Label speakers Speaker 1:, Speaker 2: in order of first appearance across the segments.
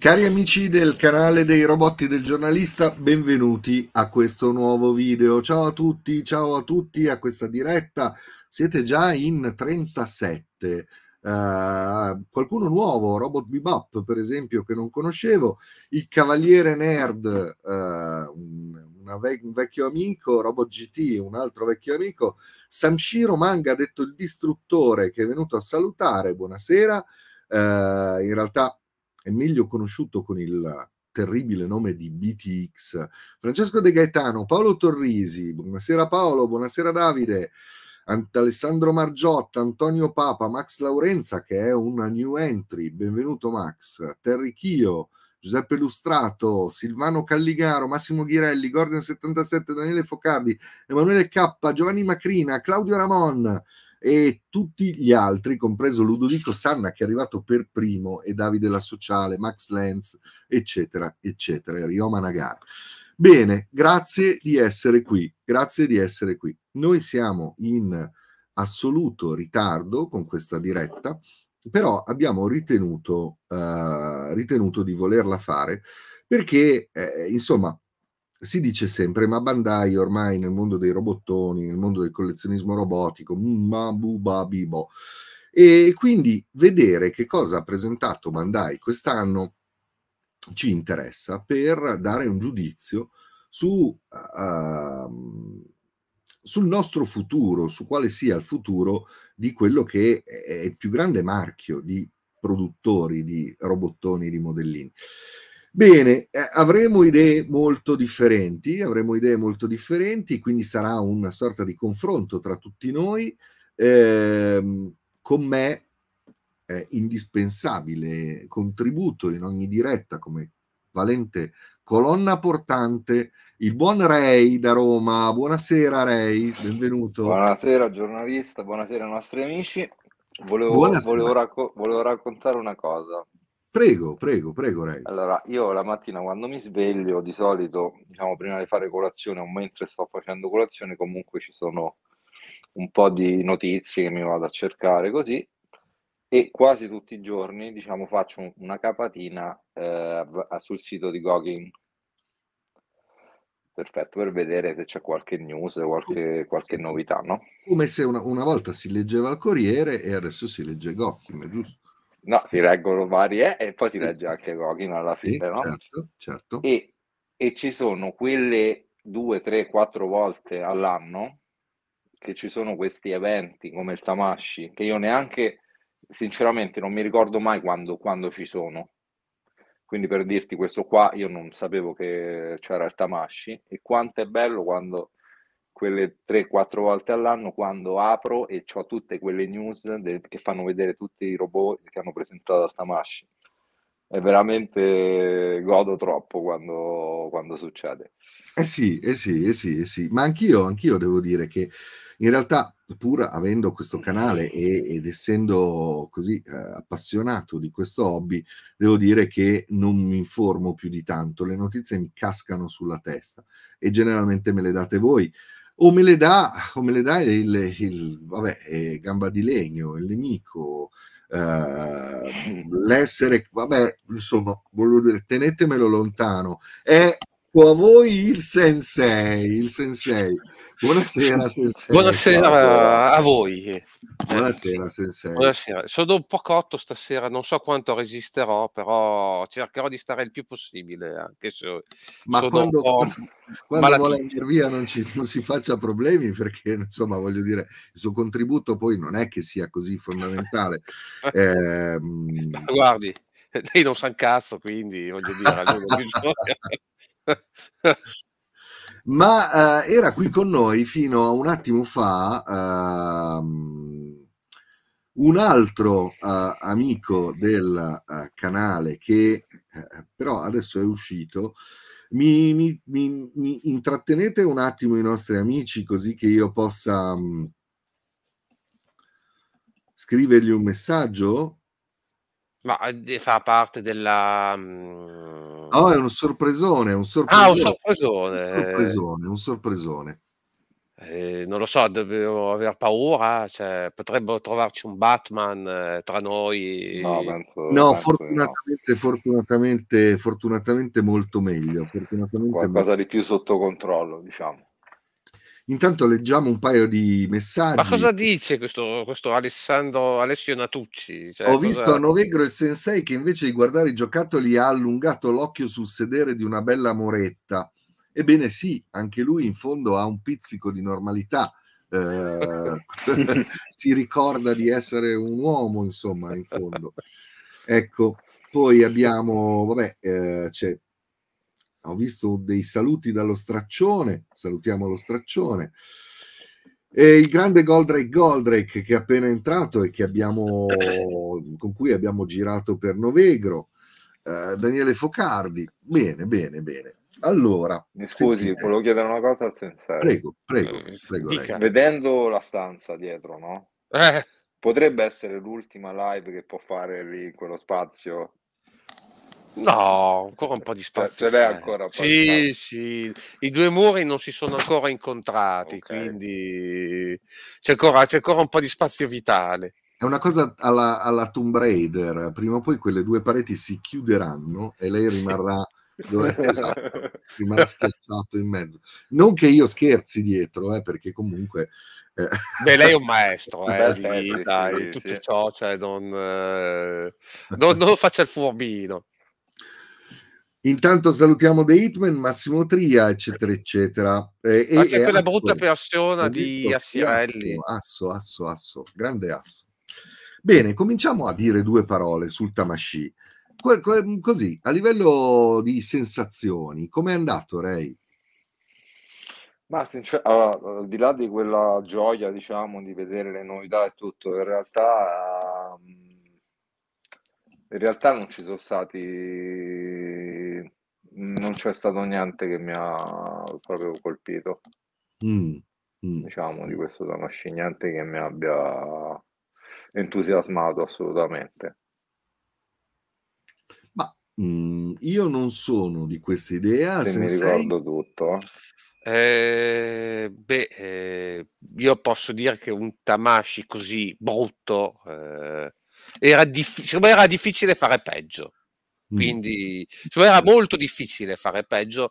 Speaker 1: Cari amici del canale dei robotti del giornalista, benvenuti a questo nuovo video. Ciao a tutti, ciao a tutti a questa diretta. Siete già in 37. Uh, eh, qualcuno nuovo, Robot Bebop per esempio, che non conoscevo, il Cavaliere Nerd, uh, un, vec- un vecchio amico, Robot GT, un altro vecchio amico, Samshiro Manga, detto il distruttore, che è venuto a salutare, buonasera. Uh, in realtà è meglio conosciuto con il terribile nome di BTX, Francesco De Gaetano, Paolo Torrisi, buonasera Paolo, buonasera Davide, Ant- Alessandro Margiotta, Antonio Papa, Max Laurenza che è una new entry, benvenuto Max, Terry Chio, Giuseppe Lustrato, Silvano Calligaro, Massimo Ghirelli, Gordon77, Daniele Focardi, Emanuele K, Giovanni Macrina, Claudio Ramon, e tutti gli altri, compreso Ludovico Sanna che è arrivato per primo e Davide La Sociale, Max Lenz, eccetera, eccetera, Ryoma Nagar. Bene, grazie di essere qui, grazie di essere qui. Noi siamo in assoluto ritardo con questa diretta, però abbiamo ritenuto, eh, ritenuto di volerla fare perché, eh, insomma, si dice sempre, ma Bandai ormai nel mondo dei robottoni, nel mondo del collezionismo robotico, mm, ma bu babi bo. E quindi vedere che cosa ha presentato Bandai quest'anno ci interessa per dare un giudizio su, uh, sul nostro futuro, su quale sia il futuro di quello che è il più grande marchio di produttori di robottoni, di modellini. Bene, eh, avremo idee molto differenti, avremo idee molto differenti, quindi sarà una sorta di confronto tra tutti noi. Eh, con me è indispensabile contributo in ogni diretta come valente colonna portante il buon Ray da Roma. Buonasera Ray, benvenuto. Buonasera
Speaker 2: giornalista, buonasera nostri amici. Volevo, volevo, racco- volevo raccontare una cosa. Prego, prego, prego Ray. Allora, io la mattina quando mi sveglio, di solito, diciamo, prima di fare colazione o mentre sto facendo colazione, comunque ci sono un po' di notizie che mi vado a cercare così e quasi tutti i giorni, diciamo, faccio una capatina eh, sul sito di Gogin. Perfetto, per vedere se c'è qualche news, qualche, qualche novità, no?
Speaker 1: Come se una, una volta si leggeva il Corriere e adesso si legge Gocchim, giusto?
Speaker 2: No, si reggono varie e poi si eh, legge anche Gogin alla fine, sì, no? Certo, certo. E, e, ci sono quelle due, tre, quattro volte all'anno che ci sono questi eventi come il Tamashi, che io neanche, sinceramente, non mi ricordo mai quando, quando ci sono. Quindi per dirti questo qua, io non sapevo che c'era il Tamashi e quanto è bello quando quelle 3-4 volte all'anno quando apro e ho tutte quelle news de- che fanno vedere tutti i robot che hanno presentato a Stamash. È veramente godo troppo quando, quando succede.
Speaker 1: Eh sì, eh sì, eh sì, eh sì, ma anch'io, anch'io devo dire che in realtà pur avendo questo mm-hmm. canale e, ed essendo così eh, appassionato di questo hobby, devo dire che non mi informo più di tanto, le notizie mi cascano sulla testa e generalmente me le date voi o me le dà, o me le dà il, il vabbè, gamba di legno, il nemico, eh, l'essere, vabbè, insomma, voglio dire, tenetemelo lontano. È ecco a voi il sensei, il sensei. Buonasera sensei. Buonasera a
Speaker 2: voi. Buonasera sensei.
Speaker 3: Buonasera. Sono un po' cotto stasera, non so quanto resisterò, però cercherò di stare il più possibile, anche se Ma quando,
Speaker 1: quando vuole andare via non, ci, non si faccia problemi perché insomma voglio dire il suo contributo poi non è che sia così fondamentale. eh,
Speaker 3: Guardi, lei non sa un cazzo, quindi voglio dire,
Speaker 1: Ma eh, era qui con noi fino a un attimo fa eh, un altro eh, amico del eh, canale che eh, però adesso è uscito. Mi, mi, mi, mi, intrattenete un attimo i nostri amici così che io possa mh, mm, scrivergli un messaggio?
Speaker 3: Ma uhm, fa parte della. Oh,
Speaker 1: è ah, un sorpresone, un sorpresone. Ah, un sorpresone. Un sorpresone, un sorpresone.
Speaker 3: Eh, non lo so, devo aver paura, cioè, potrebbero trovarci un Batman eh, tra noi. No, penso, no, penso
Speaker 1: fortunatamente, no. fortunatamente, fortunatamente molto meglio. Fortunatamente Qualcosa molto...
Speaker 2: di più sotto controllo, diciamo.
Speaker 1: Intanto leggiamo un paio di messaggi. Ma cosa
Speaker 3: dice questo, questo Alessandro Alessio Natucci? Cioè, Ho cosa... visto a Novegro
Speaker 1: il sensei che invece di guardare i giocattoli ha allungato l'occhio sul sedere di una bella moretta. Ebbene sì, anche lui in fondo ha un pizzico di normalità. Eh, si ricorda di essere un uomo, insomma, in fondo. Ecco, poi abbiamo, vabbè, eh, c'è ho visto dei saluti dallo straccione, salutiamo lo straccione. E il grande Goldrake Goldrake che è appena entrato e abbiamo, con cui abbiamo girato per Novegro, eh, Daniele Focardi. Bene, bene, bene.
Speaker 2: Allora, mi scusi, sentite. volevo chiedere una cosa al sensei. Prego, prego, eh, prego. Vedendo la stanza dietro, no? Eh. Potrebbe essere l'ultima live che può fare lì
Speaker 3: in quello spazio No, ancora un po' di spazio. Ce l'è ancora. Sì, sì, i due muri non si sono ancora incontrati, okay. quindi c'è ancora, c'è ancora, un po' di spazio vitale.
Speaker 1: È una cosa alla, alla, Tomb Raider, prima o poi quelle due pareti si chiuderanno e lei rimarrà, dove, esatto, rimarrà schiacciato in mezzo. Non che io scherzi dietro, eh, perché comunque... Eh,
Speaker 3: Beh, lei è un maestro eh, di certo, vita, in tutto ciò, cioè non, eh, non, non faccia il furbino.
Speaker 1: Intanto salutiamo The Hitman, Massimo Tria, eccetera, eccetera. Eh, Ma c'è quella Asco, brutta
Speaker 3: persona di Assiarelli.
Speaker 1: Asso, asso, asso, grande asso. Bene, cominciamo a dire due parole sul Tamashi. Que- que- così, a livello di sensazioni, com'è andato, Ray?
Speaker 2: Ma sincer- allora, al di là di quella gioia, diciamo, di vedere le novità e tutto, in realtà, ehm, in realtà non ci sono stati non c'è stato niente che mi ha proprio colpito, mm, mm. diciamo, di questo Tanashi, niente che mi abbia entusiasmato assolutamente.
Speaker 1: Ma mm, io non sono di questa idea. Se sensei... mi
Speaker 2: ricordo tutto.
Speaker 3: Eh, beh, eh, io posso dire che un Tamashi così brutto eh, era, diffi- era difficile fare peggio. Mm. Quindi mm. era molto difficile fare peggio.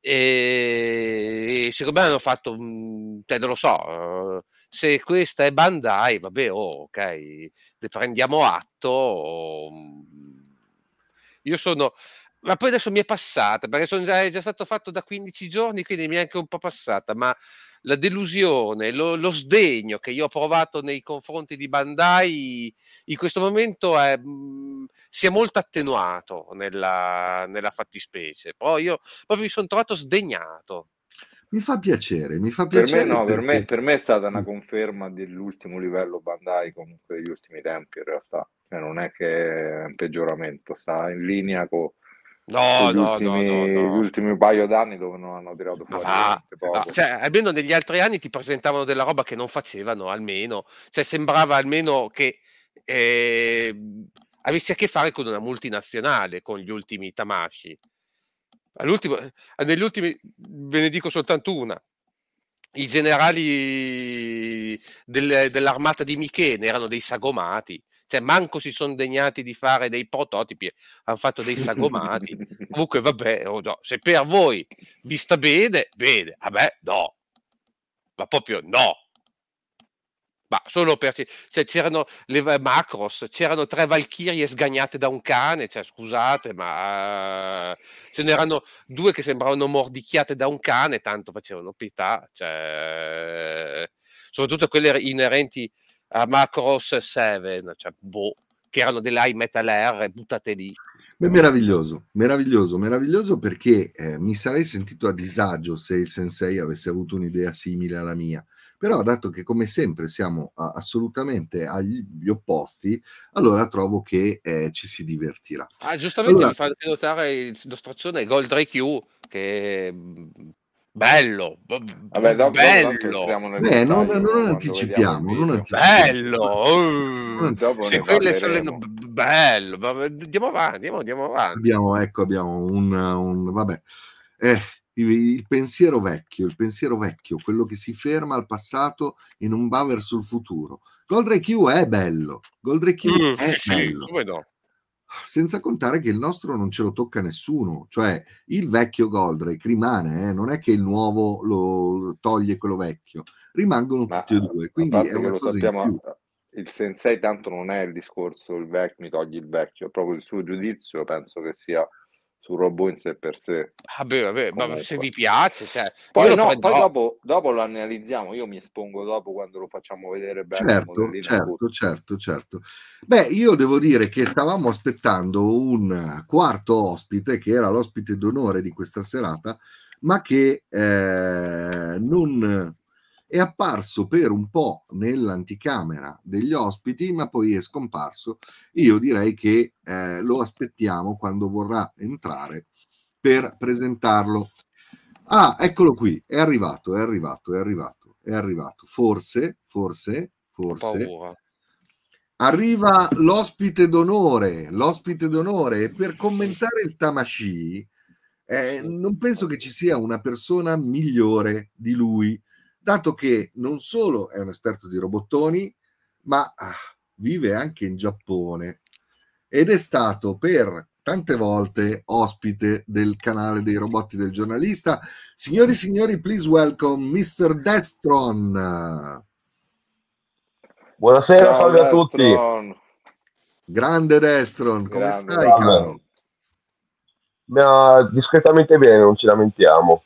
Speaker 3: E, secondo me hanno fatto, mm, te non lo so, eh, se questa è Bandai, vabbè, oh, ok, ne prendiamo atto. Oh, io sono, ma poi adesso mi è passata perché sono già, è già stato fatto da 15 giorni, quindi mi è anche un po' passata. Ma la delusione, lo, lo, sdegno che io ho provato nei confronti di Bandai in questo momento è, mh, mm, si è molto attenuato nella, nella fattispecie, però io proprio mi sono trovato sdegnato.
Speaker 1: Mi fa piacere, mi fa piacere. Per me, no, perché... per, me, per
Speaker 3: me, è stata una mm.
Speaker 2: conferma dell'ultimo livello Bandai comunque degli ultimi tempi in realtà, cioè, non è che è un peggioramento, sta in linea con No, no, ultimi, no, no, Gli ultimi paio d'anni dove non hanno tirato fuori ah, ah,
Speaker 3: cioè, almeno negli altri anni ti presentavano della roba che non facevano, almeno. Cioè, sembrava almeno che eh, avessi a che fare con una multinazionale, con gli ultimi Tamashi. All'ultimo, eh, negli ultimi, ve ne dico soltanto una i generali del, dell'armata di Michele erano dei sagomati, cioè manco si sono degnati di fare dei prototipi, hanno fatto dei sagomati. Comunque vabbè, oh no. se per voi vi sta bene, bene, vabbè no, ma proprio no, ma solo perché cioè, c'erano le Macros, c'erano tre Valchirie sgagnate da un cane, cioè, scusate, ma ce n'erano due che sembravano mordicchiate da un cane, tanto facevano pietà, cioè, soprattutto quelle inerenti a Macros 7, cioè, boh, che erano delle high metal air, buttate lì.
Speaker 1: Beh, meraviglioso, meraviglioso, meraviglioso perché eh, mi sarei sentito a disagio se il sensei avesse avuto un'idea simile alla mia. Però dato che come sempre siamo a, assolutamente agli opposti, allora trovo che eh, ci si divertirà.
Speaker 3: Ah, giustamente allora, mi fate notare lo straccione Gold Q che mm, bello, Vabbè, dopo, bello. Beh, non, non, uh. non anticipiamo, non anticipiamo. Bello, dopo se quelle sono bello, andiamo avanti, andiamo, andiamo avanti.
Speaker 1: Abbiamo, ecco, abbiamo un, un vabbè. Eh, il pensiero vecchio, il pensiero vecchio, quello che si ferma al passato e non va verso il futuro. Goldrake U è bello, Goldrake U mm, è sì, bello. Sì, no. Senza contare che il nostro non ce lo tocca nessuno, cioè il vecchio Goldrake rimane, eh? non è che il nuovo lo toglie quello vecchio, rimangono Ma, tutti e due. Eh,
Speaker 3: quindi è una cosa sappiamo,
Speaker 2: eh, il sensei tanto non è il discorso il vecchio mi togli il vecchio, proprio il suo giudizio penso che sia sul robot in sé per sé. Vabbè, vabbè, ma se vi piace, cioè, poi, no, prendo... poi dopo, dopo, lo analizziamo, io mi espongo dopo quando lo facciamo vedere bene. Certo, certo,
Speaker 1: certo, certo. Beh, io devo dire che stavamo aspettando un quarto ospite, che era l'ospite d'onore di questa serata, ma che eh, non è apparso per un po' nell'anticamera degli ospiti, ma poi è scomparso. Io direi che eh, lo aspettiamo quando vorrà entrare per presentarlo. Ah, eccolo qui, è arrivato, è arrivato, è arrivato, è arrivato. Forse, forse, forse. Arriva l'ospite d'onore, l'ospite d'onore per commentare il Tamashi eh, non penso che ci sia una persona migliore di lui dato che non solo è un esperto di robottoni, ma ah, vive anche in Giappone ed è stato per tante volte ospite del canale dei robotti del giornalista. Signori e signori, please welcome Mr. Destron. Buonasera Ciao, Fabio a tutti. Grande Destron,
Speaker 4: come Grande, stai, caro? Ma discretamente bene, non ci lamentiamo.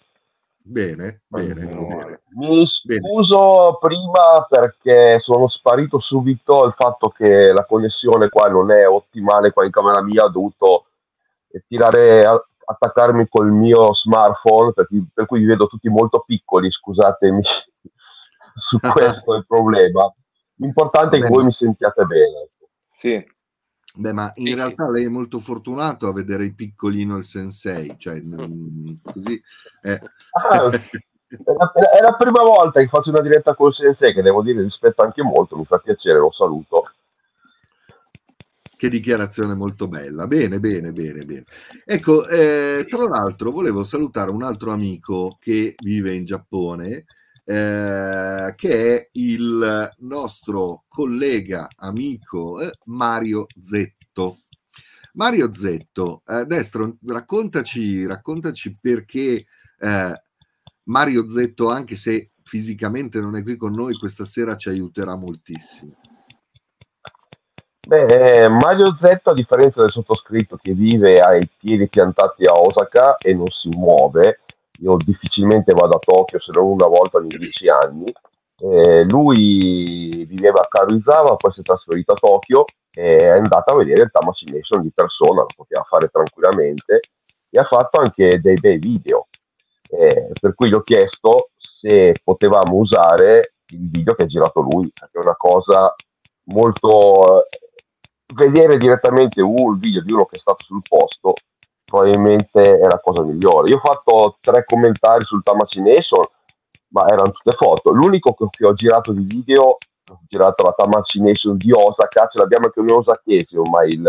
Speaker 4: Bene, bene, bene. Mi scuso bene. prima perché sono sparito subito il fatto che la connessione qua non è ottimale, qua in camera mia ho dovuto eh, tirare, attaccarmi col mio smartphone, per, per cui vi vedo tutti molto piccoli, scusatemi, su questo è il problema. L'importante è che voi mi sentiate bene. Sì. Beh, ma in
Speaker 1: realtà lei è molto fortunato a vedere il piccolino il sensei, cioè mm, così
Speaker 4: eh. ah, è, la, è, la, prima volta che faccio una diretta col sensei, che devo dire rispetto anche molto, mi fa piacere, lo saluto. Che dichiarazione
Speaker 1: molto bella, bene, bene, bene, bene. Ecco, eh, tra l'altro volevo salutare un altro amico che vive in Giappone, eh, che è il nostro collega, amico eh, Mario Zetto. Mario Zetto, eh, Destro, raccontaci, raccontaci perché eh, Mario Zetto, anche se fisicamente non è qui con noi, questa sera ci
Speaker 4: aiuterà moltissimo. Beh, Mario Zetto, a differenza del sottoscritto che vive ai piedi piantati a Osaka e non si muove, io difficilmente vado a Tokyo se non una volta ogni dieci anni. Eh, lui viveva a Karuizawa, poi si è trasferito a Tokyo e è andato a vedere il Tamashii Nation di persona, lo poteva fare tranquillamente e ha fatto anche dei bei video. Eh, per cui gli ho chiesto se potevamo usare il video che ha girato lui, perché è una cosa molto... vedere direttamente uh, il video di uno che è stato sul posto probabilmente è la cosa migliore. Io ho fatto tre commentari sul Tamacination, ma erano tutte foto. L'unico che ho girato di video, ho girato la Tamacination di Osaka, ce l'abbiamo anche noi osachesi ormai il,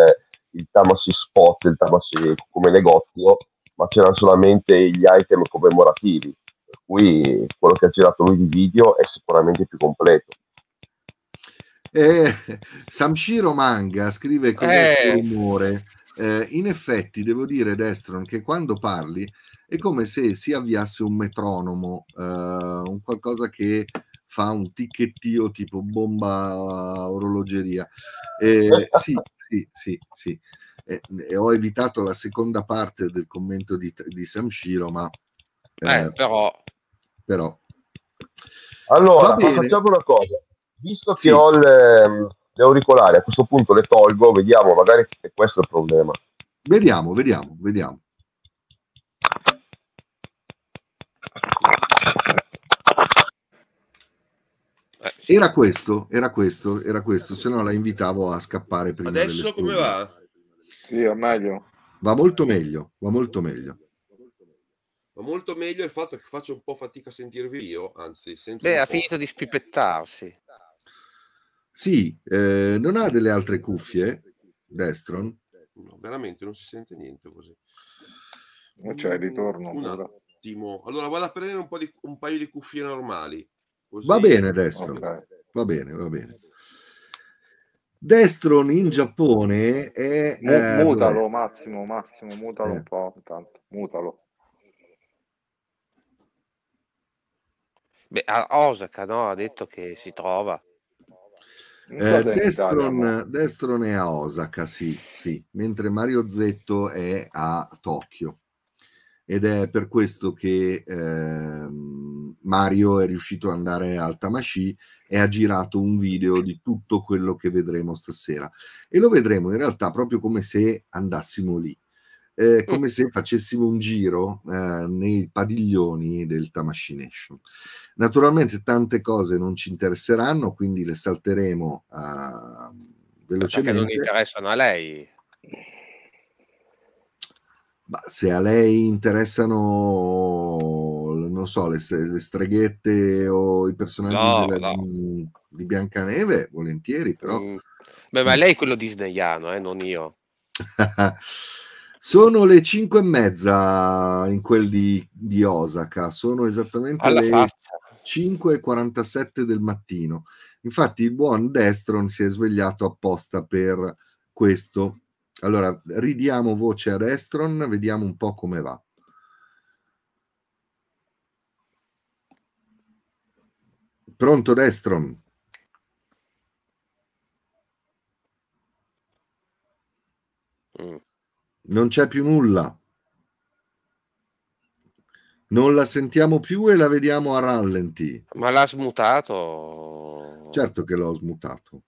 Speaker 4: il Tamasi Spot, il Tamasi come negozio, ma c'erano solamente gli item commemorativi. Per cui quello che ha girato lui di video è sicuramente più completo.
Speaker 1: Eh, Samshiro Manga scrive cos'è eh. rumore eh, in effetti devo dire, Destron, che quando parli è come se si avviasse un metronomo, eh, un qualcosa che fa un ticchettio tipo bomba orologeria. Eh, sì, sì, sì, sì. E ho evitato la seconda parte del commento di, di Shiro, ma...
Speaker 4: Eh, eh, però... Però... Allora, facciamo una cosa. Visto che sì. ho... Le le auricolari a questo punto le tolgo, vediamo magari è questo il problema. Vediamo, vediamo, vediamo.
Speaker 1: Era questo, era questo, era questo, se no la invitavo a scappare prima. Adesso come va?
Speaker 2: Sì,
Speaker 4: va meglio. Va molto
Speaker 1: meglio, va molto meglio.
Speaker 4: Va molto meglio il fatto che faccio un po' fatica a sentirvi io, anzi, senza... Beh, ha
Speaker 3: finito di spipettarsi.
Speaker 1: Sì, eh, non ha delle altre cuffie, Destron?
Speaker 4: No, veramente non si sente niente così. Non eh, c'è ritorno. Un allora. attimo. Allora vado a prendere un, di, un paio di cuffie normali. Così... Va bene, Destron. Okay.
Speaker 1: Va bene, va bene. Destron in Giappone è... M-
Speaker 2: eh, mutalo, Massimo, Massimo, mutalo eh. un po', tanto. mutalo.
Speaker 3: Beh, a Osaka no? ha detto che si trova. Eh, Destron,
Speaker 1: Destron, è a Osaka, sì, sì, mentre Mario Zetto è a Tokyo. Ed è per questo che eh, Mario è riuscito ad andare al Tamashi e ha girato un video di tutto quello che vedremo stasera. E lo vedremo in realtà proprio come se andassimo lì eh, mm. come se facessimo un giro eh, nei padiglioni del Tamashination. Naturalmente tante cose non ci interesseranno, quindi le salteremo eh, velocemente. Perché non
Speaker 3: interessano a lei?
Speaker 1: Ma se a lei interessano, non so, le, le streghette o i personaggi no, della, no. Di, di, Biancaneve, volentieri, però...
Speaker 3: Mm. Beh, ma lei è quello disneyano, eh, non io.
Speaker 1: Sono le 5 e mezza in quel di, di Osaka, sono esattamente Alla le faccia. 5.47 del mattino. Infatti il buon Destron si è svegliato apposta per questo. Allora, ridiamo voce a Destron, vediamo un po' come va. Pronto Destron? Mm non c'è più nulla. Non la sentiamo più e la vediamo a rallenti.
Speaker 3: Ma l'ha smutato?
Speaker 1: Certo che l'ho smutato.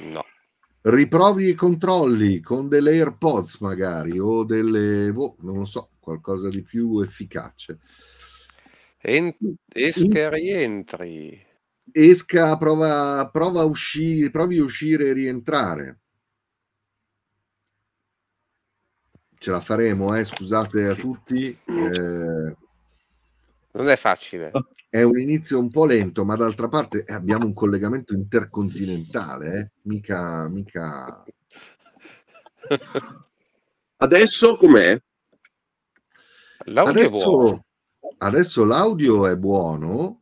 Speaker 1: No. Riprovi i controlli con delle AirPods magari o delle, boh, non lo so, qualcosa di più efficace.
Speaker 3: Ent- esca e rientri
Speaker 1: esca, prova, prova a uscire, provi a uscire e rientrare. Ce la faremo, eh? scusate a
Speaker 3: tutti.
Speaker 1: Eh,
Speaker 3: non è facile.
Speaker 1: È un inizio un po' lento, ma d'altra parte abbiamo un collegamento intercontinentale, eh? mica, mica... Adesso com'è? L'audio adesso, adesso l'audio è buono,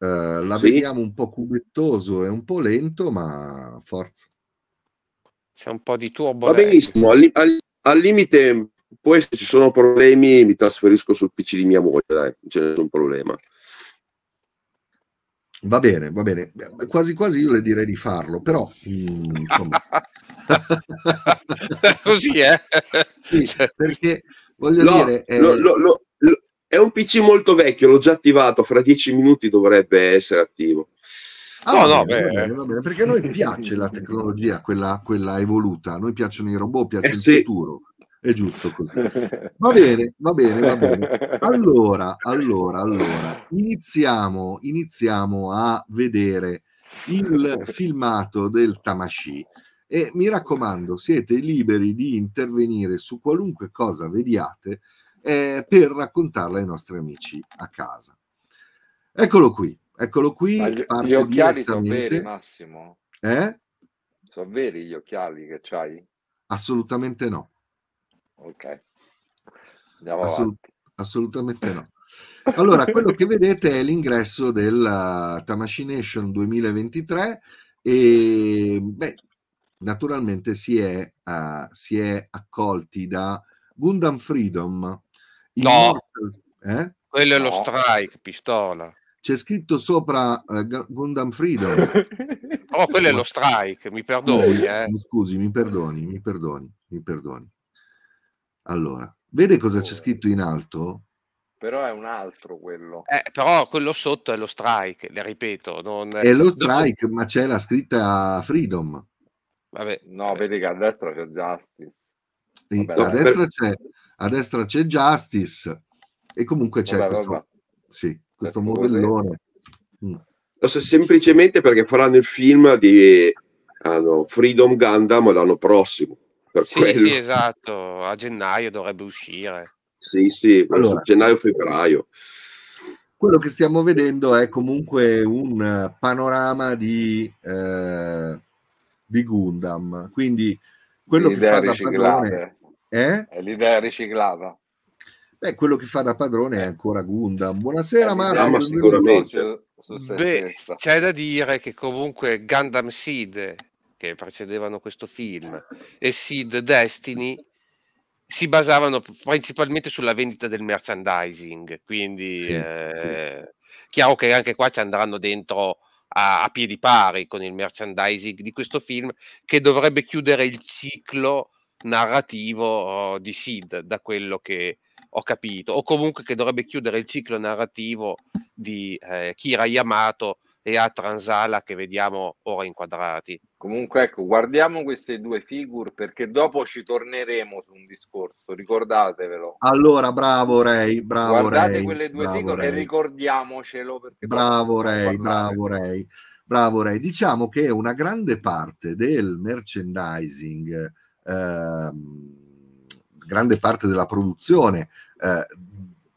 Speaker 1: eh, la sì. vediamo un po' cubettoso e un po' lento,
Speaker 3: ma forza. C'è un po' di tuo Va benissimo, al, al, al,
Speaker 4: limite, poi se ci sono problemi mi trasferisco sul PC di mia moglie, dai, non c'è nessun problema.
Speaker 1: Va bene, va bene, quasi quasi io le direi di farlo, però mh,
Speaker 4: mm, Così è? Eh? sì, cioè perché voglio no, dire... Eh... lo, lo è un PC molto vecchio, l'ho già attivato, fra dieci minuti dovrebbe essere attivo. Ah, no, no, bene, bene, perché
Speaker 1: a noi piace la tecnologia, quella, quella evoluta, a noi piacciono i robot, piace eh, il sì. futuro. È giusto così. Va bene, va bene, va bene. Allora, allora, allora, iniziamo, iniziamo a vedere il filmato del Tamashi e mi raccomando, siete liberi di intervenire su qualunque cosa vediate eh, per raccontarla ai nostri amici a casa. Eccolo qui, eccolo qui. Gli, occhiali sono veri,
Speaker 2: Massimo? Eh? Sono veri gli occhiali che c'hai?
Speaker 1: Assolutamente no. Ok. Andiamo Assolut- assolutamente no. Allora, quello che vedete è l'ingresso del eh, Tamashination 2023 e beh, naturalmente si è, uh, si è accolti da Gundam Freedom, No, eh?
Speaker 3: quello è lo no. strike, pistola.
Speaker 1: C'è scritto sopra uh, Gundam Freedom.
Speaker 3: oh, quello è lo strike, mi perdoni. Eh.
Speaker 1: Scusi, mi perdoni, mi perdoni, mi perdoni. Allora, vede cosa c'è scritto in alto?
Speaker 3: Però è un altro quello. Eh, però quello sotto è lo strike, le ripeto. Non... È lo strike,
Speaker 1: ma c'è la scritta Freedom.
Speaker 3: Vabbè, no, vedi che a destra c'è Justice.
Speaker 1: Vabbè, a destra per... c'è a destra c'è Justice e comunque c'è vabbè, questo, vabbè. Sì,
Speaker 4: questo ecco, modellone. Mm. Semplicemente perché faranno il film di ah Freedom Gundam l'anno prossimo. Sì, sì,
Speaker 3: esatto, a gennaio dovrebbe uscire. Sì, sì, allora, gennaio-febbraio.
Speaker 4: Quello
Speaker 1: che stiamo vedendo è comunque un panorama di, eh, di Gundam, quindi quello Quindi che fa da padrone, eh?
Speaker 2: È
Speaker 3: l'idea riciclata.
Speaker 1: Beh, quello che fa da padrone è eh. ancora Gundam. Buonasera eh, Marco. sicuramente.
Speaker 3: Beh, c'è da dire che comunque Gundam Seed, che precedevano questo film, e Seed Destiny si basavano principalmente sulla vendita del merchandising, quindi sì, eh, sì. chiaro che anche qua ci andranno dentro a, a piedi pari con il merchandising di questo film che dovrebbe chiudere il ciclo narrativo oh, di Sid, da quello che ho capito, o comunque che dovrebbe chiudere il ciclo narrativo di eh, Kira Yamato e a Transala che vediamo ora inquadrati. Comunque, ecco,
Speaker 2: guardiamo queste due figure perché dopo ci torneremo su un discorso, ricordatevelo.
Speaker 1: Allora, bravo Ray, bravo Guardate Ray, quelle due figure e
Speaker 2: ricordiamocelo.
Speaker 1: bravo Ray, bravo Ray, bravo Ray. Diciamo che una grande parte del merchandising Ehm, grande parte della produzione eh,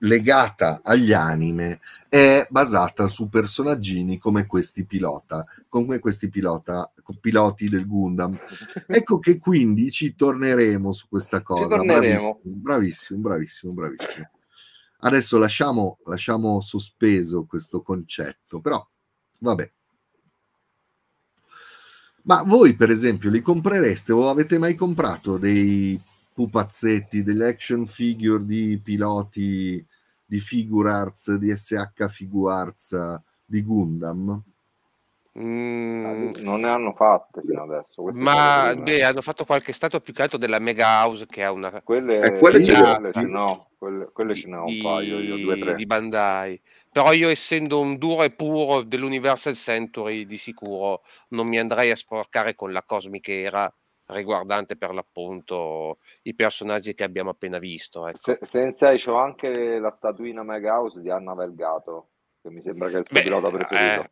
Speaker 1: legata agli anime è basata su personaggini come questi pilota, come questi pilota, piloti del Gundam. Ecco che quindi ci torneremo su questa cosa. Bravissimo, bravissimo, bravissimo, bravissimo. Adesso lasciamo, lasciamo sospeso questo concetto, però vabbè. Ma voi, per esempio, li comprereste o avete mai comprato dei pupazzetti, delle action figure di piloti, di figure di SH figure di Gundam?
Speaker 2: Mm, non ne hanno fatte
Speaker 3: fino adesso. Queste ma beh, hanno fatto qualche stato più che altro della Mega House che ha una. Quelle, eh, quelle, quelle, no, quelle, quelle di, ce ne ho un paio, io due tre. Di Bandai però io essendo un duro e puro dell'Universal Century di sicuro non mi andrei a sporcare con la cosmica era riguardante per l'appunto i personaggi che abbiamo appena visto. Ecco. Se,
Speaker 2: senza c'ho anche la statuina Mega House di Anna Velgato
Speaker 3: che mi sembra che è il tuo Beh, pilota eh, preferito. Eh,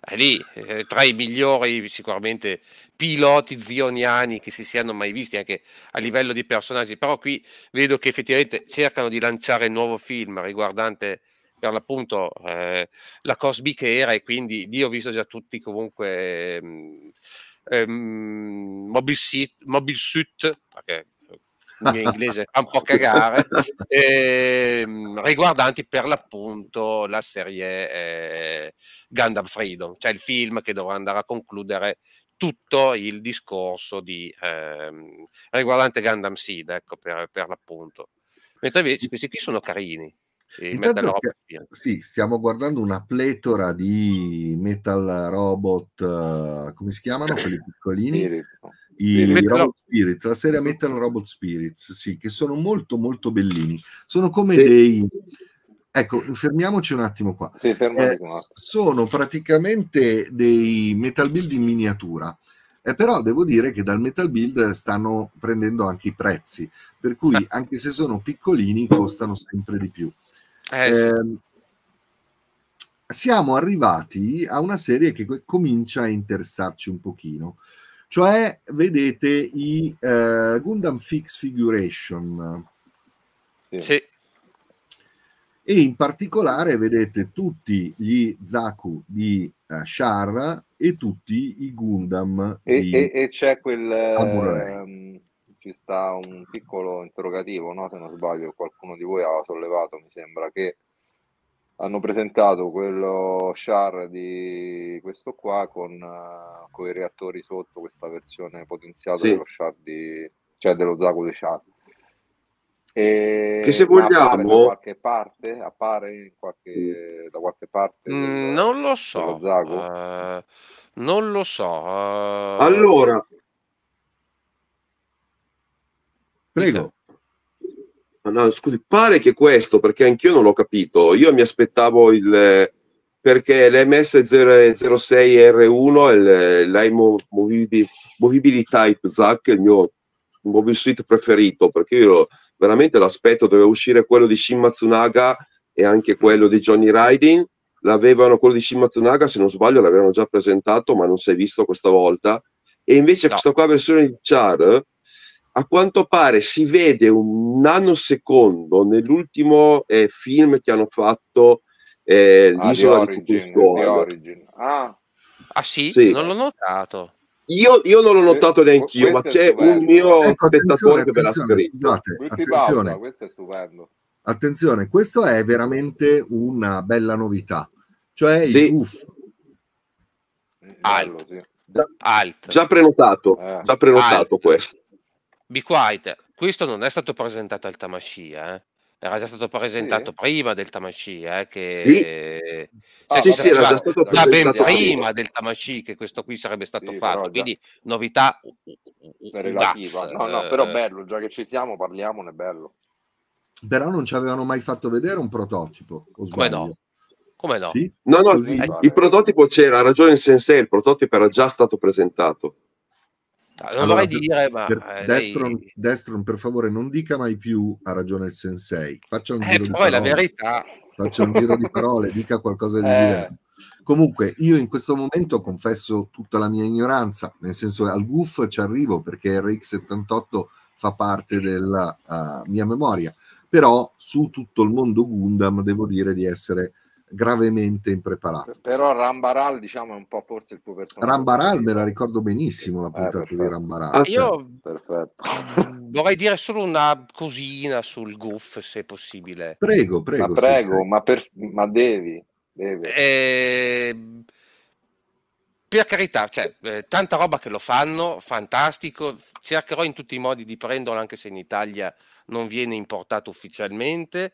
Speaker 3: è lì, eh, tra i migliori sicuramente piloti zioniani che si siano mai visti anche a livello di personaggi, però qui vedo che effettivamente cercano di lanciare un nuovo film riguardante per l'appunto eh, la Cosby che era e quindi lì ho visto già tutti comunque ehm, Mobile, ehm, sit, mobile Suit, okay, in inglese fa un po' cagare, ehm, riguardanti per l'appunto la serie eh, Gundam Freedom, cioè il film che dovrà andare a concludere tutto il discorso di, ehm, riguardante Gundam Seed, ecco, per, per l'appunto. Mentre invece questi qui sono carini. Intanto, stia,
Speaker 1: sì, stiamo guardando una pletora di metal robot, uh, come si chiamano quelli piccolini? Spirit. I, I Robot Spirit, la serie Metal Robot Spirits, sì, che sono molto molto bellini. Sono come sì. dei... Ecco, fermiamoci un attimo qua. Sì, eh, sono praticamente dei metal build in miniatura. Eh, però devo dire che dal metal build stanno prendendo anche i prezzi, per cui eh. anche se sono piccolini costano sempre di più. Eh. Ehm, siamo arrivati a una serie che comincia a interessarci un pochino. Cioè, vedete i eh, Gundam Fix Figuration. Sì. sì e in particolare vedete tutti gli Zaku di uh, Shar e tutti i Gundam e, di e,
Speaker 2: e c'è quel um, ci sta un piccolo interrogativo, no? se non sbaglio qualcuno di voi ha sollevato, mi sembra che hanno presentato quello char di questo qua con, uh, eh, i reattori sotto questa versione potenziata sì. dello char di, cioè dello Zago di char
Speaker 3: e che se vogliamo da qualche
Speaker 2: parte appare qualche, da qualche
Speaker 3: parte mm, del, non lo so uh, non lo so uh, allora Prego.
Speaker 4: No, scusi, pare che questo, perché anch'io non l'ho capito, io mi aspettavo il perché l'MS06R1 è l'iMovibili Type ZAC, il mio mobile suite preferito, perché io veramente l'aspetto doveva uscire quello di Shin Matsunaga e anche quello di Johnny Riding, l'avevano quello di Shin Matsunaga, se non sbaglio l'avevano già presentato, ma non si è visto questa volta, e invece no. questa qua versione di Char a quanto pare si vede un nanosecondo nell'ultimo eh, film che hanno fatto eh, l'isola ah, di, origin, Origin.
Speaker 3: Ah. ah sì? sì? Non l'ho notato. Io, io non l'ho notato neanche io, ma c'è un mio ecco, spettatore che ve l'ha scritto. Scusate,
Speaker 1: attenzione.
Speaker 2: questo è stupendo.
Speaker 1: Attenzione, questo è veramente una bella novità,
Speaker 4: cioè il sì. UF.
Speaker 3: Alt. Alt. Già, prenotato, eh. già prenotato Alt. questo. Be Quiet, questo non è stato presentato al Tamashia, eh? era già stato presentato sì. prima del Tamashia. eh, che sì. cioè, ah, sì, sì, era già stato già ben prima del Tamashia che questo qui sarebbe stato fatto, quindi novità relativa. Guts. No, no, però eh.
Speaker 2: bello, già che ci siamo parliamone, bello.
Speaker 1: Però non ci avevano mai fatto vedere un prototipo, o Come no?
Speaker 2: Come
Speaker 3: no? No, no, Così, eh, il,
Speaker 4: prototipo c'era, ha ragione il Sensei, il prototipo era già stato presentato.
Speaker 1: Non allora, dovrei dire, ma... Per, eh, Destron, lei... Destron, per favore, non dica mai più ha ragione il sensei. Faccia un eh, giro poi di la verità. Faccia un giro di parole, dica qualcosa di eh. diverso. Comunque, io in questo momento confesso tutta la mia ignoranza, nel senso al GUF ci arrivo perché RX78 fa parte della uh, mia memoria, però su tutto il mondo Gundam devo dire di essere gravemente impreparato.
Speaker 2: Però Rambaral, diciamo, è un po' forse il tuo personaggio. Rambaral
Speaker 1: me la ricordo benissimo la eh, puntata eh, di Rambaral. Cioè. Io
Speaker 3: vorrei dire solo una cosina sul goof, se possibile. Prego, prego. Ma prego, ma, per... ma, devi. devi. Eh, per carità, cioè, eh, tanta roba che lo fanno, fantastico. Cercherò in tutti i modi di prenderlo, anche se in Italia non viene importato ufficialmente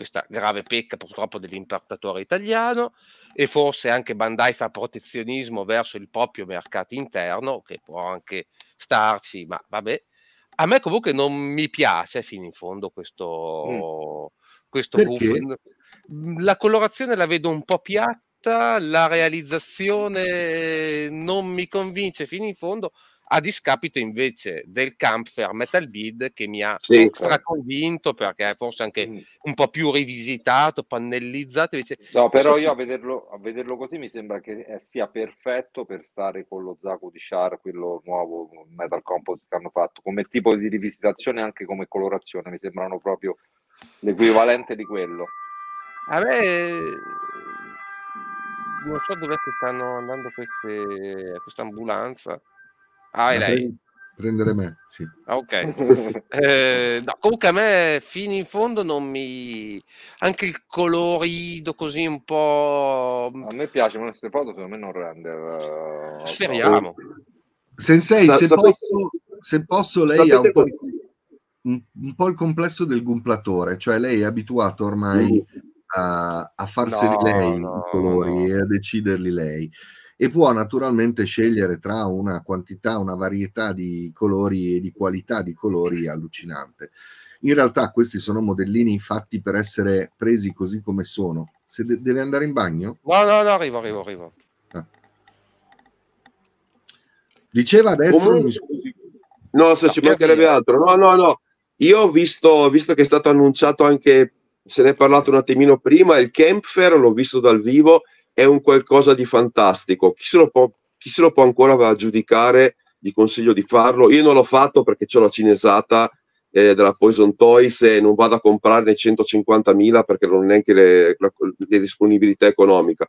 Speaker 3: questa grave pecca purtroppo dell'importatore italiano e forse anche Bandai fa protezionismo verso il proprio mercato interno, che può anche starci, ma vabbè. A me comunque non mi piace fino in fondo questo, mm. questo La colorazione la vedo un po' piatta, la realizzazione non mi convince fino in fondo a discapito invece del Kampfer Metal Bead che mi ha sì, certo. straconvinto perché forse anche mh. Mm. un po' più rivisitato, pannellizzato. Invece, no, però io a
Speaker 2: vederlo, a vederlo, così mi sembra che eh, sia perfetto per stare con lo Zaku di Char, quello nuovo Metal Composite che hanno fatto, come tipo di rivisitazione e anche come colorazione, mi
Speaker 3: sembrano proprio
Speaker 2: l'equivalente di quello.
Speaker 3: A me non so dove stanno andando queste, questa ambulanza. Ah, lei.
Speaker 1: Prendere me, sì.
Speaker 3: Ok. eh, no, comunque a me fino in fondo non mi... Anche il colorido così un po'... A me piace, ma queste foto secondo me non render... Eh, speriamo.
Speaker 1: Sensei, se, posso, se posso lei ha un po, il, un po', il complesso del gumplatore, cioè lei è abituato ormai mm. a, a farseli no, lei no, i colori no. e a deciderli lei e può naturalmente scegliere tra una quantità, una varietà di colori e di qualità di colori allucinante. In realtà questi sono modellini fatti per essere presi così come sono. Se de- deve andare in
Speaker 4: bagno?
Speaker 3: No, no, no, arrivo, arrivo, arrivo.
Speaker 4: Ah. Diceva adesso, Comunque... mi scusi. No, se no, ci mancherebbe via. altro. No, no, no. Io ho visto, visto che è stato annunciato anche, se ne è parlato un attimino prima, il Campfer, l'ho visto dal vivo è un qualcosa di fantastico. Chi se lo può, se lo può ancora giudicare? Gli consiglio di farlo. Io non l'ho fatto perché ho la cinesata eh, della Poison Toys e non vado a comprarne 150.000 perché non ho neanche le, la, le disponibilità economiche.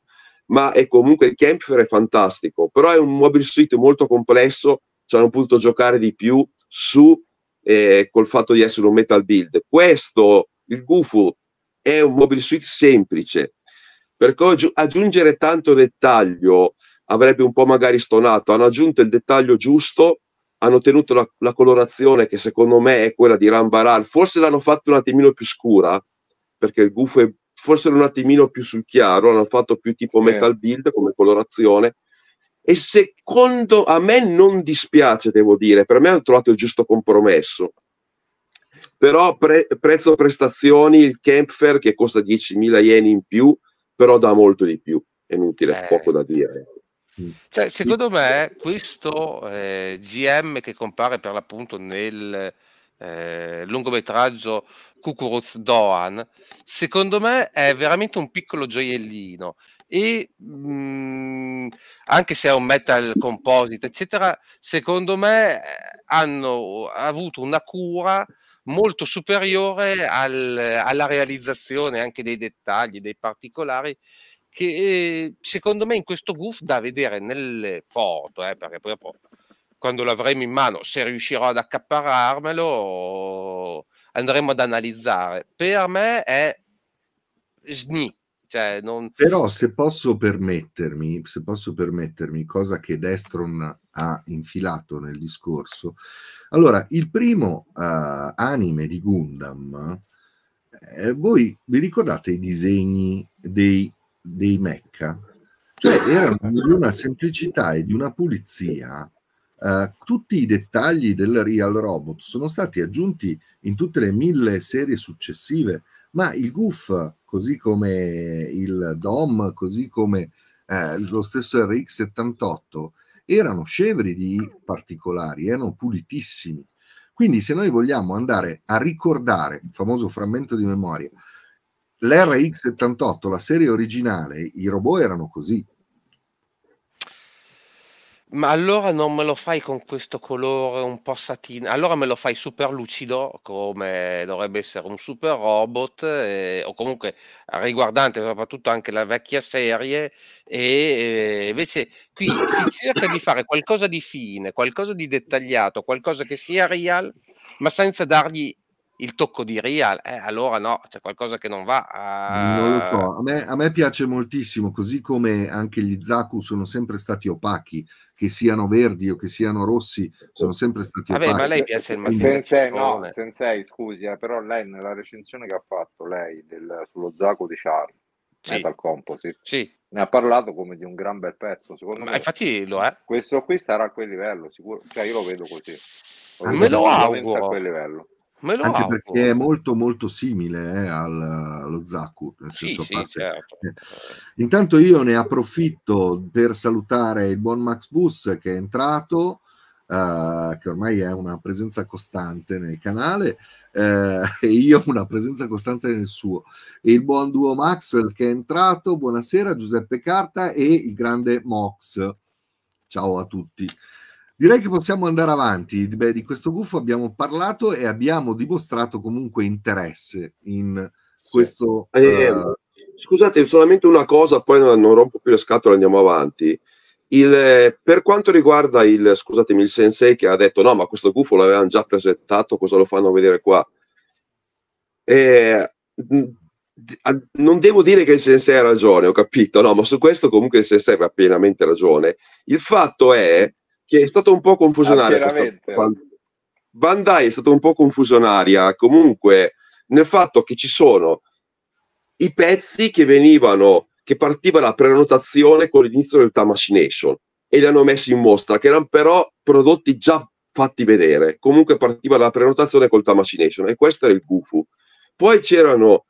Speaker 4: Ma è comunque il Campfer è fantastico, però è un mobile suite molto complesso, cioè hanno potuto giocare di più su eh, col fatto di essere un metal build. Questo, il Gufu, è un mobile suite semplice, perché aggiungere tanto dettaglio avrebbe un po' magari stonato, hanno aggiunto il dettaglio giusto, hanno tenuto la, la colorazione che secondo me è quella di Rambaral, forse l'hanno fatto un attimino più scura, perché il gufo è forse un attimino più sul chiaro, l'hanno fatto più tipo metal build come colorazione, e secondo a me non dispiace, devo dire, per me hanno trovato il giusto compromesso. Però pre- prezzo prestazioni, il Kempfer che costa 10.000 yen in più, però dà molto di più, è inutile, eh. poco da dire.
Speaker 3: Mm. Cioè, secondo me questo eh, GM che compare per l'appunto nel eh, lungometraggio Kukuruz Doan, secondo me è veramente un piccolo gioiellino e mh, mm, anche se è un metal composite, eccetera, secondo me eh, hanno avuto una cura molto superiore al, alla realizzazione anche dei dettagli, dei particolari che secondo me in questo goof da vedere nelle foto, eh, perché proprio quando l'avremo in mano, se riuscirò ad accapararmelo, andremo ad analizzare. Per me è sni. Cioè non... Però
Speaker 1: se posso permettermi, se posso permettermi, cosa che Destron ha infilato nel discorso. Allora, il primo uh, anime di Gundam, eh, voi vi ricordate i disegni dei, dei Mecca? Cioè erano eh. di una semplicità e di una pulizia. Uh, tutti i dettagli del Real Robot sono stati aggiunti in tutte le mille serie successive, ma il Goof, così come il DOM, così come eh, lo stesso RX78, erano scevri di particolari, erano pulitissimi. Quindi se noi vogliamo andare a ricordare il famoso frammento di memoria, l'RX78, la serie originale, i robot erano così,
Speaker 3: ma allora non me lo fai con questo colore un po' satino, allora me lo fai super lucido come dovrebbe essere un super robot eh, o comunque riguardante soprattutto anche la vecchia serie e eh, invece qui si cerca di fare qualcosa di fine, qualcosa di dettagliato, qualcosa che sia real ma senza dargli il tocco di Real, eh, allora no, c'è qualcosa che non va. A... Eh. Non lo so,
Speaker 1: a me, a me, piace moltissimo, così come anche gli Zaku sono sempre stati opachi, che siano verdi o che siano rossi, sono sempre stati Vabbè, opachi. ma lei piace il massimo. Sensei, no,
Speaker 2: sensei, scusi, eh, però lei nella recensione che ha fatto lei del, sullo Zaku di Charlie, sì. Metal Composite, sì. ne ha parlato come di un gran bel pezzo, secondo ma me. Infatti lo è. Questo qui sarà a quel livello, sicuro, cioè io lo vedo così. Lo ah, vedo me lo auguro. A quel livello anche auguro. perché è molto
Speaker 1: molto simile eh, al, allo Zaku. Nel sì, senso sì, parte... certo. Eh, intanto io ne approfitto per salutare il buon Max Bus che è entrato, eh, che ormai è una presenza costante nel canale, eh, e io una presenza costante nel suo. E il buon duo Maxwell che è entrato, buonasera Giuseppe Carta e il grande Mox. Ciao a tutti. Direi che possiamo andare avanti. Beh, di questo gufo abbiamo parlato e abbiamo dimostrato comunque interesse in questo. Eh, uh...
Speaker 4: Scusate, solamente una cosa, poi non rompo più le scatole, andiamo avanti. Il, per quanto riguarda il, scusatemi, il sensei che ha detto no, ma questo gufo l'avevano già presentato, cosa lo fanno vedere qua? Eh, non devo dire che il sensei ha ragione, ho capito, no, ma su questo comunque il sensei ha pienamente ragione. Il fatto è che è stata un po' confusionaria. Ah, Bandai è stata un po' confusionaria comunque nel fatto che ci sono i pezzi che venivano, che partiva la prenotazione con l'inizio del Tamashination e li hanno messi in mostra, che erano però prodotti già fatti vedere. Comunque partiva la prenotazione col Tamashination e questo era il Gufu. Poi c'erano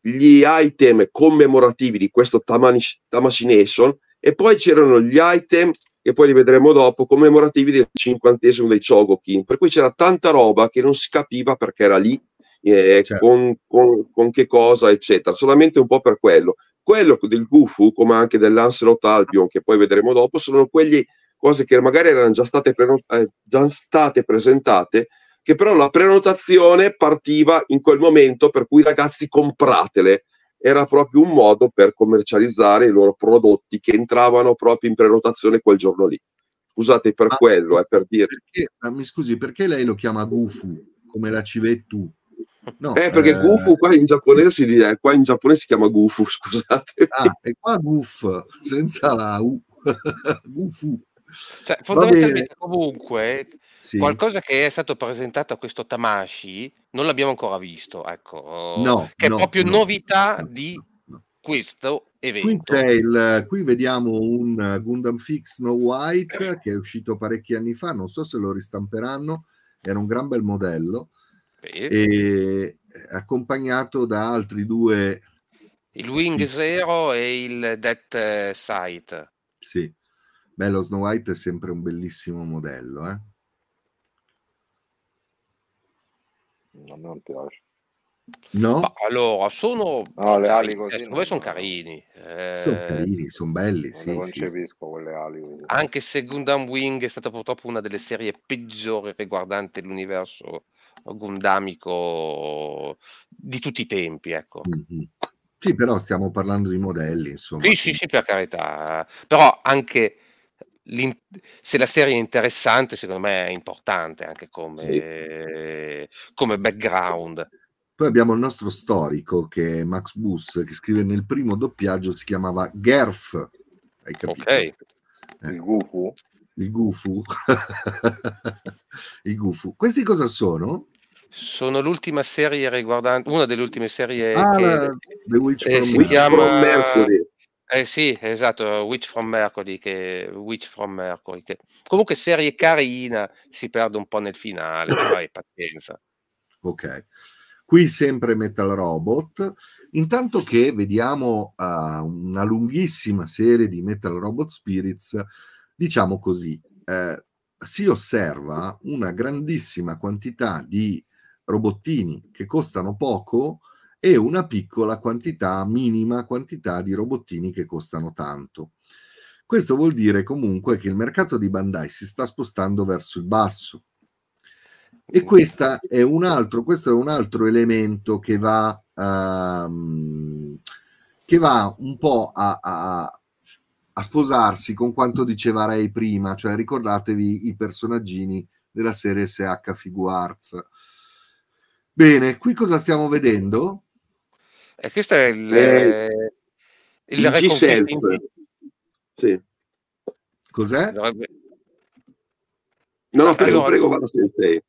Speaker 4: gli item commemorativi di questo Tamashination e poi c'erano gli item che poi li vedremo dopo, commemorativi del cinquantesimo dei Chogokin. Per cui c'era tanta roba che non si capiva perché era lì, eh, certo. con, con, con, che cosa, eccetera. Solamente un po' per quello. Quello del Gufu, come anche dell'Ancelot Albion, che poi vedremo dopo, sono quelle cose che magari erano già state, prenot- eh, già state presentate, che però la prenotazione partiva in quel momento, per cui ragazzi compratele era proprio un modo per commercializzare i loro prodotti che entravano proprio in prenotazione quel giorno lì. Scusate per ah, quello, è eh, per dire. Perché,
Speaker 1: mi scusi, perché lei lo chiama Gufu come la civettù? No, eh, perché eh... Gufu
Speaker 4: qua in giapponese si dice, qua in giapponese si chiama Gufu, scusate. Ah, e qua
Speaker 1: Guf, senza la U. gufu.
Speaker 3: Cioè, fondamentalmente, comunque, sì. qualcosa che è stato presentato a questo Tamashi non l'abbiamo ancora visto, ecco, no, che è proprio no, novità di questo evento.
Speaker 1: Qui, qui, vediamo un Gundam Fix No White che è uscito parecchi anni fa, non so se lo ristamperanno, era un gran bel modello, e, accompagnato da altri due.
Speaker 3: Il Wing Zero e il Death Sight.
Speaker 1: Sì. Beh, lo Snow White è sempre un bellissimo modello,
Speaker 2: eh?
Speaker 3: No, a me non piace. No? Ma allora, sono... No, le ali così... Eh, certo, non... sono carini. Eh... Sono
Speaker 1: carini, sono belli, non sì. Non
Speaker 3: concepisco sì. quelle ali. Quindi. Anche se Gundam Wing è stata purtroppo una delle serie peggiori riguardante l'universo gundamico di tutti i tempi, ecco.
Speaker 1: Mm-hmm. Sì, però stiamo parlando di modelli, insomma. Sì,
Speaker 3: sì, sì, per carità. Però anche se la serie è interessante, secondo me è importante anche come, come background. Poi
Speaker 1: abbiamo il nostro storico che è Max Bus, che scrive nel primo doppiaggio si chiamava Gerf. Hai capito? Ok. Eh. Il Gufu. Il Gufu. il Gufu. Questi cosa sono?
Speaker 3: Sono l'ultima serie riguardante, una delle ultime serie ah, che The Witch eh, si chiama... Mercury eh sì, esatto, Witch from Mercury, che, Witch from Mercury che... comunque serie carina, si perde un po' nel finale, vai, pazienza.
Speaker 1: Ok, qui sempre Metal Robot, intanto che vediamo uh, una lunghissima serie di Metal Robot Spirits, diciamo così, eh, si osserva una grandissima quantità di robottini che costano poco, e una piccola quantità, minima quantità di robottini che costano tanto. Questo vuol dire comunque che il mercato di Bandai si sta spostando verso il basso. E è altro, questo è un altro elemento che va, ehm, che va un po' a, a, a, sposarsi con quanto diceva Ray prima, cioè ricordatevi i personaggini della serie SH Figuarts. Bene, qui cosa stiamo vedendo?
Speaker 3: E questo è il, eh, il, il reconquista.
Speaker 4: Sì. Cos'è? Dovrebbe... No, no, prego, allora, prego, vado sensei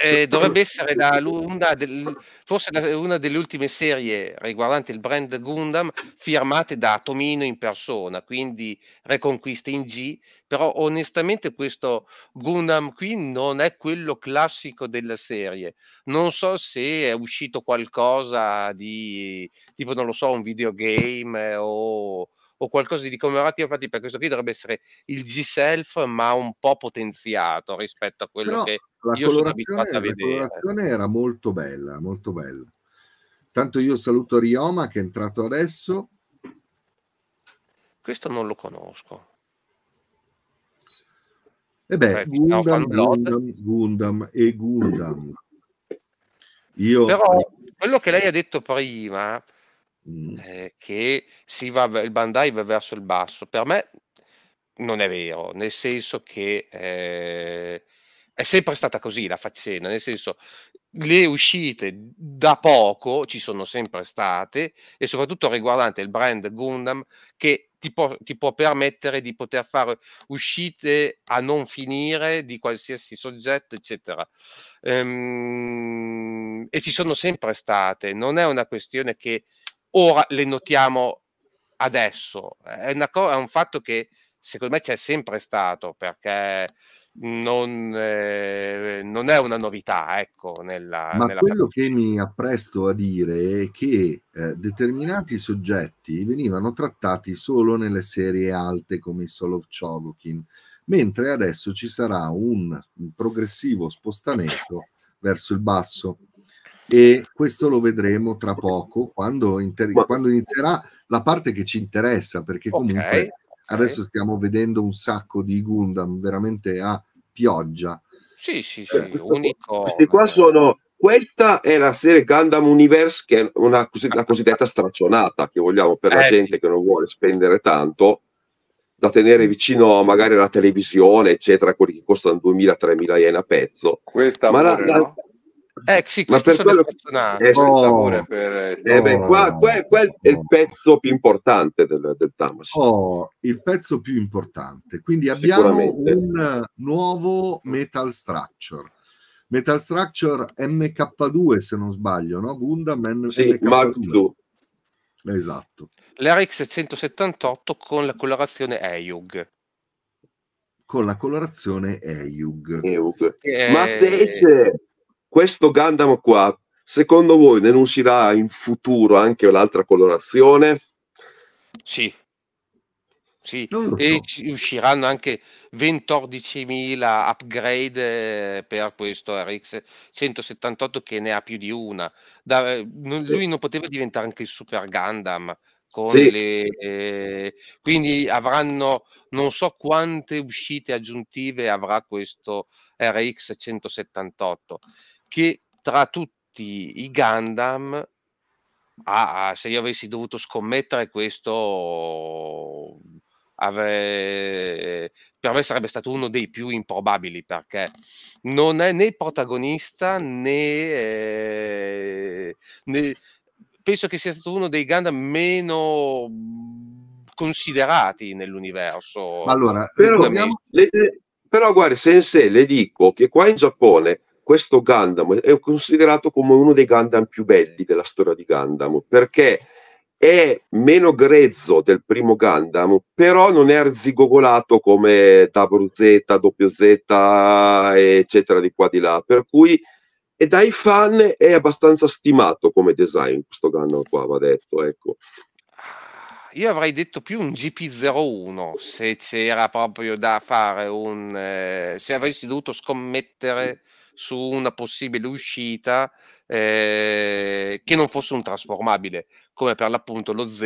Speaker 3: eh, dovrebbe essere la, una del, forse la, una delle ultime serie riguardanti il brand Gundam firmate da Tomino in persona, quindi Reconquista in G, però onestamente questo Gundam qui non è quello classico della serie. Non so se è uscito qualcosa di tipo, non lo so, un videogame eh, o o qualcosa di commemorativo, infatti per questo qui dovrebbe essere il G-Self ma un po' potenziato rispetto a quello Però che io sono abituato a vedere. La colorazione
Speaker 1: era molto bella, molto bella. Tanto io saluto Rioma che è entrato adesso.
Speaker 3: Questo non lo conosco.
Speaker 1: E eh beh, Beh Gundam, Gundam, Gundam, e Gundam.
Speaker 3: Io... Però quello che lei ha detto prima Mm. Eh, che si va, il Bandai va verso il basso. Per me non è vero, nel senso che eh, è sempre stata così la faccenda, nel senso le uscite da poco ci sono sempre state e soprattutto riguardante il brand Gundam che ti può, ti può permettere di poter fare uscite a non finire di qualsiasi soggetto, eccetera. Ehm, e ci sono sempre state, non è una questione che ora le notiamo adesso. È, una co- è un fatto che secondo me c'è sempre stato perché non, eh, non è una novità, ecco. Nella, Ma nella... quello
Speaker 1: che mi appresto a dire è che eh, determinati soggetti venivano trattati solo nelle serie alte come i of Chogokin, mentre adesso ci sarà un, un progressivo spostamento verso il basso e questo lo vedremo tra poco quando, inter- quando inizierà la parte che ci interessa perché comunque okay, adesso stiamo vedendo un sacco di Gundam veramente a pioggia.
Speaker 3: Sì, sì, sì, eh, unico. Questi
Speaker 4: qua sono questa è la serie Gundam Universe che è una la cosiddetta straccionata che vogliamo per eh, la gente che non vuole spendere tanto da tenere vicino magari alla televisione eccetera quelli che costano 2000-3000 yen a pezzo questa ma pure, la, no?
Speaker 3: Eh sì, ma per quello che... Eh, oh, per... eh, beh, oh, qua, qua, è, qua
Speaker 4: è il pezzo più importante del, del Tamas.
Speaker 1: Oh, il pezzo più importante. Quindi abbiamo un nuovo Metal Structure. Metal Structure MK2 se non sbaglio, no? Gundam sì, MK2. Esatto.
Speaker 3: L'RX 178 con la colorazione Eyug
Speaker 4: con la colorazione Eyug. Eyug. Eh... Ma invece questo Gundam qua, secondo voi ne uscirà in futuro anche l'altra colorazione?
Speaker 2: Sì.
Speaker 3: Sì, so. e usciranno anche 14.000 upgrade eh, per questo RX 178 che ne ha più di una. Da, eh, lui non poteva diventare anche il Super Gundam, sì. le, eh, quindi avranno non so quante uscite aggiuntive avrà questo RX 178 che tra tutti i Gundam, ah, se io avessi dovuto scommettere questo, avrei, per me sarebbe stato uno dei più improbabili perché non è né protagonista né, eh, né penso che sia stato uno dei Gundam meno considerati nell'universo. Allora, però,
Speaker 4: però guarda, Sensei, le dico che qua in Giappone questo Gundam è considerato come uno dei Gundam più belli della storia di Gundam perché è meno grezzo del primo Gundam, però non è arzigogolato come WZ, WZ, eccetera di qua di là, per cui e dai fan è abbastanza stimato come design questo Gundam qua, va detto, ecco.
Speaker 3: Io avrei detto più un GP01 se c'era proprio da fare un eh, se avessi dovuto scommettere su una possibile uscita eh, che non fosse un trasformabile, come per l'appunto lo Z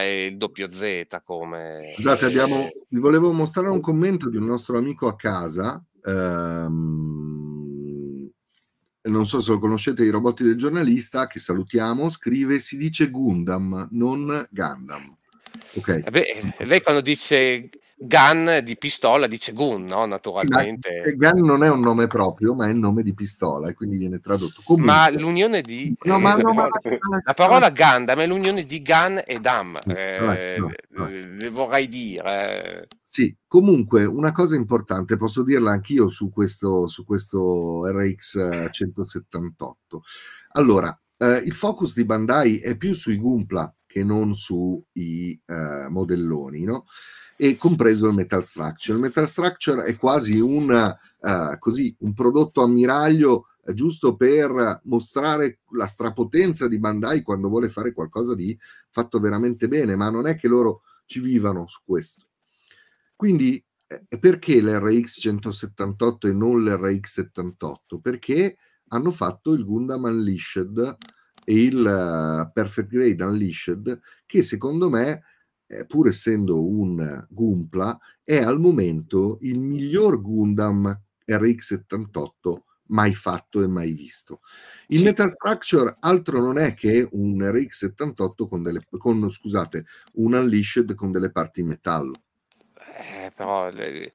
Speaker 3: e il doppio Z. Come... Scusate, abbiamo...
Speaker 1: vi volevo mostrare un commento di un nostro amico a casa. Ehm... non so se lo conoscete, i robot del giornalista, che salutiamo, scrive, si dice Gundam, non Gundam.
Speaker 3: Okay. Eh beh, eh, lei quando dice Gun di pistola dice Gun, no? naturalmente. Sì, eh, Gun
Speaker 1: non è un nome proprio, ma è il nome di pistola, e quindi viene tradotto. Comunque, ma
Speaker 3: l'unione di... No, ma, eh, no, ma... La parola Gundam è l'unione di Gun e Dam, eh, no, ecco, ecco. le vorrei dire.
Speaker 1: Sì, comunque una cosa importante, posso dirla anch'io su questo, su questo RX 178. Allora, eh, il focus di Bandai è più sui Gunpla che non sui eh, modelloni, no? e compreso il metal structure. Il metal structure è quasi una, uh, eh, così, un prodotto ammiraglio eh, giusto per mostrare la strapotenza di Bandai quando vuole fare qualcosa di fatto veramente bene, ma non è che loro ci vivano su questo. Quindi eh, perché l'RX 178 e non l'RX 78? Perché hanno fatto il Gundam Unleashed e il Perfect Grade Unleashed che secondo me eh, pur essendo un Gumpla, è al momento il miglior Gundam RX-78 mai fatto e mai visto. Il Metal Structure altro non è che un RX-78 con delle, con, scusate, un Unleashed con delle parti in
Speaker 3: metallo. Eh, però le,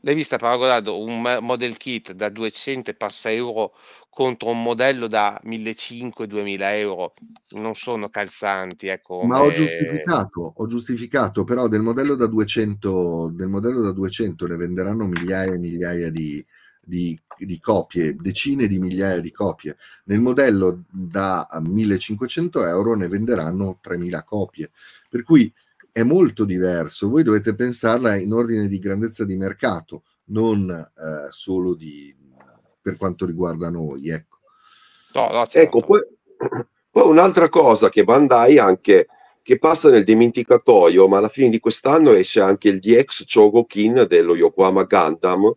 Speaker 3: l'hai vista paragonando un model kit da 200 e passa euro contro un modello da 1500-2000 euro non sono calzanti ecco, ma ho eh. giustificato
Speaker 1: ho giustificato però del modello da 200 del modello da 200 ne venderanno migliaia e migliaia di, di, di copie decine di migliaia di copie nel modello da 1500 euro ne venderanno 3000 copie per cui è molto diverso. Voi dovete pensarla in ordine di grandezza di mercato, non eh, solo di, per quanto riguarda noi. Ecco,
Speaker 3: no, no, certo. ecco poi,
Speaker 4: poi, un'altra cosa che Bandai anche che passa nel dimenticatoio, ma alla fine di quest'anno esce anche il DX Chogokin dello Yokohama Gundam,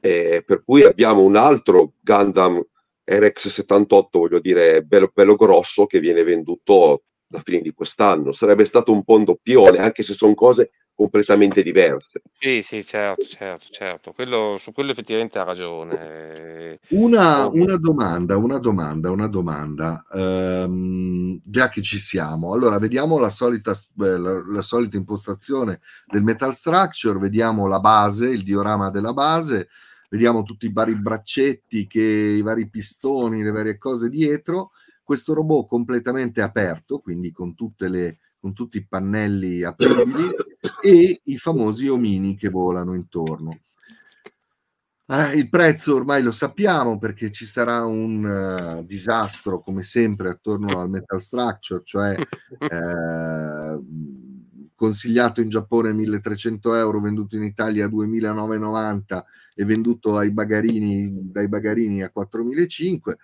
Speaker 4: eh, per cui abbiamo un altro Gundam RX78, voglio dire, bello, bello grosso, che viene venduto la fine di quest'anno. Sarebbe stato un po' un doppione, anche se sono cose
Speaker 3: completamente diverse. Sì, sì, certo, certo, certo. Quello, su quello effettivamente ha ragione.
Speaker 1: Una, una domanda, una domanda, una domanda. Ehm, già che ci siamo, allora vediamo la solita, eh, la, la solita impostazione del metal structure, vediamo la base, il diorama della base, vediamo tutti i vari braccetti, che, i vari pistoni, le varie cose dietro questo robot completamente aperto, quindi con, le, con tutti i pannelli apribili e i famosi omini che volano intorno. Eh, il prezzo ormai lo sappiamo perché ci sarà un uh, disastro come sempre attorno al metal structure, cioè eh, consigliato in Giappone 1300 euro, venduto in Italia 2990 e venduto ai bagarini, dai bagarini a 4500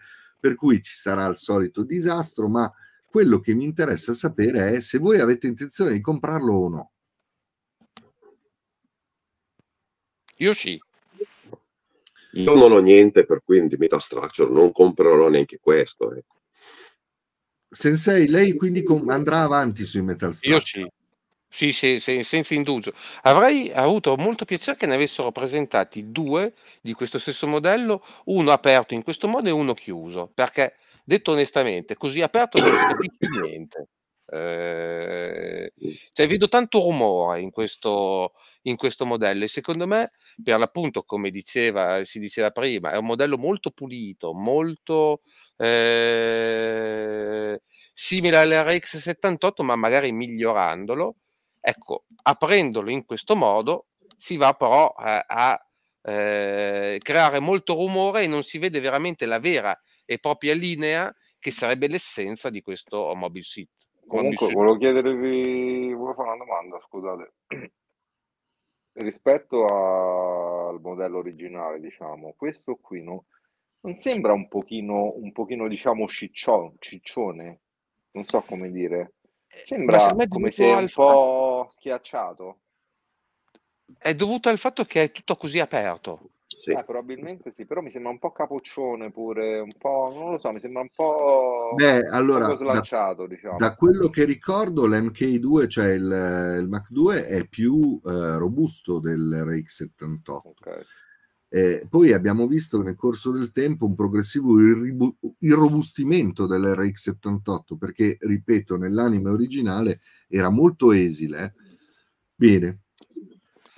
Speaker 1: per cui ci sarà il solito disastro, ma quello che mi interessa sapere è se voi avete intenzione di comprarlo o no.
Speaker 3: Io sì.
Speaker 4: Io non ho niente, per cui in Dimita Structure non comprerò neanche questo. Eh.
Speaker 1: Sensei, lei quindi com- andrà avanti sui Metal
Speaker 3: Structure? Io sì. Sì, se, se, senza indugio. Avrei avuto molto piacere che ne avessero presentati due di questo stesso modello, uno aperto in questo modo e uno chiuso, perché detto onestamente, così aperto non si capisce niente. Eh, cioè, vedo tanto rumore in questo, in questo, modello e secondo me, per l'appunto, come diceva, si diceva prima, è un modello molto pulito, molto eh, simile all'RX78, ma magari migliorandolo Ecco, aprendolo in questo modo si va però a, a eh, creare molto rumore e non si vede veramente la vera e propria linea che sarebbe l'essenza di questo mobile suit. Comunque, volevo
Speaker 2: chiedervi, volevo fare una domanda, scusate. Rispetto al modello originale, diciamo, questo qui no, non sembra un pochino, un pochino diciamo, ciccio...
Speaker 3: ciccione, non so come dire. Sembra come se un
Speaker 2: po' schiacciato.
Speaker 3: È dovuto al fatto che è tutto così aperto. Sì. Eh,
Speaker 2: probabilmente sì, però mi sembra un po' capoccione pure, un po', non lo so, mi sembra un po', Beh, allora, un po slanciato, da, diciamo. Da
Speaker 1: quello che ricordo, l'MK2, cioè il, il Mac 2, è più eh, robusto del RX78. Okay. Eh, poi abbiamo visto nel corso del tempo un progressivo irrobustimento dell'RX78 perché, ripeto, nell'anime originale era molto esile. Eh.
Speaker 4: Bene.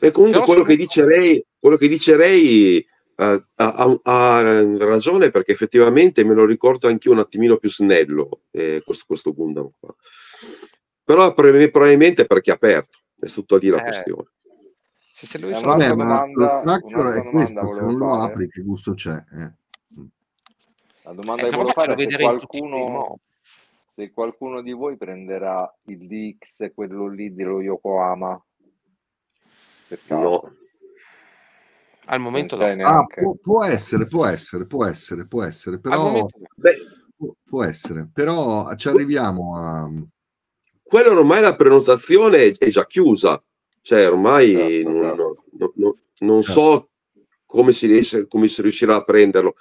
Speaker 4: E comunque quello che dice lei, quello che dice lei eh, ha, ha, ha, ragione perché effettivamente me lo ricordo anche un attimino più snello eh, questo, questo Gundam qua. Però probabilmente perché è aperto, è tutta lì la eh. questione.
Speaker 2: Se, se lui eh, fa Vabbè, domanda, lo snacciolo è questo, se non lo fare.
Speaker 1: apri che gusto c'è? Eh.
Speaker 2: La domanda eh, che volevo fare è se qualcuno, oh. se qualcuno di voi prenderà il DX, quello lì dello Yokohama. no.
Speaker 3: Al momento no. Ah, può,
Speaker 1: può, essere, può essere, può essere, può essere, però... può, può essere, però ci arriviamo a
Speaker 4: quello ormai la prenotazione è già chiusa, cioè ormai certo no, non certo. so come si, riesce, come si riuscirà a prenderlo,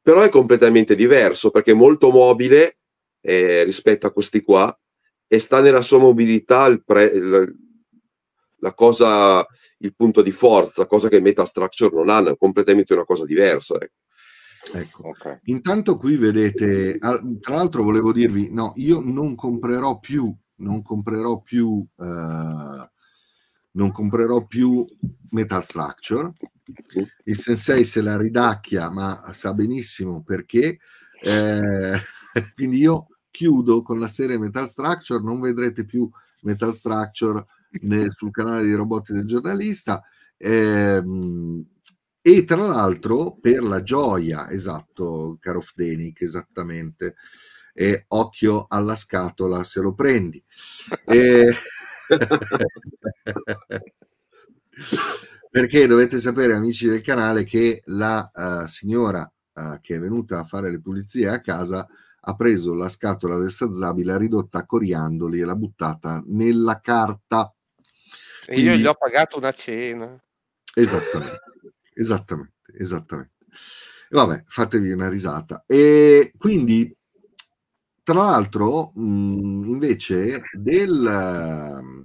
Speaker 4: però è completamente diverso perché è molto mobile eh, rispetto a questi qua e sta nella sua mobilità il, pre, la, la cosa, il punto di forza, cosa che Metal Structure non ha, è completamente una cosa diversa. Ecco.
Speaker 1: Ecco. Okay. Intanto qui vedete, tra l'altro volevo dirvi, no, io non comprerò più, non comprerò più eh, non comprerò più Metal Structure. Il Sensei se la ridacchia, ma sa benissimo perché. Eh, quindi io chiudo con la serie Metal Structure, non vedrete più Metal Structure nel, sul canale dei robot del giornalista. Eh, e tra l'altro per la gioia, esatto, caro Fdenik, esattamente, e occhio alla scatola se lo prendi. Eh, Perché dovete sapere, amici del canale, che la uh, signora uh, che è venuta a fare le pulizie a casa ha preso la scatola del sazzabi l'ha ridotta a coriandoli e l'ha buttata nella carta.
Speaker 3: E io gli ho pagato una cena.
Speaker 1: Esattamente, esattamente, esattamente. vabbè, fatevi una risata. E quindi tra l'altro, mh, invece, del,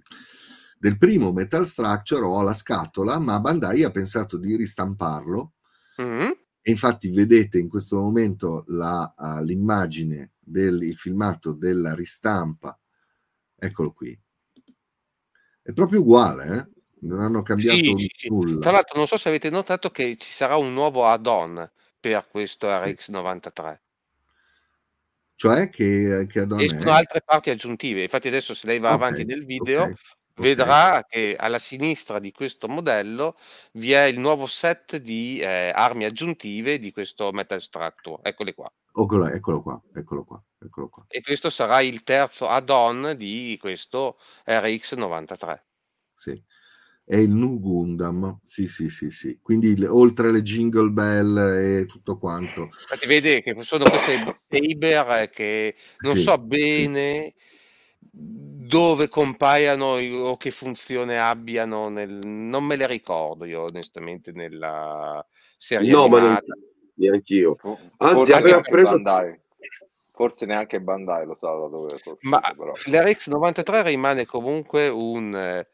Speaker 1: del, primo Metal Structure ho la scatola, ma Bandai ha pensato di ristamparlo. Mm-hmm. E infatti vedete in questo momento la, uh, l'immagine del filmato della ristampa. Eccolo qui. È proprio uguale, eh? non hanno cambiato sì, nulla. Tra
Speaker 3: l'altro non so se avete notato che ci sarà un nuovo add-on per questo RX93
Speaker 1: cioè che, che escono è...
Speaker 3: altre parti aggiuntive. Infatti, adesso se lei va okay, avanti nel video, okay, vedrà okay. che alla sinistra di questo modello vi è il nuovo set di eh, armi aggiuntive di questo metal structure. Eccole qua.
Speaker 1: Eccolo, eccolo qua, eccolo qua, eccolo qua.
Speaker 3: E questo sarà il terzo add-on di questo RX93.
Speaker 1: Sì è il New Gundam, sì sì sì sì, quindi il, oltre le jingle bell e tutto quanto.
Speaker 3: Infatti vede che sono queste paper che non sì. so bene dove compaiano o che funzione abbiano, nel, non me le ricordo io onestamente nella serie No, animata. ma neanche io. Anzi, aveva preso... Bandai forse neanche Bandai
Speaker 2: lo sa da dove è
Speaker 3: Ma l'RX93 rimane comunque un eh,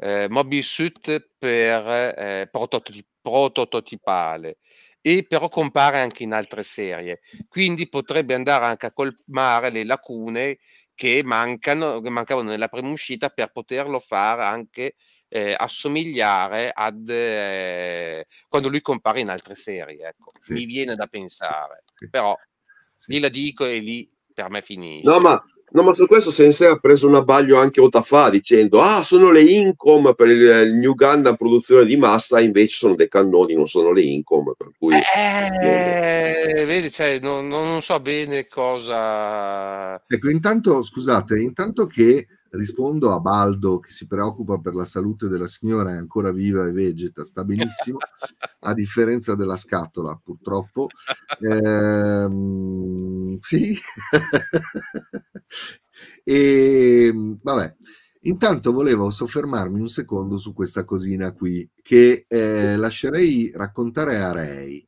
Speaker 3: eh, mobile suit per eh, prototip- prototipale e però compare anche in altre serie, quindi potrebbe andare anche a colmare le lacune che, mancano, che mancavano nella prima uscita per poterlo fare anche eh, assomigliare ad eh, quando lui compare in altre serie. Ecco. Sì. Mi viene da pensare, sì. però sì. lì la dico e lì per me finisce. No,
Speaker 4: ma, no, ma su questo Sensei ha preso un abbaglio anche Otafa dicendo ah, sono le income per il, il New Gundam produzione di massa, invece sono dei cannoni, non sono le income, per
Speaker 3: cui... Eh, eh, vedi, cioè, non, non, so bene cosa...
Speaker 1: Ecco, intanto, scusate, intanto che rispondo a Baldo che si preoccupa per la salute della signora, è ancora viva e vegeta, sta benissimo, a differenza della scatola purtroppo. Eh, sì, e ehm, vabbè. Intanto volevo soffermarmi un secondo su questa cosina qui che eh, lascerei raccontare a Ray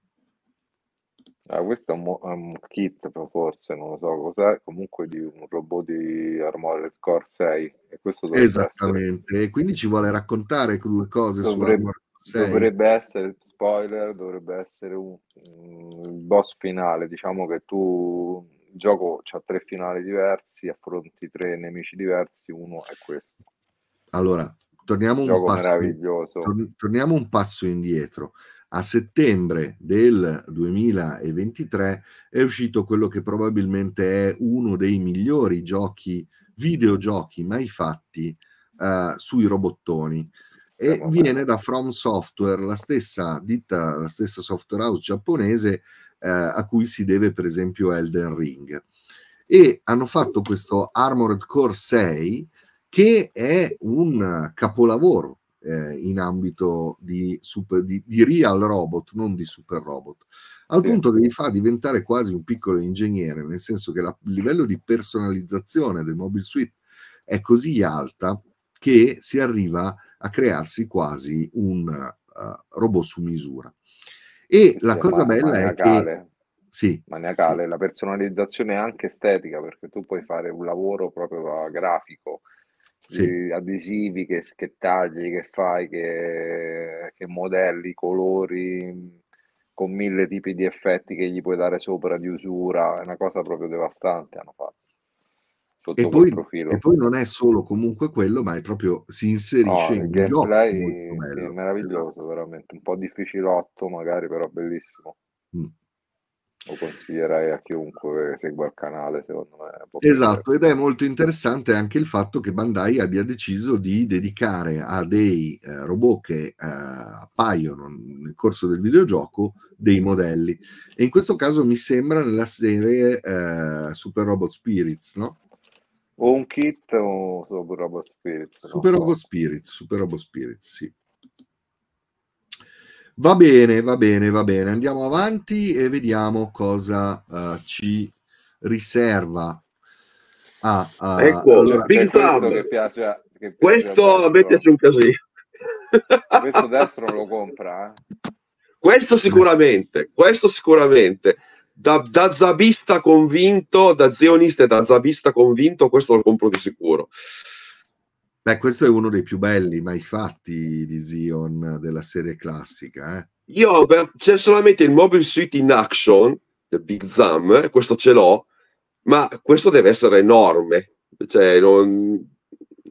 Speaker 2: Ah, questo è un, è un kit, forse, non lo so cos'è, comunque di un robot di Armored Core 6. E questo
Speaker 1: Esattamente, essere- e quindi ci vuole raccontare due cose dovrebbe, su Armored 6. Dovrebbe
Speaker 2: essere, spoiler, dovrebbe essere un, un mm, boss finale, diciamo che tu, il gioco ha tre finali diversi, affronti tre nemici diversi, uno è questo.
Speaker 1: Allora, torniamo, un passo, torniamo un passo indietro a settembre del 2023 è uscito quello che probabilmente è uno dei migliori giochi, videogiochi mai fatti uh, sui robottoni. E eh, viene da From Software, la stessa ditta, la stessa software house giapponese uh, a cui si deve per esempio Elden Ring. E hanno fatto questo Armored Core 6 che è un capolavoro eh, in ambito di, super, di, di, real robot, non di super robot, al sì. punto che li fa diventare quasi un piccolo ingegnere, nel senso che la, il livello di personalizzazione del mobile suite è così alta che si arriva a crearsi quasi un uh, robot su misura. E la cosa ma, bella maniacale. è che... Sì,
Speaker 2: maniacale, sì. la personalizzazione è anche estetica, perché tu puoi fare un lavoro proprio grafico, sì. adesivi che, che, tagli, che fai, che, che, modelli, colori, con mille tipi di effetti che gli puoi dare sopra di usura, è una cosa proprio devastante hanno fatto. Sotto e poi, profilo. e poi non
Speaker 1: è solo comunque quello, ma è proprio si inserisce no, in il gioco. Molto
Speaker 2: è meraviglioso, esatto. veramente. Un po' difficilotto, magari, però bellissimo. Mm lo consiglierei a chiunque segua il canale, secondo me. Esatto,
Speaker 1: ed è molto interessante anche il fatto che Bandai abbia deciso di dedicare a dei eh, robot che eh, appaiono nel corso del videogioco dei modelli. E in questo caso mi sembra nella serie eh, Super Robot Spirits,
Speaker 2: no? O un kit o Super Robot Spirits. Super
Speaker 1: so. Robot Spirits, Super Robot Spirits, sì. Va bene, va bene, va bene. Andiamo avanti e vediamo cosa uh, ci riserva.
Speaker 4: Ah, uh, ecco, allora, Big Fab. Che
Speaker 2: piace, che piace questo metteci un casino. questo destro lo compra. Eh.
Speaker 4: Questo sicuramente, questo sicuramente. Da, da zabista convinto, da zionista e da zabista convinto, questo lo compro di sicuro.
Speaker 1: Beh, questo è uno dei più belli mai fatti di Zion della serie classica. Eh?
Speaker 4: Io beh, c'è solamente il Mobile Suit in Action, del Big Zam, eh, questo ce l'ho, ma questo deve essere enorme. Cioè, non...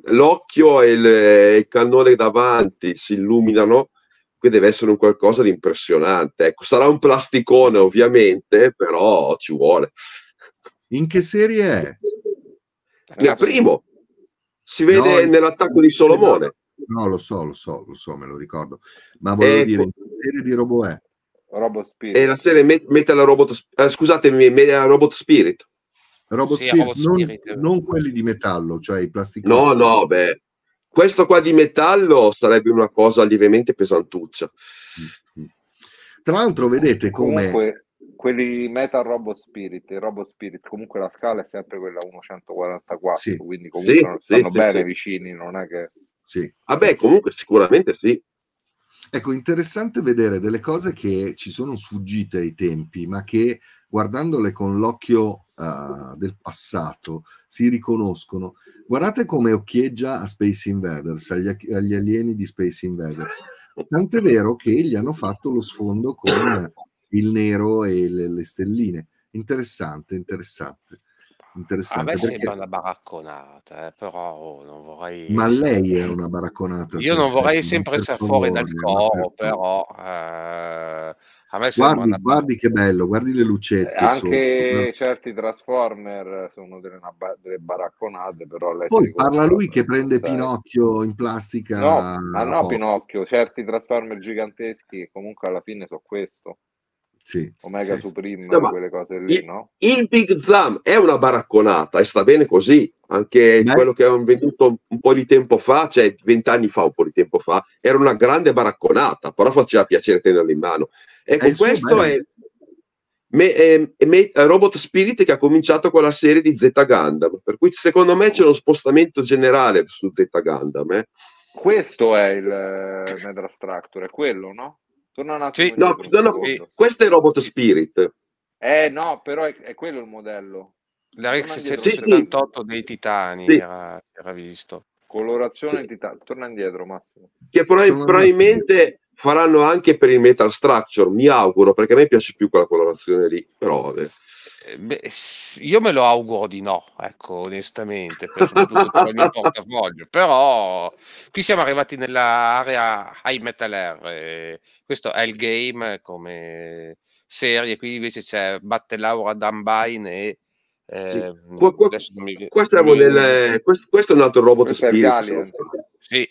Speaker 4: L'occhio e il, il cannone davanti si illuminano, quindi deve essere un qualcosa di impressionante. Ecco, sarà un plasticone ovviamente, però ci vuole. In che serie è? La primo si vede no, nell'attacco di Solomone. No,
Speaker 1: lo so, lo so, lo so, me lo ricordo. Ma volevo e ecco. dire, po- la serie di Roboè. Robot Spirit. E
Speaker 4: la serie Met- Metal Robot, eh, scusatemi, Metal Robot Spirit.
Speaker 1: Robot sì, Spirit, non, Spirit. non, quelli di metallo, cioè i plasticosi. No, no,
Speaker 4: beh. Questo qua di metallo sarebbe una cosa lievemente pesantuccia. Mm, mm. Tra l'altro, vedete come Comunque
Speaker 2: quelli Metal Robot Spirit, il Robot Spirit, comunque la scala è sempre quella 1,144, sì. quindi comunque sì, stanno sì, bene vicini, non è che... Sì. Vabbè,
Speaker 1: comunque
Speaker 4: sicuramente sì.
Speaker 1: Ecco, interessante vedere delle cose che ci sono sfuggite ai tempi, ma che guardandole con l'occhio uh, del passato si riconoscono. Guardate come occhieggia a Space Invaders, agli, agli alieni di Space Invaders. Tant'è vero che gli hanno fatto lo sfondo con il nero e le, le stelline. Interessante, interessante interessante. A me perché... sembra una
Speaker 3: baracconata, eh, però oh, non vorrei... Ma lei è una
Speaker 1: baracconata. Io non vorrei sempre
Speaker 3: essere fuori dal coro, però... Eh, a me guardi, una...
Speaker 1: guardi che bello, guardi le lucette. Eh, anche
Speaker 2: sotto, certi Transformer sono delle, ba- delle baracconate, però... Poi parla
Speaker 1: lui che prende sai. Pinocchio in plastica. No, ah, no,
Speaker 2: porta. Pinocchio, certi Transformer giganteschi comunque alla fine so questo
Speaker 4: sì, Omega sì. Supreme, sì, quelle
Speaker 2: cose lì, il, no?
Speaker 4: Il Big Zam è una baracconata e sta bene così. Anche Beh. quello che avevamo venduto un po' di tempo fa, cioè vent'anni fa, un po' di tempo fa, era una grande baracconata, però faceva piacere tenerla in mano. Ecco, eh, questo è, me, è, è, Robot Spirit che ha cominciato con la serie di Z Gundam, per cui secondo me c'è uno spostamento generale su Z Gundam. Eh.
Speaker 2: Questo
Speaker 4: è il eh, Metal Structure, è
Speaker 2: quello, no? Torna un attimo. Sì, no,
Speaker 4: no, no, questo è Robot sì. Spirit.
Speaker 2: Eh no, però è, è quello il modello. La Rex 178 sì, dei Titani era, era, visto.
Speaker 3: Colorazione
Speaker 2: sì. Titani. Torna indietro, Massimo.
Speaker 4: Che
Speaker 3: probabilmente
Speaker 4: faranno anche per il metal structure, mi auguro, perché a me piace più quella colorazione lì, però vabbè.
Speaker 3: Eh, beh, io me lo auguro di no, ecco, onestamente, per, per il mio portafoglio, però qui siamo arrivati nell'area high metal R, questo è il game come serie, qui invece c'è Battelaura dumbine e eh, sì. Ehm, qua, qua, mi, qua mi... Nel,
Speaker 4: questo, questo, è un altro robot questo Sì,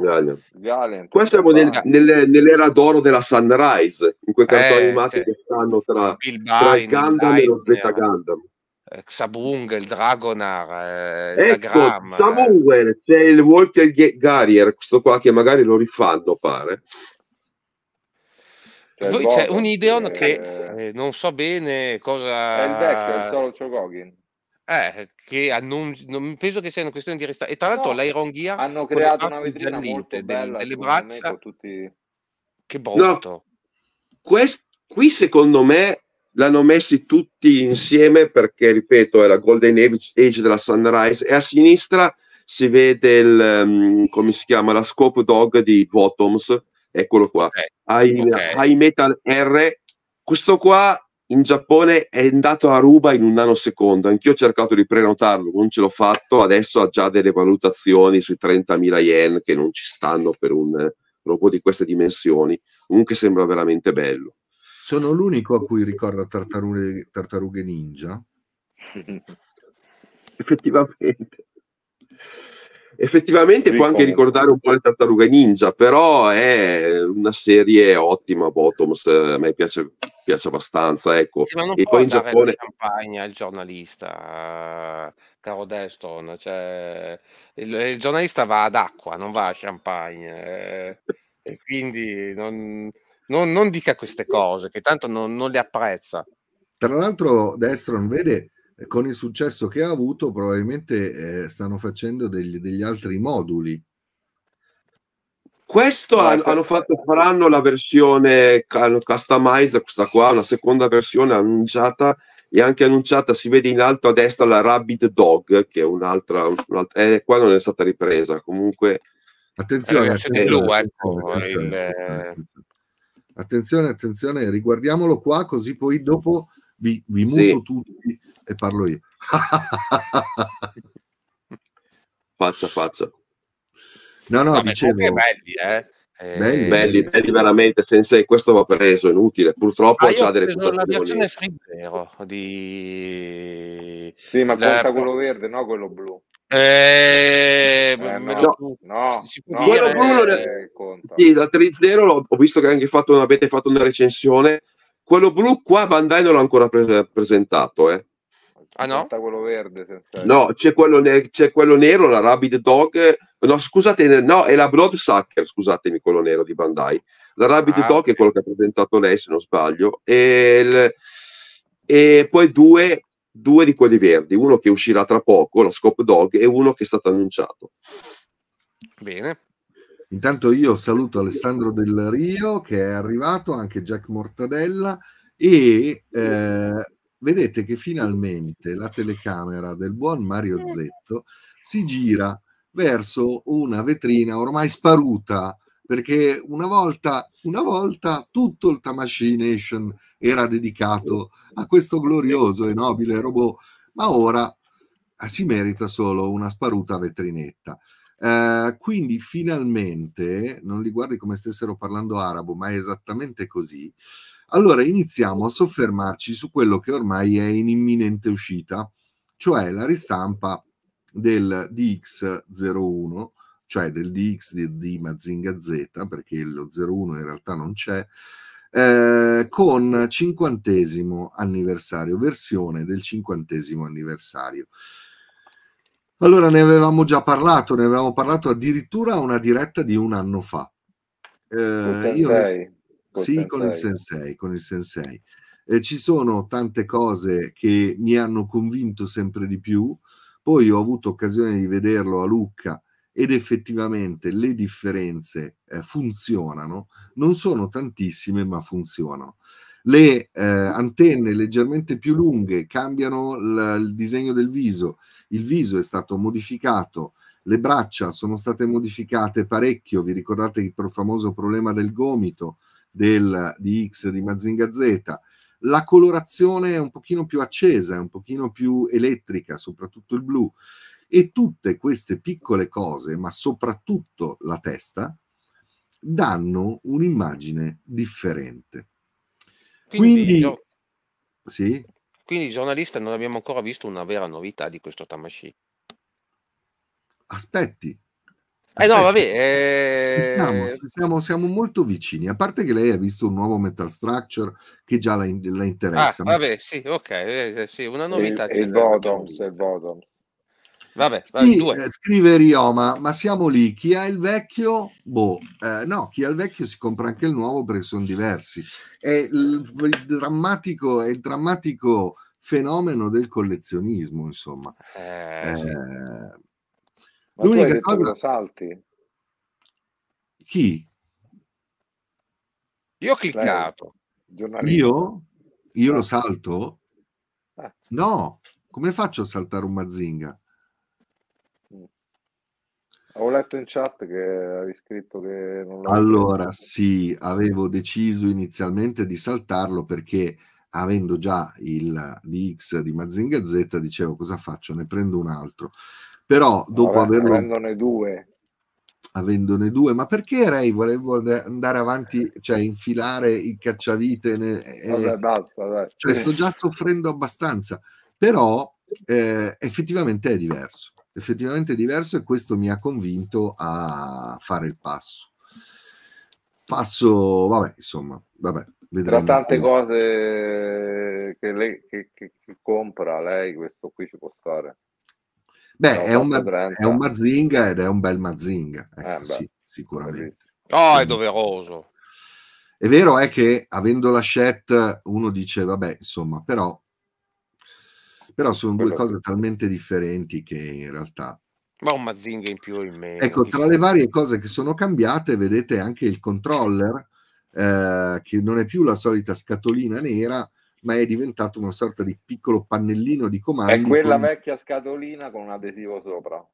Speaker 4: Gallian.
Speaker 3: Gallian Qua
Speaker 4: siamo nel, nel, nell'era d'oro della Sunrise, in quei cartoni eh, animati sì. che stanno tra, Bilbao, tra il Gundam e lo Zeta Gundam.
Speaker 3: Eh, Xabung, il Dragonar, eh, ecco, Dagram,
Speaker 4: Xabung, eh. c'è il Walker Garrier, questo qua che magari lo rifanno, pare. C'è, cioè, Voi, c'è un Ideon
Speaker 3: eh, che eh, non so bene cosa... È il vecchio, il Zoro Chogogin. Eh, che non, penso che sia una questione di restare. E tra l'altro no, l'Iron Gear hanno creato una vetrina molto bella, delle braccia. Tutti... Che botto. No, quest, qui
Speaker 4: secondo me l'hanno messi tutti insieme perché, ripeto, è la Golden Age, Age della Sunrise e a sinistra si vede il, um, come si chiama, la Scope Dog di Bottoms, eccolo qua, okay. Eh, high, okay. High Metal R, questo qua in Giappone è andato a ruba in un nanosecondo. Anch'io ho cercato di prenotarlo, non ce l'ho fatto. Adesso ha già delle valutazioni sui 30.000 yen che non ci stanno per un eh, robot di queste dimensioni. Comunque sembra veramente bello.
Speaker 1: Sono l'unico a cui ricorda tartarughe, tartarughe ninja.
Speaker 4: Effettivamente. Effettivamente può anche ricordare un po' il tartaruga ninja, però è una serie ottima, Bottoms, a me piace, piace abbastanza, ecco. Sì, e poi in Giappone...
Speaker 3: Champagne il giornalista, caro Deston, cioè, il, il, giornalista va ad acqua, non va a champagne, eh, e quindi non, non, non, dica queste cose, che tanto non, non le apprezza.
Speaker 1: Tra l'altro Destron, vede, con il successo che ha avuto, probabilmente eh, stanno facendo degli, degli, altri moduli.
Speaker 4: Questo hanno, ecco. hanno fatto, faranno la versione customizer, questa qua, una seconda versione annunciata e anche annunciata, si vede in alto a destra la Rabbit Dog, che è un'altra, un'altra eh, qua non è stata ripresa, comunque...
Speaker 1: Attenzione, ragazzi, eh, attenzione, ecco, attenzione, il... attenzione, eh, attenzione, riguardiamolo qua così poi dopo vi, vi muto sì. tutti e parlo io.
Speaker 4: faccia faccia. No, no, Vabbè, dicevo... belli, eh. eh? Belli. belli, belli veramente, cioè, senza, questo va preso, inutile. Purtroppo ah, ha delle reputazioni. la versione
Speaker 3: Frizzero di... Sì, ma la... quello
Speaker 2: verde, no quello blu.
Speaker 3: Eh, eh, no, lo...
Speaker 2: no, si può no, dire, quello blu eh, sì,
Speaker 4: da 3-0 ho visto che anche fatto, avete fatto una recensione quello blu qua Bandai non l'ha ancora pre- presentato, eh.
Speaker 2: Ah no? Quello verde,
Speaker 4: no, c'è quello, ne- c'è quello nero, la rabbit Dog. No, scusate, no, è la sucker scusatemi, quello nero di Bandai. La rabbit ah, Dog okay. è quello che ha presentato lei, se non sbaglio. E, il... e poi due, due di quelli verdi, uno che uscirà tra poco, la Scope Dog, e uno che è stato annunciato.
Speaker 3: Bene.
Speaker 1: Intanto io saluto Alessandro Del Rio che è arrivato, anche Jack Mortadella e eh, vedete che finalmente la telecamera del buon Mario Zetto si gira verso una vetrina ormai sparuta perché una volta, una volta tutto il Tamashi Nation era dedicato a questo glorioso e nobile robot, ma ora eh, si merita solo una sparuta vetrinetta. Eh, quindi finalmente, non li guardi come stessero parlando arabo, ma è esattamente così. Allora iniziamo a soffermarci su quello che ormai è in imminente uscita, cioè la ristampa del DX01, cioè del DX di, di Mazinga Z, perché lo 01 in realtà non c'è, eh, con cinquantesimo anniversario, versione del cinquantesimo anniversario. Allora ne avevamo già parlato, ne avevamo parlato addirittura a una diretta di un anno fa. Eh, io, con sì, con il sensei, con il sensei. Eh, ci sono tante cose che mi hanno convinto sempre di più. Poi ho avuto occasione di vederlo a Lucca ed effettivamente le differenze eh, funzionano, non sono tantissime, ma funzionano. Le eh, antenne leggermente più lunghe cambiano l- il disegno del viso, il viso è stato modificato, le braccia sono state modificate parecchio, vi ricordate il famoso problema del gomito del, di X di Mazinga Z, la colorazione è un pochino più accesa, è un pochino più elettrica, soprattutto il blu, e tutte queste piccole cose, ma soprattutto la testa, danno un'immagine differente.
Speaker 3: Quindi, Quindi io... sì? Quindi, giornalista, non abbiamo ancora visto una vera novità di questo Tamashi. Aspetti. Aspetti. Eh no, vabbè. Eh... Siamo,
Speaker 1: siamo, siamo, molto vicini. A parte che lei ha visto un nuovo Metal Structure che già la, la interessa. Ah, ma... vabbè,
Speaker 3: sì, ok. Eh, eh sì, una novità. Il, il Vodoms, eh, il Vodoms. Vabbè, sì, due. Eh,
Speaker 1: scrive Rioma, ma siamo lì. Chi ha il vecchio? Boh, eh, no, chi ha il vecchio si compra anche il nuovo perché sono diversi. È il, il drammatico, è il drammatico fenomeno del collezionismo, insomma.
Speaker 2: Eh, eh, l'unica cosa... Salti. Chi? Io ho cliccato. Beh, io?
Speaker 1: Io no. lo ah. salto? Ah. No, come faccio a saltare un Mazinga?
Speaker 2: Ho letto in chat che avevi scritto che non Allora,
Speaker 1: sì, avevo deciso inizialmente di saltarlo perché avendo già il DX di Mazinga Z dicevo cosa faccio? Ne prendo un altro. Però dopo Vabbè, averlo... Prendone due. Avendone due, ma perché Ray volevo andare avanti, cioè infilare i cacciavite? Nel, eh, Vabbè, basta, dai. Cioè, sto già soffrendo abbastanza, però eh, effettivamente è diverso effettivamente diverso e questo mi ha convinto a fare il passo. Passo, vabbè, insomma, vabbè, Vedremo. Tra tante
Speaker 2: cose che, lei, che, che, che, compra lei, questo qui ci può stare.
Speaker 1: Beh, è, un, è un, Mazinga ed è un bel Mazinga, eh, ecco, eh, sì, sicuramente.
Speaker 3: Oh, è doveroso.
Speaker 1: È vero è che avendo la chat uno dice, vabbè, insomma, però però sono due cose talmente differenti che in realtà
Speaker 3: ma un Mazinga in più o in meno ecco tra le
Speaker 1: varie cose che sono cambiate vedete anche il controller eh, che non è più la solita scatolina nera ma è diventato una sorta di piccolo pannellino di comando è quella con...
Speaker 2: vecchia scatolina con un adesivo sopra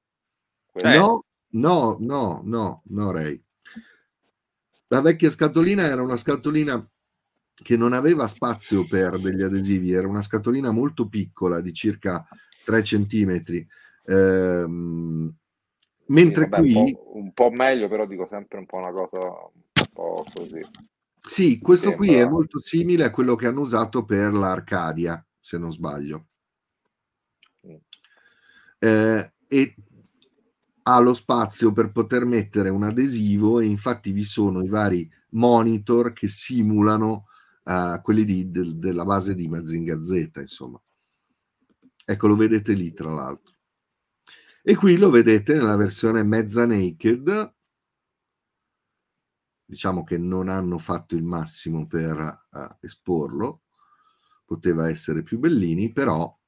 Speaker 2: quella... Eh. no
Speaker 1: no no no no Ray la vecchia scatolina era una scatolina che non aveva spazio per degli adesivi, era una scatolina molto piccola di circa 3 cm. Ehm, mentre vabbè, qui... Un
Speaker 2: po', un po', meglio, però dico sempre un po' una cosa un po' così.
Speaker 1: Sì, questo sembra... qui è molto simile a quello che hanno usato per l'Arcadia, se non sbaglio. Mm. Eh, e ha lo spazio per poter mettere un adesivo e infatti vi sono i vari monitor che simulano a quelli di, de, della base di Mazinga Z, insomma. Ecco, lo vedete lì, tra l'altro. E qui lo vedete nella versione mezza naked. Diciamo che non hanno fatto il massimo per uh, esporlo. Poteva essere più bellini, però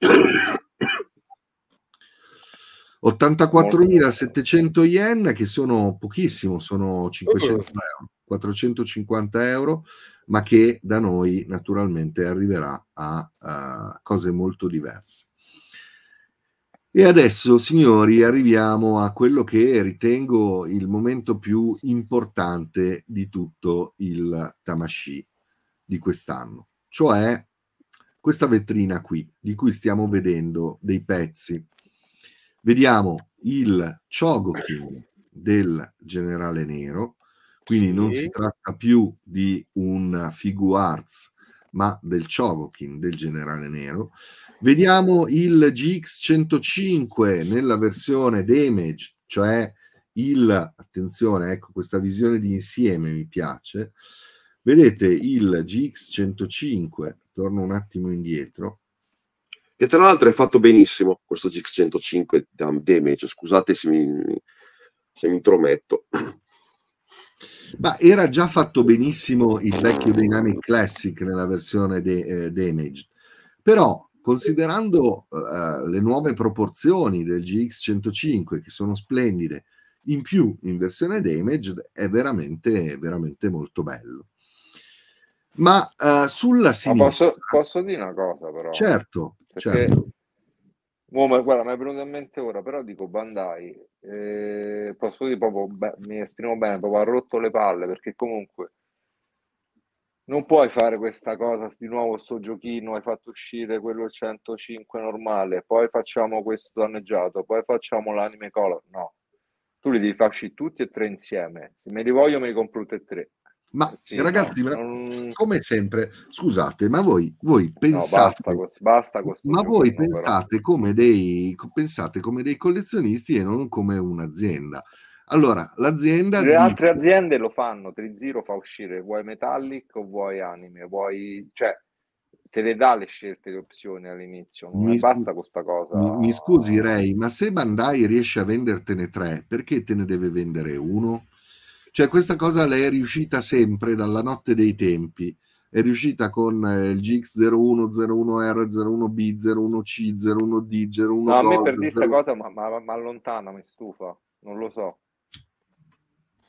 Speaker 1: 84.700 yen, che sono pochissimo, sono 500 euro, 450 euro, ma che da noi naturalmente arriverà a uh, cose molto diverse. E adesso, signori, arriviamo a quello che ritengo il momento più importante di tutto il Tamashi di quest'anno, cioè questa vetrina qui, di cui stiamo vedendo dei pezzi. Vediamo il Chogokin del generale nero, quindi non si tratta più di un figuarts, ma del Chogokin, del generale nero. Vediamo il GX105 nella versione damage, cioè il, attenzione, ecco questa visione di insieme mi piace. Vedete il GX105, torno un attimo indietro.
Speaker 4: Che tra l'altro è fatto benissimo questo GX105 damage, scusate se mi, se mi intrometto.
Speaker 1: Ma era già fatto benissimo il vecchio Dynamic Classic nella versione de- eh, Damage, però considerando eh, le nuove proporzioni del GX105 che sono splendide, in più in versione Damage è veramente, veramente molto bello. Ma eh, sulla sinistra... Ma posso,
Speaker 2: posso, dire una cosa però? Certo, certo. Oh, ma guarda, mi è venuto in mente ora, però dico Bandai, eh, posso dire proprio, beh, mi esprimo bene, proprio ha rotto le palle perché comunque non puoi fare questa cosa di nuovo sto giochino hai fatto uscire quello 105 normale poi facciamo questo danneggiato poi facciamo l'anime color no tu li devi farci tutti e tre insieme se me li voglio me li compro tutti e tre
Speaker 1: ma eh sì, ragazzi, no, ma, come sempre, scusate, ma voi, voi pensate, no, basta, basta ma voi giorno, pensate, come dei, pensate come dei collezionisti e non come un'azienda. Allora, l'azienda... Le altre
Speaker 2: dice... aziende lo fanno, Triziro fa uscire, vuoi Metallic o vuoi anime, vuoi... Cioè, te le dà le scelte, le opzioni all'inizio, non mi, basta questa cosa.
Speaker 1: Mi, mi scusi Ray, ma se Bandai riesce a vendertene tre, perché te ne deve vendere uno? Cioè questa cosa lei è riuscita sempre dalla notte dei tempi, è riuscita con eh, il gx 0101 r 01B, 01C, 01D, 01 No, a me per dire questa
Speaker 2: cosa ma, ma, ma allontana, mi stufa, non lo so.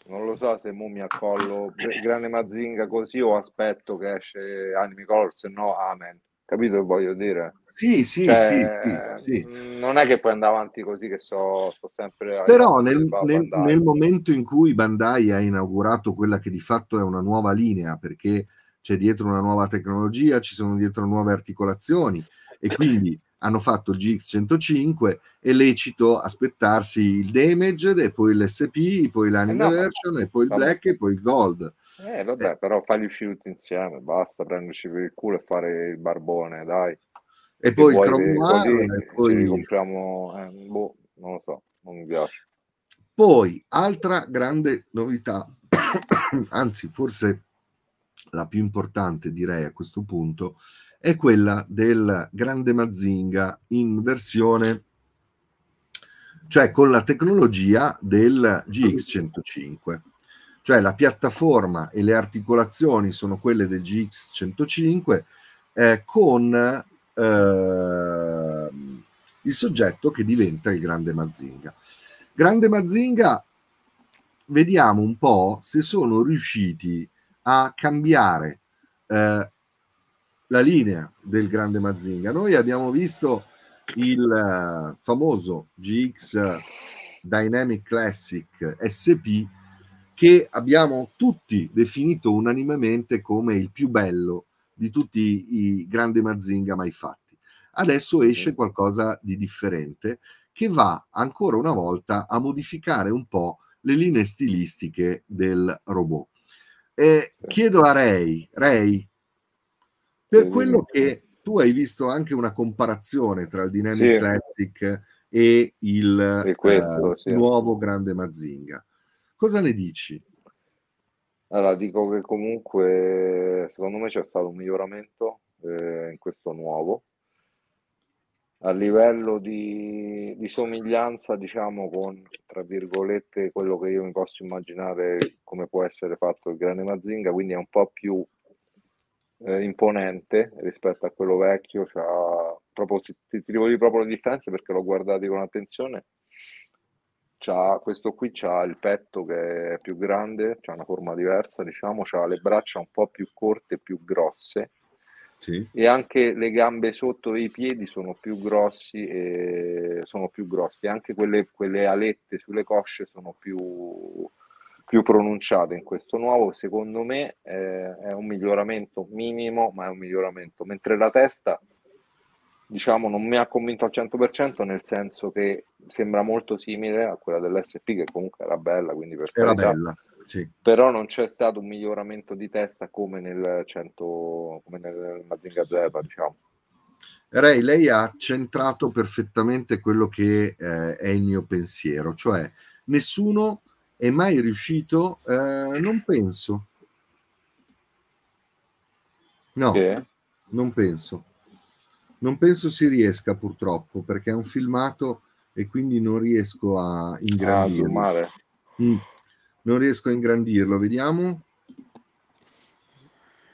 Speaker 2: Non lo so se mo mi accollo Grande Mazinga così o aspetto che esce Anime Color, se no amen capito che voglio dire? Sì, sì, cioè, sì, sì, mm, Non è che poi andare avanti così che so, sto sempre... Però nel, nel,
Speaker 1: nel, momento in cui Bandai ha inaugurato quella che di fatto è una nuova linea, perché c'è dietro una nuova tecnologia, ci sono dietro nuove articolazioni e quindi hanno fatto il GX105 è lecito aspettarsi il Damaged e poi l'SP, poi l'Anime eh no, Version e poi il Black
Speaker 2: e poi il Gold. Eh vabbè, eh. però fagli uscire tutti insieme, basta prenderci per il culo e fare il barbone, dai. E, poi, il cromare, e poi... compriamo, eh, boh, non lo so, non mi piace.
Speaker 1: Poi, altra grande novità, anzi forse la più importante direi a questo punto, è quella del grande Mazinga in versione, cioè con la tecnologia del GX105 cioè la piattaforma e le articolazioni sono quelle del GX105 eh, con eh, il soggetto che diventa il grande Mazinga. Grande Mazinga, vediamo un po' se sono riusciti a cambiare eh, la linea del grande Mazinga. Noi abbiamo visto il eh, famoso GX Dynamic Classic SP che abbiamo tutti definito unanimemente come il più bello di tutti i grandi Mazinga mai fatti. Adesso esce qualcosa di differente che va ancora una volta a modificare un po' le linee stilistiche del robot. E chiedo a Ray, Ray, per quello che tu hai visto anche una comparazione tra il Dynamic sì. Classic e il, e questo, uh, sì. nuovo grande Mazinga cosa ne dici?
Speaker 2: Allora, dico che comunque secondo me c'è stato un miglioramento eh, in questo nuovo. A livello di, di, somiglianza, diciamo, con tra virgolette quello che io mi posso immaginare come può essere fatto il grande Mazinga, quindi è un po' più eh, imponente rispetto a quello vecchio. Cioè, proprio, ti, ti, ti proprio le differenze perché l'ho guardato con attenzione C'ha, questo qui ha il petto che è più grande, ha una forma diversa, diciamo, ha le braccia un po' più corte, più grosse sì. e anche le gambe sotto i piedi sono più grossi e sono più grossi, anche quelle, quelle alette sulle cosce sono più, più, pronunciate in questo nuovo, secondo me eh, è un miglioramento minimo, ma è un miglioramento, mentre la testa diciamo, non mi ha convinto al 100% nel senso che sembra molto simile a quella dell'SP che comunque era bella, quindi per era carità, bella, sì. però non c'è stato un miglioramento di testa come nel, 100, come nel Mazinga Zeta, diciamo.
Speaker 1: Ray, lei ha centrato perfettamente quello che eh, è il mio pensiero, cioè nessuno è mai riuscito, eh, non penso. No, che? non penso non penso si riesca purtroppo perché è un filmato e quindi non riesco a ingrandirlo. Ah, mm. Non riesco a ingrandirlo, vediamo.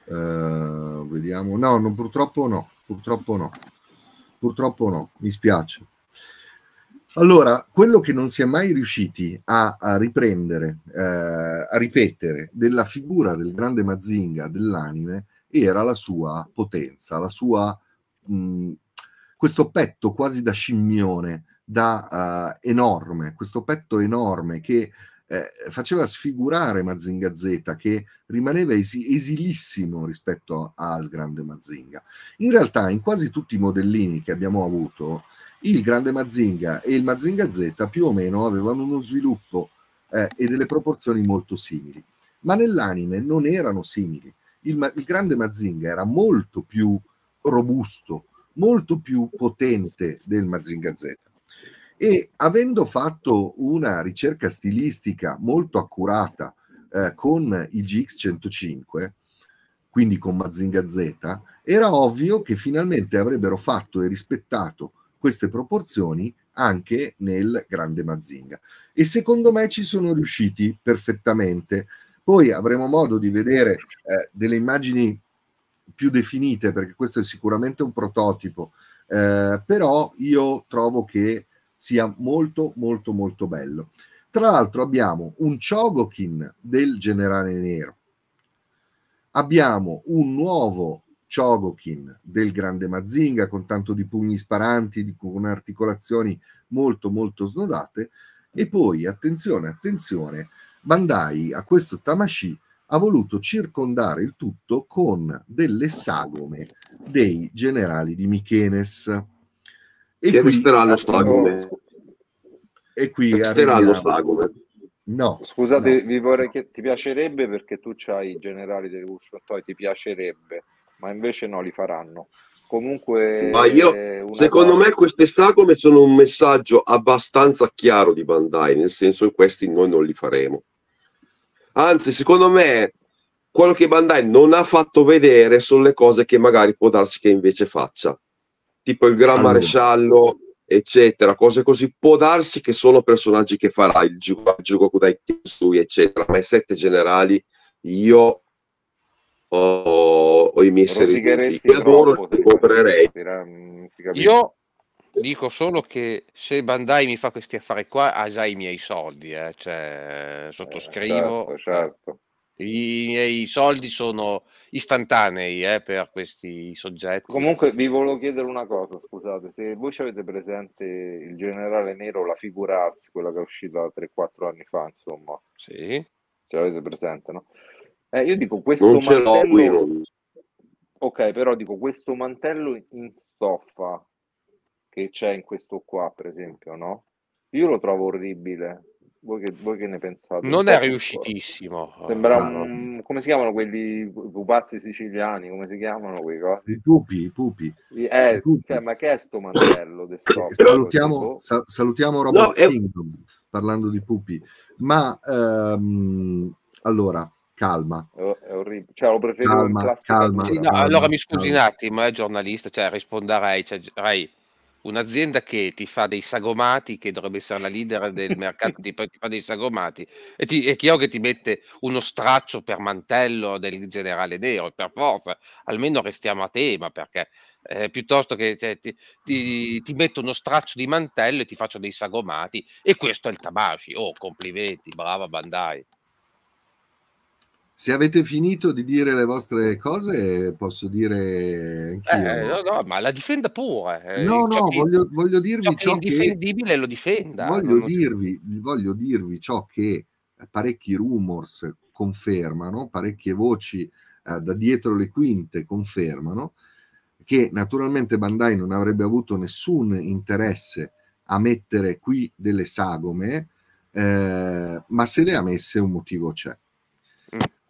Speaker 1: Uh, vediamo. No, no, purtroppo no, purtroppo no. Purtroppo no, mi spiace. Allora, quello che non si è mai riusciti a, a riprendere, eh, a ripetere della figura del grande Mazinga dell'anime era la sua potenza, la sua questo petto quasi da scimmione, da uh, enorme, questo petto enorme che eh, faceva sfigurare Mazinga Z che rimaneva esi- esilissimo rispetto al grande Mazinga. In realtà in quasi tutti i modellini che abbiamo avuto, il grande Mazinga e il Mazinga Z più o meno avevano uno sviluppo eh, e delle proporzioni molto simili, ma nell'anime non erano simili. Il, ma- il grande Mazinga era molto più robusto, molto più potente del Mazinga Z. E avendo fatto una ricerca stilistica molto accurata eh, con il GX105, quindi con Mazinga Z, era ovvio che finalmente avrebbero fatto e rispettato queste proporzioni anche nel grande Mazinga. E secondo me ci sono riusciti perfettamente. Poi avremo modo di vedere eh, delle immagini più definite, perché questo è sicuramente un prototipo, eh, però io trovo che sia molto molto molto bello. Tra l'altro abbiamo un Chogokin del generale nero, abbiamo un nuovo Chogokin del grande Mazinga con tanto di pugni sparanti, con articolazioni molto molto snodate, e poi attenzione, attenzione, Bandai a questo Tamashi ha voluto circondare il tutto con delle sagome dei generali di Michenes. E che qui, resterà lo sagome.
Speaker 2: E qui resterà lo sagome. No, scusate, no. vi vorrei che ti piacerebbe perché tu c'hai i generali del Usciotoi, ti piacerebbe, ma invece no, li faranno. Comunque, ma io, eh, secondo me,
Speaker 4: queste sagome sono un messaggio abbastanza chiaro di Bandai, nel senso che questi noi non li faremo. Anzi, secondo me, quello che Bandai non ha fatto vedere sono le cose che magari può darsi che invece faccia, tipo il Gran Maresciallo, eccetera, cose così. Può darsi che sono personaggi che farà il gioco dai Kisui, eccetera, ma i sette generali io ho, ho i miei seri io comprerei. Io
Speaker 3: Dico solo che se Bandai mi fa questi affari qua ha già i miei soldi, eh? cioè, eh, sottoscrivo. Eh, certo, certo. I miei soldi sono istantanei eh, per questi soggetti. Comunque vi
Speaker 2: volevo chiedere una cosa, scusate, se voi ci avete presente il generale nero, la figura Arts, quella che è uscita 3-4 anni fa, insomma.
Speaker 3: Sì. Ce
Speaker 2: l'avete presente, no? Eh, io dico questo non mantello... Ok, però dico questo mantello in stoffa che c'è in questo qua, per esempio, no? Io lo trovo orribile. Voi che, voi che ne pensate? Non è
Speaker 3: riuscitissimo. Sembra un,
Speaker 2: come si chiamano quelli pupazzi siciliani? Come si chiamano quei
Speaker 3: I
Speaker 1: pupi, i pupi.
Speaker 2: Eh, I pupi. Cioè, ma che è sto mantello? salutiamo, boh. sal- salutiamo Robert no,
Speaker 1: Kingdom, è... parlando di pupi. Ma ehm,
Speaker 2: allora, calma. È orribile. Cioè, lo preferisco calma, calma, sì, no, calma, Allora mi scusi calma. un
Speaker 3: attimo, è eh, giornalista, cioè risponda cioè, un'azienda che ti fa dei sagomati, che dovrebbe essere la leader del mercato, ti, fa, ti fa dei sagomati, e, ti, è che ti mette uno straccio per mantello del generale nero, per forza, almeno restiamo a tema, perché eh, piuttosto che cioè, ti, ti, ti, metto uno straccio di mantello e ti faccio dei sagomati, e questo è il Tabashi. Oh, complimenti, brava Bandai.
Speaker 1: Se avete finito di dire le vostre cose, posso dire anch'io. Eh, no,
Speaker 3: no, ma la difenda pure. Eh, no, ciò no, che, voglio, voglio, dirvi ciò, ciò che... è indifendibile che, lo difenda. Voglio, non...
Speaker 1: dirvi, voglio dirvi ciò che parecchi rumors confermano, parecchie voci eh, da dietro le quinte confermano, che naturalmente Bandai non avrebbe avuto nessun interesse a mettere qui delle sagome, eh, ma se le ha messe un motivo c'è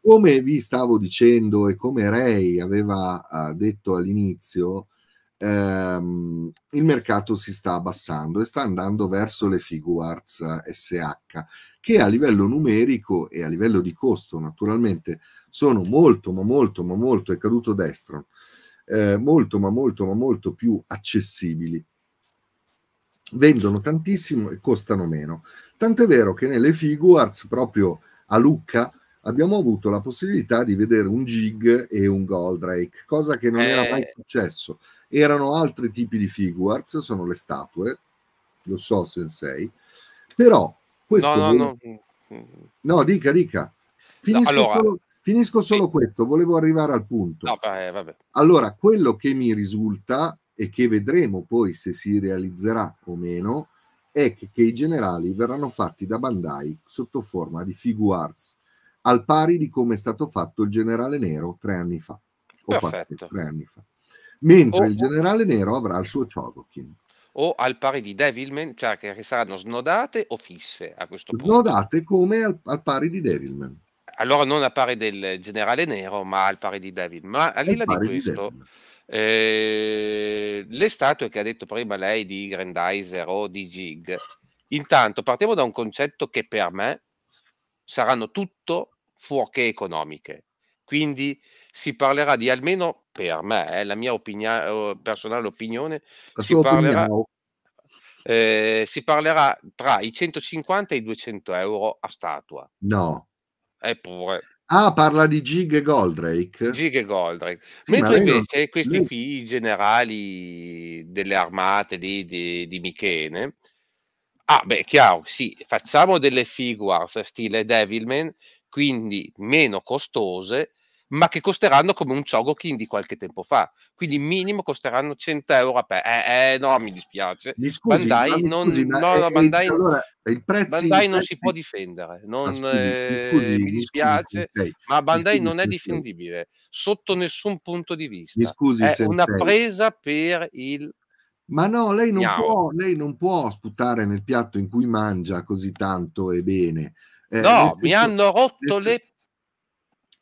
Speaker 1: come vi stavo dicendo e come Ray aveva ah, detto all'inizio, ehm, il mercato si sta abbassando e sta andando verso le figures SH, eh, che a livello numerico e a livello di costo naturalmente sono molto, ma molto, ma molto, è caduto destro, eh, molto, ma molto, ma molto più accessibili vendono tantissimo e costano meno. Tant'è vero che nelle figures, proprio a Lucca, abbiamo avuto la possibilità di vedere un Jig e un Goldrake, cosa che non eh. era mai eh. successo. Erano altri tipi di figures, sono le statue, lo so sensei, però questo... No, no, no. no dica, dica. Finisco no, allora... solo, finisco solo questo, volevo arrivare al punto.
Speaker 3: No, beh, vabbè.
Speaker 1: Allora, quello che mi risulta e che vedremo poi se si realizzerà o meno, è che, che i generali verranno fatti da Bandai sotto forma di figure arts al pari di come è stato fatto il generale nero tre anni fa, o quattro, tre anni fa. Mentre o, il generale nero avrà il suo Chodokin.
Speaker 3: O al pari di Devilman, cioè che saranno snodate o fisse a questo punto.
Speaker 1: Snodate come al, al pari di Devilman.
Speaker 3: Allora non al pari del generale nero, ma al pari di Devilman. Ma al di là di questo... Di eh, le statue che ha detto prima lei di Grandizer o di Gig, intanto partiamo da un concetto che per me saranno tutto fuorché economiche. Quindi si parlerà di almeno, per me, è eh, la mia opinione, personale opinione, si parlerà, oh. eh, si parlerà, tra i 150 e i 200 euro a statua. No. Eppure.
Speaker 1: Ah, parla di Gig e Goldrake.
Speaker 3: Gig e Goldrake. Sì, Mentre invece non... questi qui, i generali delle armate di, di, di Michene, Ah, beh, chiaro, sì, facciamo delle figures stile Devilman quindi meno costose, ma che costeranno come un Chogokin di qualche tempo fa. Quindi minimo costeranno 100 euro a pe- eh, eh, no, mi dispiace. Mi scusi, Bandai non, Bandai, non si può difendere, non, ah, scusi, eh, mi, scusi, mi dispiace, scusi, ma Bandai non è difendibile sotto nessun punto di vista. Mi scusi, è sensei. una presa per il
Speaker 1: ma no, lei non, può, lei non, può, sputare nel piatto in cui mangia così tanto e bene. Eh, no, mi hanno
Speaker 3: rotto le...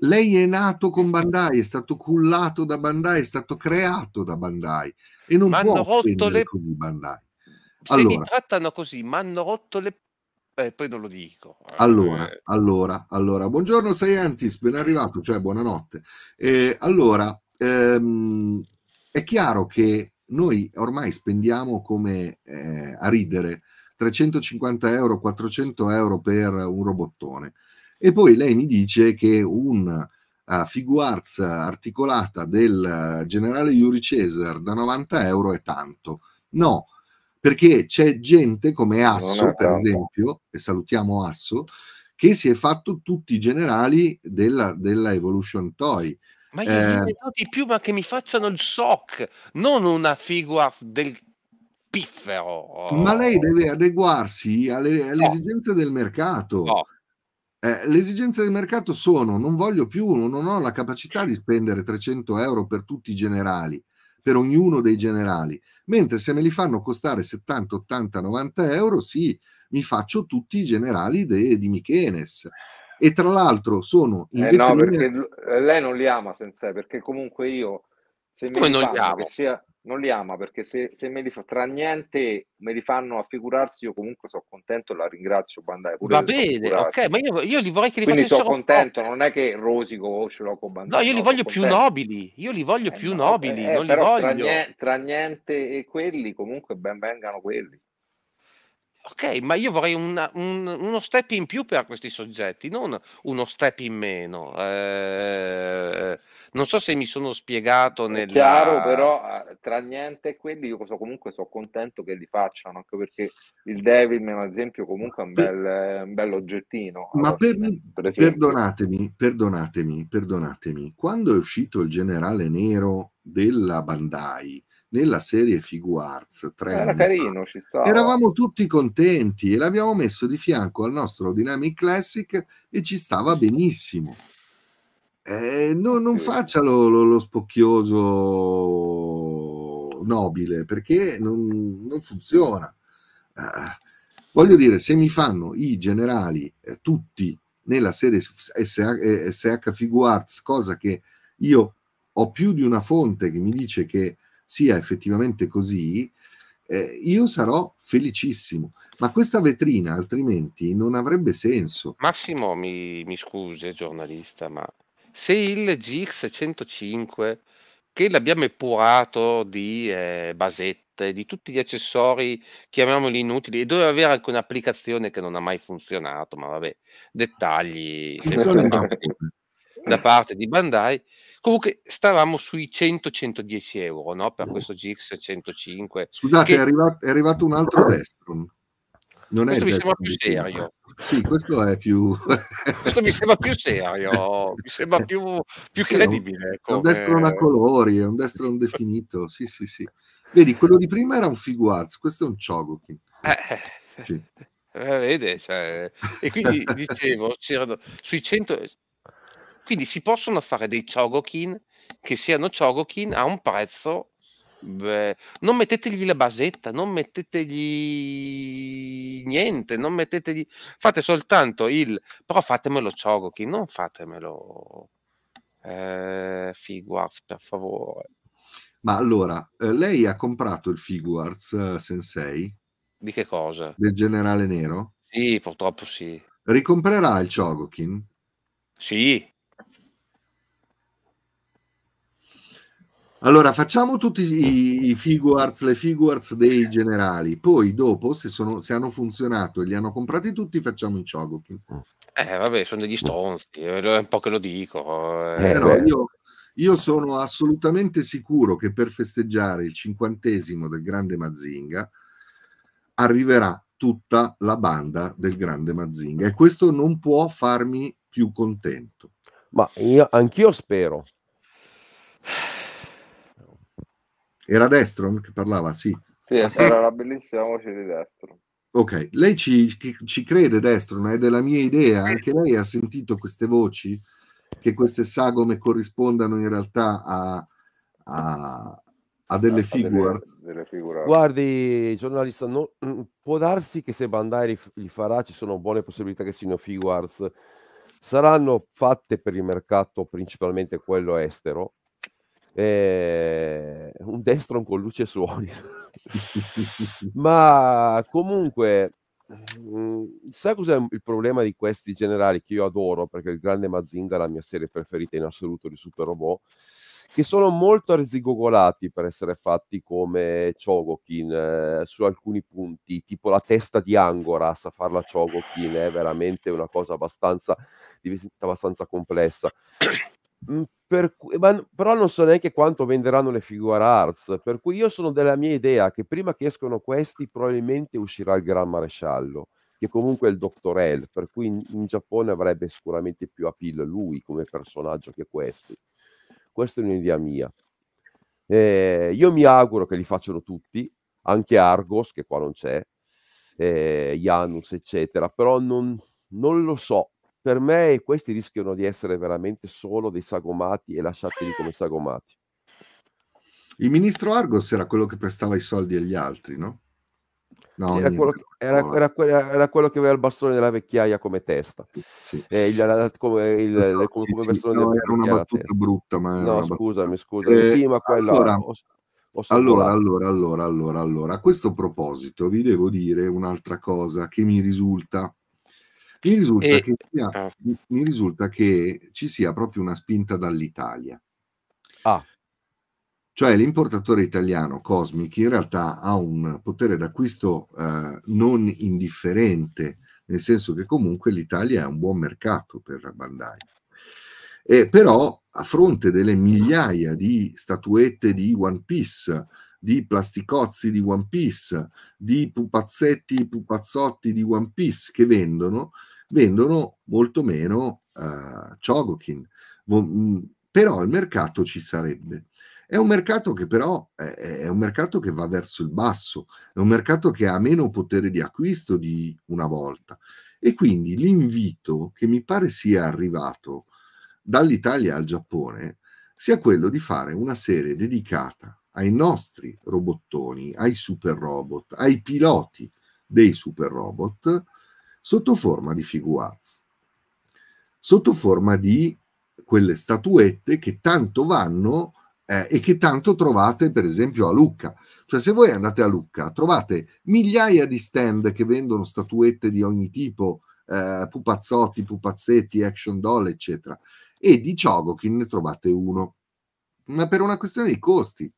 Speaker 1: Lei è nato con Bandai, è stato cullato da Bandai, è stato creato da Bandai e non m'hanno può rotto le... così Bandai.
Speaker 3: Allora, mi trattano così, mi hanno rotto le... Eh, poi non lo dico.
Speaker 1: Eh. Allora, eh. allora, allora, buongiorno Scientist, ben arrivato, cioè buonanotte. Eh, allora, ehm, è chiaro che noi ormai spendiamo come eh, a ridere 350 euro, 400 euro per un robottone. E poi lei mi dice che una uh, eh, figuarz articolata del generale Yuri Cesar da 90 euro è tanto. No, perché c'è gente come Asso, per esempio, e salutiamo Asso, che si è fatto tutti i generali della, della Evolution Toy. Ma io eh,
Speaker 3: di più, ma che mi facciano il SOC, non una figura del piffero. Ma lei
Speaker 1: deve adeguarsi alle, alle no. esigenze del mercato. No. Eh, le esigenze del mercato sono: non voglio più, non ho la capacità di spendere 300 euro per tutti i generali, per ognuno dei generali, mentre se me li fanno costare 70, 80, 90 euro, sì, mi faccio tutti i generali de, di Michenes e tra l'altro sono
Speaker 3: in eh no, perché
Speaker 2: lei non li ama senza perché comunque io se mi Come non li amo? Sia, non li ama perché se, se, me li fa tra niente me li fanno a figurarsi io comunque sono contento la ringrazio Bandai pure va bene ok
Speaker 3: ma io, io, li vorrei che li quindi sono contento
Speaker 2: non è che rosico o ce l'ho con Bandai no io li no, voglio più contento.
Speaker 3: nobili io li voglio eh, più no, eh, nobili eh, non li voglio tra niente, tra niente e quelli comunque ben vengano quelli ok ma io vorrei una, un, uno step in più per questi soggetti non uno step in meno eh non so se mi sono spiegato nel... Chiaro, però
Speaker 2: eh, tra niente e quelli io so, comunque sono contento che li facciano, anche perché il Devilman ad esempio comunque è un bel, un bel oggettino. Ma
Speaker 1: per... Per perdonatemi, perdonatemi, perdonatemi, quando è uscito il generale nero della Bandai, nella serie Figu Arts 3 era carino, ci stava. eravamo tutti contenti e l'abbiamo messo di fianco al nostro Dynamic Classic e ci stava benissimo eh, no, non faccia lo, lo, lo spocchioso nobile perché non, non funziona. Eh, voglio dire, se mi fanno i generali eh, tutti nella serie SH, eh, SH Figuarts, cosa che io ho più di una fonte che mi dice che sia effettivamente così, eh, io sarò felicissimo. Ma questa vetrina altrimenti non avrebbe senso.
Speaker 3: Massimo, mi, mi scusi, giornalista, ma se il GX105, che l'abbiamo epurato di eh, basette, di tutti gli accessori, chiamiamoli inutili, e doveva avere anche un'applicazione che non ha mai funzionato, ma vabbè, dettagli da parte di Bandai. Comunque stavamo sui 100-110 euro no? per questo GX105. Scusate, che... è,
Speaker 1: arrivato, è, arrivato, un altro Vestron. Non questo è mi sembra più serio. Sì, questo è più...
Speaker 3: questo mi sembra più serio, mi sembra più, più sì, credibile. Come... Un destro non a
Speaker 1: colori, un destro non definito, sì, sì, sì. Vedi, quello di prima era un Figuarts, questo è un Chogokin. Eh, sì.
Speaker 3: Eh, eh, vede, cioè... E quindi dicevo, c'erano sui 100... Quindi si possono fare dei Chogokin che siano Chogokin a un prezzo Beh, non mettetegli la basetta, non mettetegli niente, non mettetegli... Fate soltanto il... però fatemelo Cioghi, non fatemelo eh, Figuarts, per favore. Ma
Speaker 1: allora, eh, lei ha comprato il Figuarts eh, Sensei? Di che cosa? Del generale nero?
Speaker 3: Sì, purtroppo sì.
Speaker 1: Ricomprerà il Chogokin? Sì. Allora, facciamo tutti i, i figures, le figures dei generali, poi dopo, se, sono, se hanno funzionato e li hanno comprati tutti, facciamo un Chogokin. Mm.
Speaker 3: Eh, vabbè, sono degli mm. stronzi, eh, è un po' che lo dico. Eh, Però eh, eh, io, io,
Speaker 1: sono assolutamente sicuro che per festeggiare il cinquantesimo del Grande Mazinga arriverà tutta la banda del Grande Mazinga e questo non può farmi più contento.
Speaker 4: Ma io, anch'io spero. Era Destron che parlava, sì.
Speaker 2: Sì, era eh. una bellissima voce di Destron.
Speaker 4: Ok,
Speaker 1: lei ci, ci crede Destron, è della mia idea, anche lei ha sentito queste voci, che queste sagome corrispondano in realtà a, a, a delle, figure.
Speaker 4: Guardi, giornalista, no, mm, può darsi che se Bandai li farà ci sono buone possibilità che siano figures. Saranno fatte per il mercato principalmente quello estero, eh, un destro con luce e suoni. Ma comunque, mm, sai cos'è il problema di questi generali che io adoro perché il grande Mazinga è la mia serie preferita in assoluto di Super Robot? Che sono molto arzigogolati per essere fatti come Chogokin eh, su alcuni punti, tipo la testa di Angoras a farla Chogokin è veramente una cosa abbastanza, diventa abbastanza complessa. Mhmm, per, ma, però non so neanche quanto venderanno le figure arts, per cui io sono della mia idea che prima che escono questi probabilmente uscirà il Gran Maresciallo, che comunque è il Doctorel, per cui in, in Giappone avrebbe sicuramente più appeal lui come personaggio che questi. Questa è un'idea mia. Eh, io mi auguro che li facciano tutti, anche Argos, che qua non c'è, eh, Janus, eccetera, però non, non lo so, per me questi rischiano di essere veramente solo dei sagomati e lasciateli come eh. sagomati.
Speaker 1: Il ministro Argos era quello che prestava i soldi agli altri, no? No, era, quello che,
Speaker 4: era, era, era, quello che, aveva il bastone della vecchiaia come testa, sì, sì. Eh, il, come, il, so, come, sì, come no, no, era una battuta
Speaker 1: brutta. Ma no, scusami, scusami. Eh, sì, quella, allora, ho allora, allora, allora, allora, allora, a questo proposito, vi devo dire un'altra cosa che mi risulta mi risulta, e... che, sia, ah. mi risulta che ci sia proprio una spinta dall'Italia. Ah. Cioè l'importatore italiano Cosmic in realtà ha un potere d'acquisto eh, non indifferente, nel senso che comunque l'Italia è un buon mercato per Bandai. E però a fronte delle migliaia di statuette di One Piece, di plasticozzi di One Piece, di pupazzetti, pupazzotti di One Piece che vendono, vendono molto meno uh, eh, Chogokin. Vo- mm, però il mercato ci sarebbe. È un mercato che però è, è, un mercato che va verso il basso, è un mercato che ha meno potere di acquisto di una volta. E quindi l'invito che mi pare sia arrivato dall'Italia al Giappone sia quello di fare una serie dedicata ai nostri robottoni, ai super robot, ai piloti dei super robot, sotto forma di figuarts, sotto forma di quelle statuette che tanto vanno eh, e che tanto trovate per esempio a Lucca. Cioè se voi andate a Lucca trovate migliaia di stand che vendono statuette di ogni tipo, eh, pupazzotti, pupazzetti, action doll, eccetera. E di Chogokin ne trovate uno. Ma per una questione di costi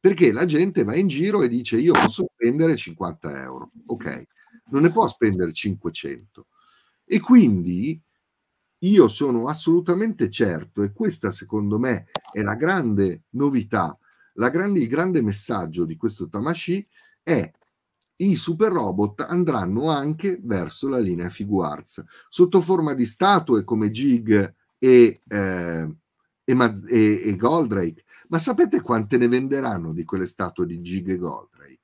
Speaker 1: perché la gente va in giro e dice io posso spendere 50 euro, ok, non ne può spendere 500. E quindi io sono assolutamente certo, e questa secondo me è la grande novità, la grande, il grande messaggio di questo Tamashi è i super robot andranno anche verso la linea Figuarts sotto forma di statue come Jig e, eh, e, e, e Goldrake. Ma sapete quante ne venderanno di quelle statue di Jig e Goldrake?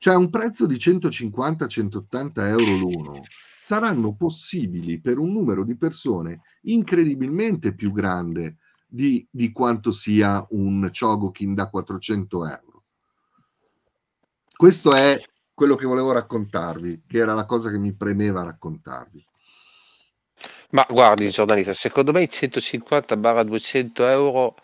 Speaker 1: Cioè un prezzo di 150-180 euro l'uno saranno possibili per un numero di persone incredibilmente più grande di, di quanto sia un Chogokin da 400 euro. Questo è quello che volevo raccontarvi, che era la cosa che mi premeva raccontarvi.
Speaker 3: Ma guardi, giornalista, secondo me i 150-200 euro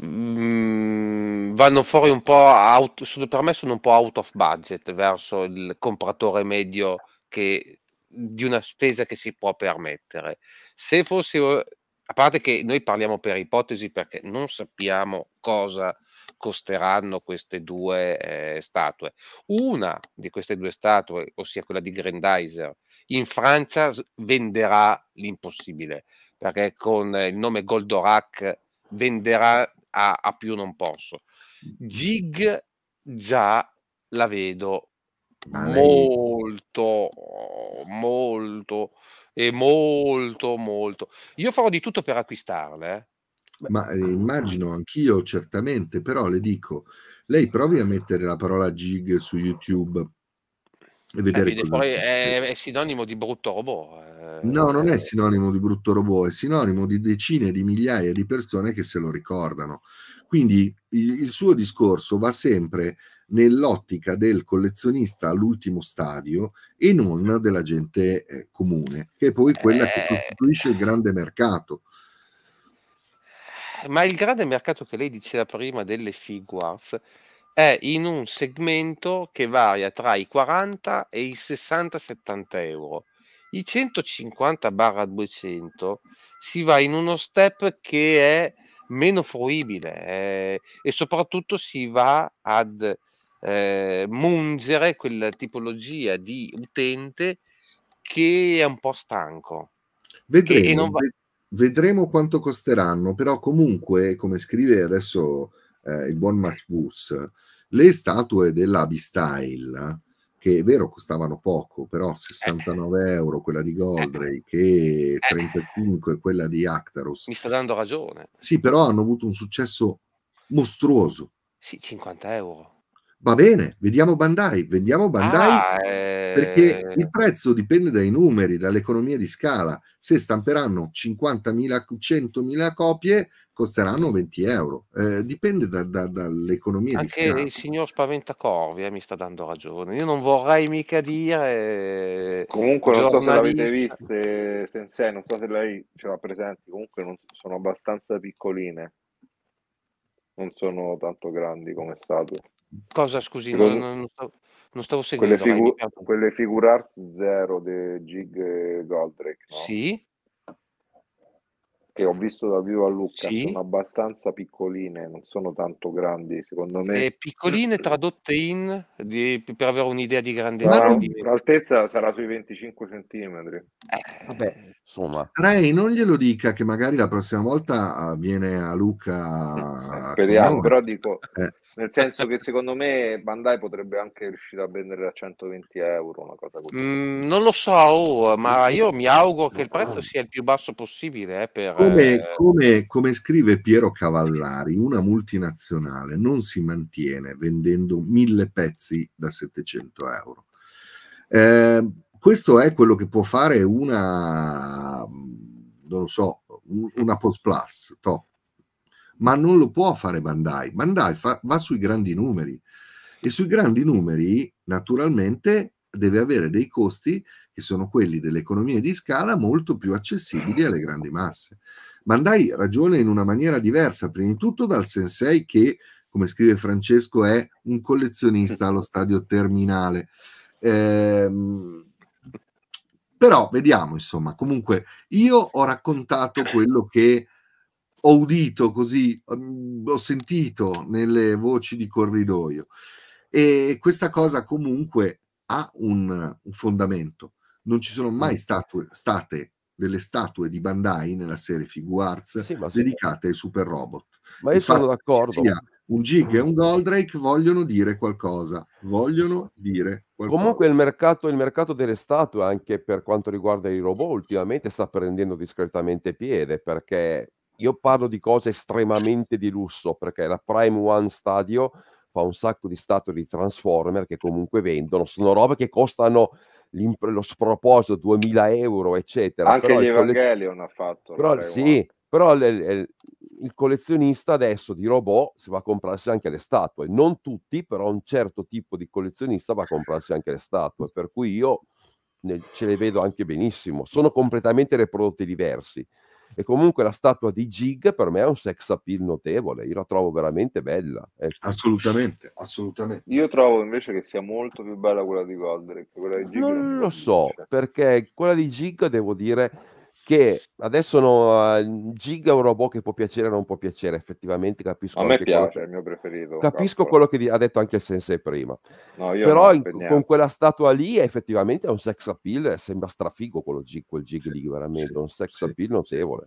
Speaker 3: mh, mm, vanno fuori un po' out, sono, per me sono un po' out of budget verso il compratore medio che, di una spesa che si può permettere. Se fosse, a parte che noi parliamo per ipotesi perché non sappiamo cosa costeranno queste due eh, statue. Una di queste due statue, ossia quella di Grandizer, in Francia venderà l'impossibile, perché con il nome Goldorak venderà a, a più non posso. Gig già la vedo lei... molto, molto e molto, molto. Io farò di tutto per acquistarla. Eh.
Speaker 1: Ma eh, ah, immagino ah. anch'io, certamente, però le dico, lei provi a mettere la parola gig su YouTube e vedere Capite, eh, poi
Speaker 3: è, è, sinonimo di brutto robot. Eh. No, non è
Speaker 1: sinonimo di brutto robot, è sinonimo di decine di migliaia di persone che se lo ricordano. Quindi il, il suo discorso va sempre nell'ottica del collezionista all'ultimo stadio e non della gente eh, comune, che è poi quella eh... che costituisce il grande mercato.
Speaker 3: Ma il grande mercato che lei diceva prima delle figuarts è in un segmento che varia tra i 40 e i 60-70 euro. I 150-200 si va in uno step che è meno fruibile eh, e soprattutto si va ad eh, mungere quella tipologia di utente che è un po' stanco.
Speaker 1: Vedremo, va... vedremo quanto costeranno, però comunque, come scrive adesso eh, il buon Max Bus, le statue della B-Style, che è vero costavano poco, però 69 eh. euro quella di Goldrake e 35 quella di Actaros.
Speaker 3: Mi sta dando ragione.
Speaker 1: Sì, però hanno avuto un successo mostruoso.
Speaker 3: Sì, 50 euro
Speaker 1: va bene, vediamo Bandai, vendiamo Bandai ah, eh. perché eh... il prezzo dipende dai numeri, dall'economia di scala. Se stamperanno 50.000, 100.000 copie, costeranno 20 euro. Eh, dipende da, da, dall'economia Anche di scala. Anche il
Speaker 3: signor Spaventacorvi eh, mi sta dando ragione. Io non vorrei mica dire... Eh, comunque non so se l'avete vista, eh, Sensei,
Speaker 2: non so se lei ce l'ha presente, comunque non, sono abbastanza piccoline. Non sono tanto grandi come statue
Speaker 3: Cosa, scusi, non, non, stavo, non, stavo, seguendo. Quelle, figu-
Speaker 2: quelle figurarts zero di Gig Goldrake, no? Sì. Che ho visto da vivo a Lucca, sì. sono abbastanza piccoline, non sono tanto grandi, secondo me. E eh,
Speaker 3: piccoline tradotte in, di, per avere un'idea di grandezza. Ah, L'altezza sarà sui 25 centimetri. Eh,
Speaker 2: vabbè,
Speaker 1: insomma. Ray, non glielo dica che magari la prossima volta ah, viene a Lucca.
Speaker 2: Eh, speriamo, no, però dico... Eh nel senso che secondo me Bandai potrebbe anche riuscire a vendere a 120 euro una cosa
Speaker 3: così. Mm, non lo so, oh, ma io mi auguro che il prezzo sia il più basso possibile. Eh, per, come, eh...
Speaker 1: come, come scrive Piero Cavallari, una multinazionale non si mantiene vendendo mille pezzi da 700 euro. Eh, questo è quello che può fare una, non lo so, una Post Plus, top ma non lo può fare Bandai. Bandai fa, va sui grandi numeri e sui grandi numeri naturalmente deve avere dei costi che sono quelli delle economie di scala molto più accessibili alle grandi masse. Bandai ragiona in una maniera diversa, prima di tutto dal sensei che, come scrive Francesco, è un collezionista allo stadio terminale. Ehm, però vediamo, insomma, comunque io ho raccontato quello che ho udito così, mm, ho sentito nelle voci di corridoio. E questa cosa comunque ha un, un fondamento. Non ci sono mai mm. statue, state delle statue di Bandai nella serie Figuarts sì, dedicate ai super robot. Ma io Infatti, sono d'accordo. Sia un Gig e mm. un Goldrake vogliono dire qualcosa, vogliono dire
Speaker 4: qualcosa. Comunque il mercato, il mercato delle statue anche per quanto riguarda i robot ultimamente sta prendendo discretamente piede perché io parlo di cose estremamente di lusso perché la Prime One Stadio fa un sacco di statue di Transformer che comunque vendono, sono robe che costano lo sproposito 2000 euro eccetera. Anche però gli Evangelion
Speaker 2: collez... ha fatto. Però, sì,
Speaker 4: però le, le, il collezionista adesso di robot si va a comprarsi anche le statue, non tutti però un certo tipo di collezionista va a comprarsi anche le statue, per cui io ne, ce le vedo anche benissimo, sono completamente dei prodotti diversi e comunque la statua di Gig per me è un sex appeal notevole, io la trovo veramente bella. Ecco. Assolutamente, assolutamente.
Speaker 2: Io trovo invece che sia molto più bella quella di Goldrick. Quella di Gig non,
Speaker 4: lo so, perché quella di Gig devo dire che adesso no, eh, Giga è un robot che può piacere o non può piacere, effettivamente capisco. A me piace, che... è
Speaker 2: il mio preferito. Capisco cavolo.
Speaker 4: quello che ha detto anche il Sensei prima. No, Però in, con quella statua lì effettivamente è un sex appeal, eh, sembra strafigo quello quel Giga sì, lì veramente, sì, un sex sì, appeal notevole.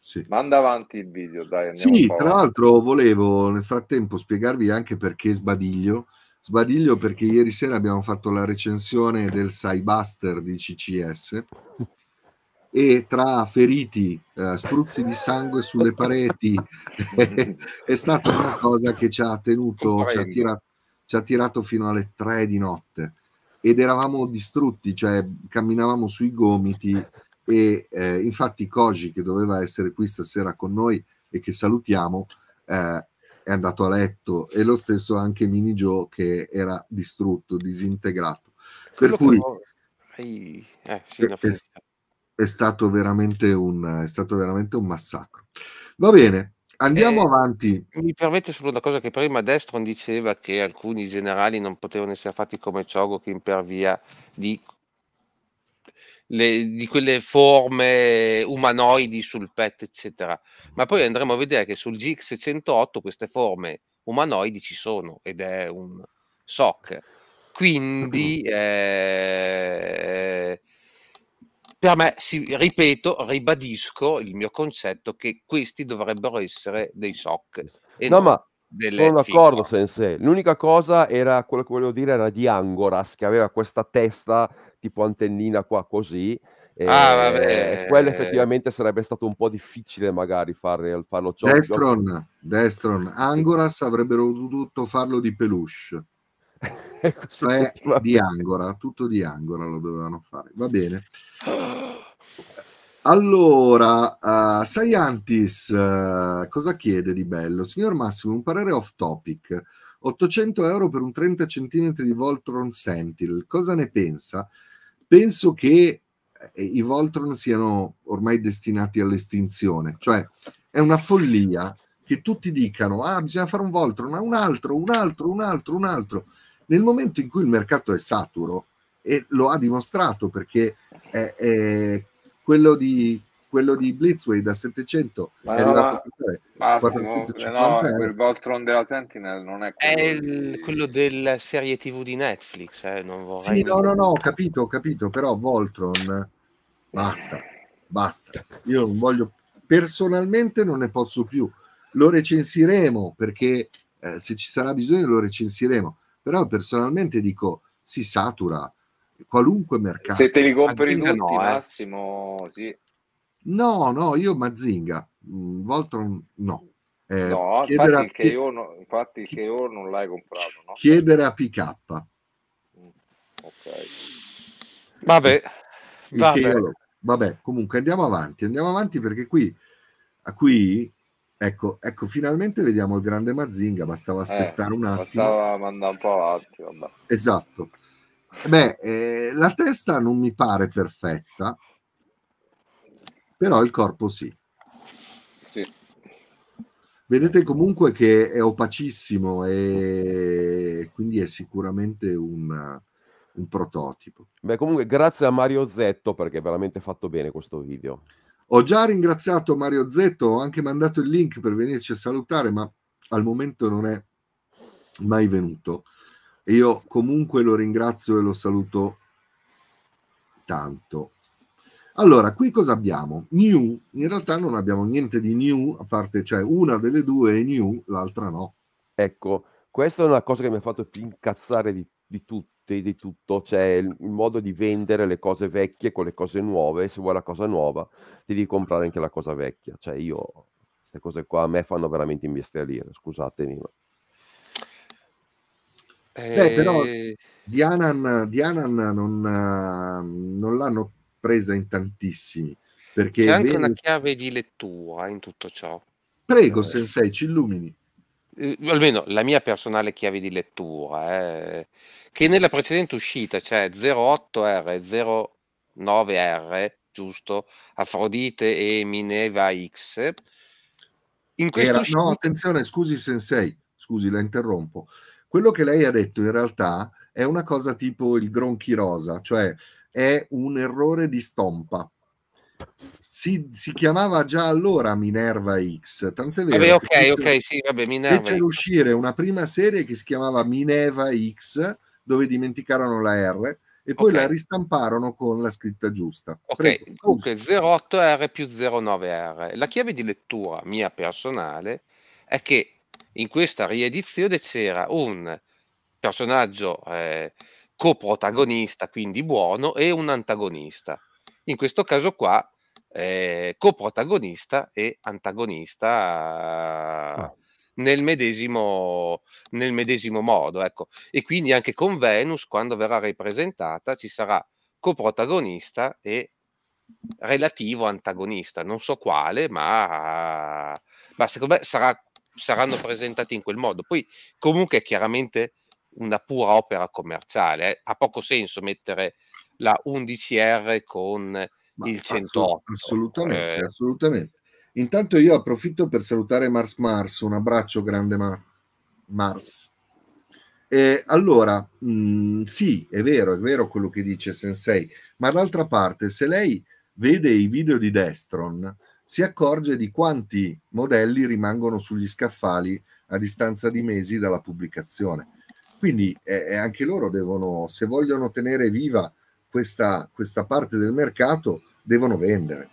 Speaker 4: Sì. Manda avanti il video, dai. Sì, tra l'altro
Speaker 1: volevo nel frattempo spiegarvi anche perché sbadiglio. Sbadiglio perché ieri sera abbiamo fatto la recensione del Cybuster di CCS e tra feriti, eh, spruzzi di sangue sulle pareti, è stata una cosa che ci ha tenuto, ci ha, tirato, ci ha, tirato, fino alle tre di notte ed eravamo distrutti, cioè camminavamo sui gomiti e eh, infatti Koji che doveva essere qui stasera con noi e che salutiamo eh, è andato a letto e lo stesso anche Mini Joe che era distrutto, disintegrato.
Speaker 3: per cui... Come... Ehi, eh, sì, è,
Speaker 1: è stato veramente un, è stato veramente un massacro. Va bene, andiamo eh, avanti.
Speaker 3: Mi permette solo una cosa che prima Destron diceva che alcuni generali non potevano essere fatti come Chogokin per via di, le, di, quelle forme umanoidi sul pet, eccetera. Ma poi andremo a vedere che sul GX108 queste forme umanoidi ci sono ed è un shock. Quindi... Eh, per me, sì, ripeto, ribadisco il mio concetto che questi dovrebbero essere dei SOC. no, ma sono d'accordo,
Speaker 4: FIFA. Sensei. L'unica cosa era quello che volevo dire era di Angoras, che aveva questa testa tipo antennina qua così. E, ah, e eh, quello eh. effettivamente sarebbe stato un po' difficile magari farlo, farlo Destron,
Speaker 1: Destron, Angoras avrebbero dovuto farlo di peluche. cioè, di Angora, tutto di Angora lo dovevano fare. Va bene. Allora, uh, Scientis uh, cosa chiede di bello? Signor Massimo, un parere off topic. 800 euro per un 30 cm di Voltron Sentinel. Cosa ne pensa? Penso che eh, i Voltron siano ormai destinati all'estinzione. Cioè, è una follia che tutti dicano, ah, bisogna fare un Voltron, un un altro, un altro, un altro. Un altro nel momento in cui il mercato è saturo, e lo ha dimostrato perché è, è quello di quello di Blitzway da 700 ma è arrivato no, a costare no, quel
Speaker 3: Voltron della Sentinel non è quello, è il, di... quello del serie tv di Netflix eh, non vorrei sì, no
Speaker 1: no no ho capito ho capito però Voltron basta basta io non voglio personalmente non ne posso più lo recensiremo perché eh, se ci sarà bisogno lo recensiremo però personalmente dico si satura qualunque mercato. Se te li compri Mazinga tutti, no, eh.
Speaker 2: Massimo, sì.
Speaker 1: No, no, io Mazinga, mm, Voltron no. Eh, no, infatti, a... il che io
Speaker 2: no, infatti il KO non l'hai comprato. No?
Speaker 1: Chiedere a PK.
Speaker 2: Mm, ok.
Speaker 1: Vabbè. Vabbè. Vabbè, comunque andiamo avanti, andiamo avanti perché qui, qui Ecco, ecco, finalmente vediamo il grande Mazinga, bastava eh, aspettare eh, un attimo. Bastava
Speaker 2: mandare un po' avanti. Vabbè.
Speaker 1: Esatto. Beh, eh, la testa non mi pare perfetta, però il corpo sì. Sì. Vedete comunque che è opacissimo e quindi è sicuramente un,
Speaker 4: un prototipo. Beh, comunque grazie a Mario Zetto perché è veramente fatto bene questo video. Ho già
Speaker 1: ringraziato Mario Zetto, ho anche mandato il link per venirci a salutare, ma al momento non è mai venuto. io comunque lo ringrazio e lo saluto tanto. Allora, qui cosa abbiamo? New, in realtà non abbiamo niente di new, a parte, cioè una delle due è new, l'altra no.
Speaker 4: Ecco, questa è una cosa che mi ha fatto più incazzare di, di tutto tutti, di tutto, c'è cioè, il, modo di vendere le cose vecchie con le cose nuove, se vuoi la cosa nuova ti devi comprare anche la cosa vecchia, cioè io queste cose qua a me fanno veramente imbestialire, scusatemi. Ma...
Speaker 5: Beh, però eh.
Speaker 4: Dianan,
Speaker 1: Dianan non, non, l'hanno presa in tantissimi. Perché C'è anche Venus... una chiave
Speaker 3: di lettura eh, in tutto ciò.
Speaker 1: Prego, eh. Sensei, ci illumini.
Speaker 3: Eh, almeno la mia personale chiave di lettura. Eh che nella precedente uscita, cioè 08R e 09R, giusto, Afrodite e Mineva X,
Speaker 1: in questa era, uscita... No, attenzione, scusi Sensei, scusi, la interrompo. Quello che lei ha detto in realtà è una cosa tipo il gronchi rosa, cioè è un errore di stompa. Si, si, chiamava già allora Minerva X, tant'è vero. Vabbè, ok, ok,
Speaker 3: sì, vabbè, Minerva. Fecero
Speaker 1: uscire una prima serie che si chiamava Minerva X dove dimenticarono la R e poi okay. la ristamparono con la scritta giusta. Ok,
Speaker 3: Prego, 08R più 09R. La chiave di lettura mia personale è che in questa riedizione c'era un personaggio eh, coprotagonista, quindi buono, e un antagonista. In questo caso qua, eh, coprotagonista e antagonista. Oh nel medesimo, nel medesimo modo. Ecco. E quindi anche con Venus, quando verrà ripresentata, ci sarà coprotagonista e relativo antagonista, non so quale, ma, ma secondo me sarà, saranno presentati in quel modo. Poi comunque è chiaramente una pura opera commerciale, eh. ha poco senso mettere la 11R con ma il 108.
Speaker 2: assolutamente,
Speaker 1: eh. assolutamente. Intanto io approfitto per salutare Mars Mars, un abbraccio grande Mar- Mars. E allora, mh, mm, sì, è vero, è vero quello che dice Sensei, ma d'altra parte, se lei vede i video di Destron, si accorge di quanti modelli rimangono sugli scaffali a distanza di mesi dalla pubblicazione. Quindi eh, anche loro devono, se vogliono tenere viva questa, questa parte del mercato, devono vendere.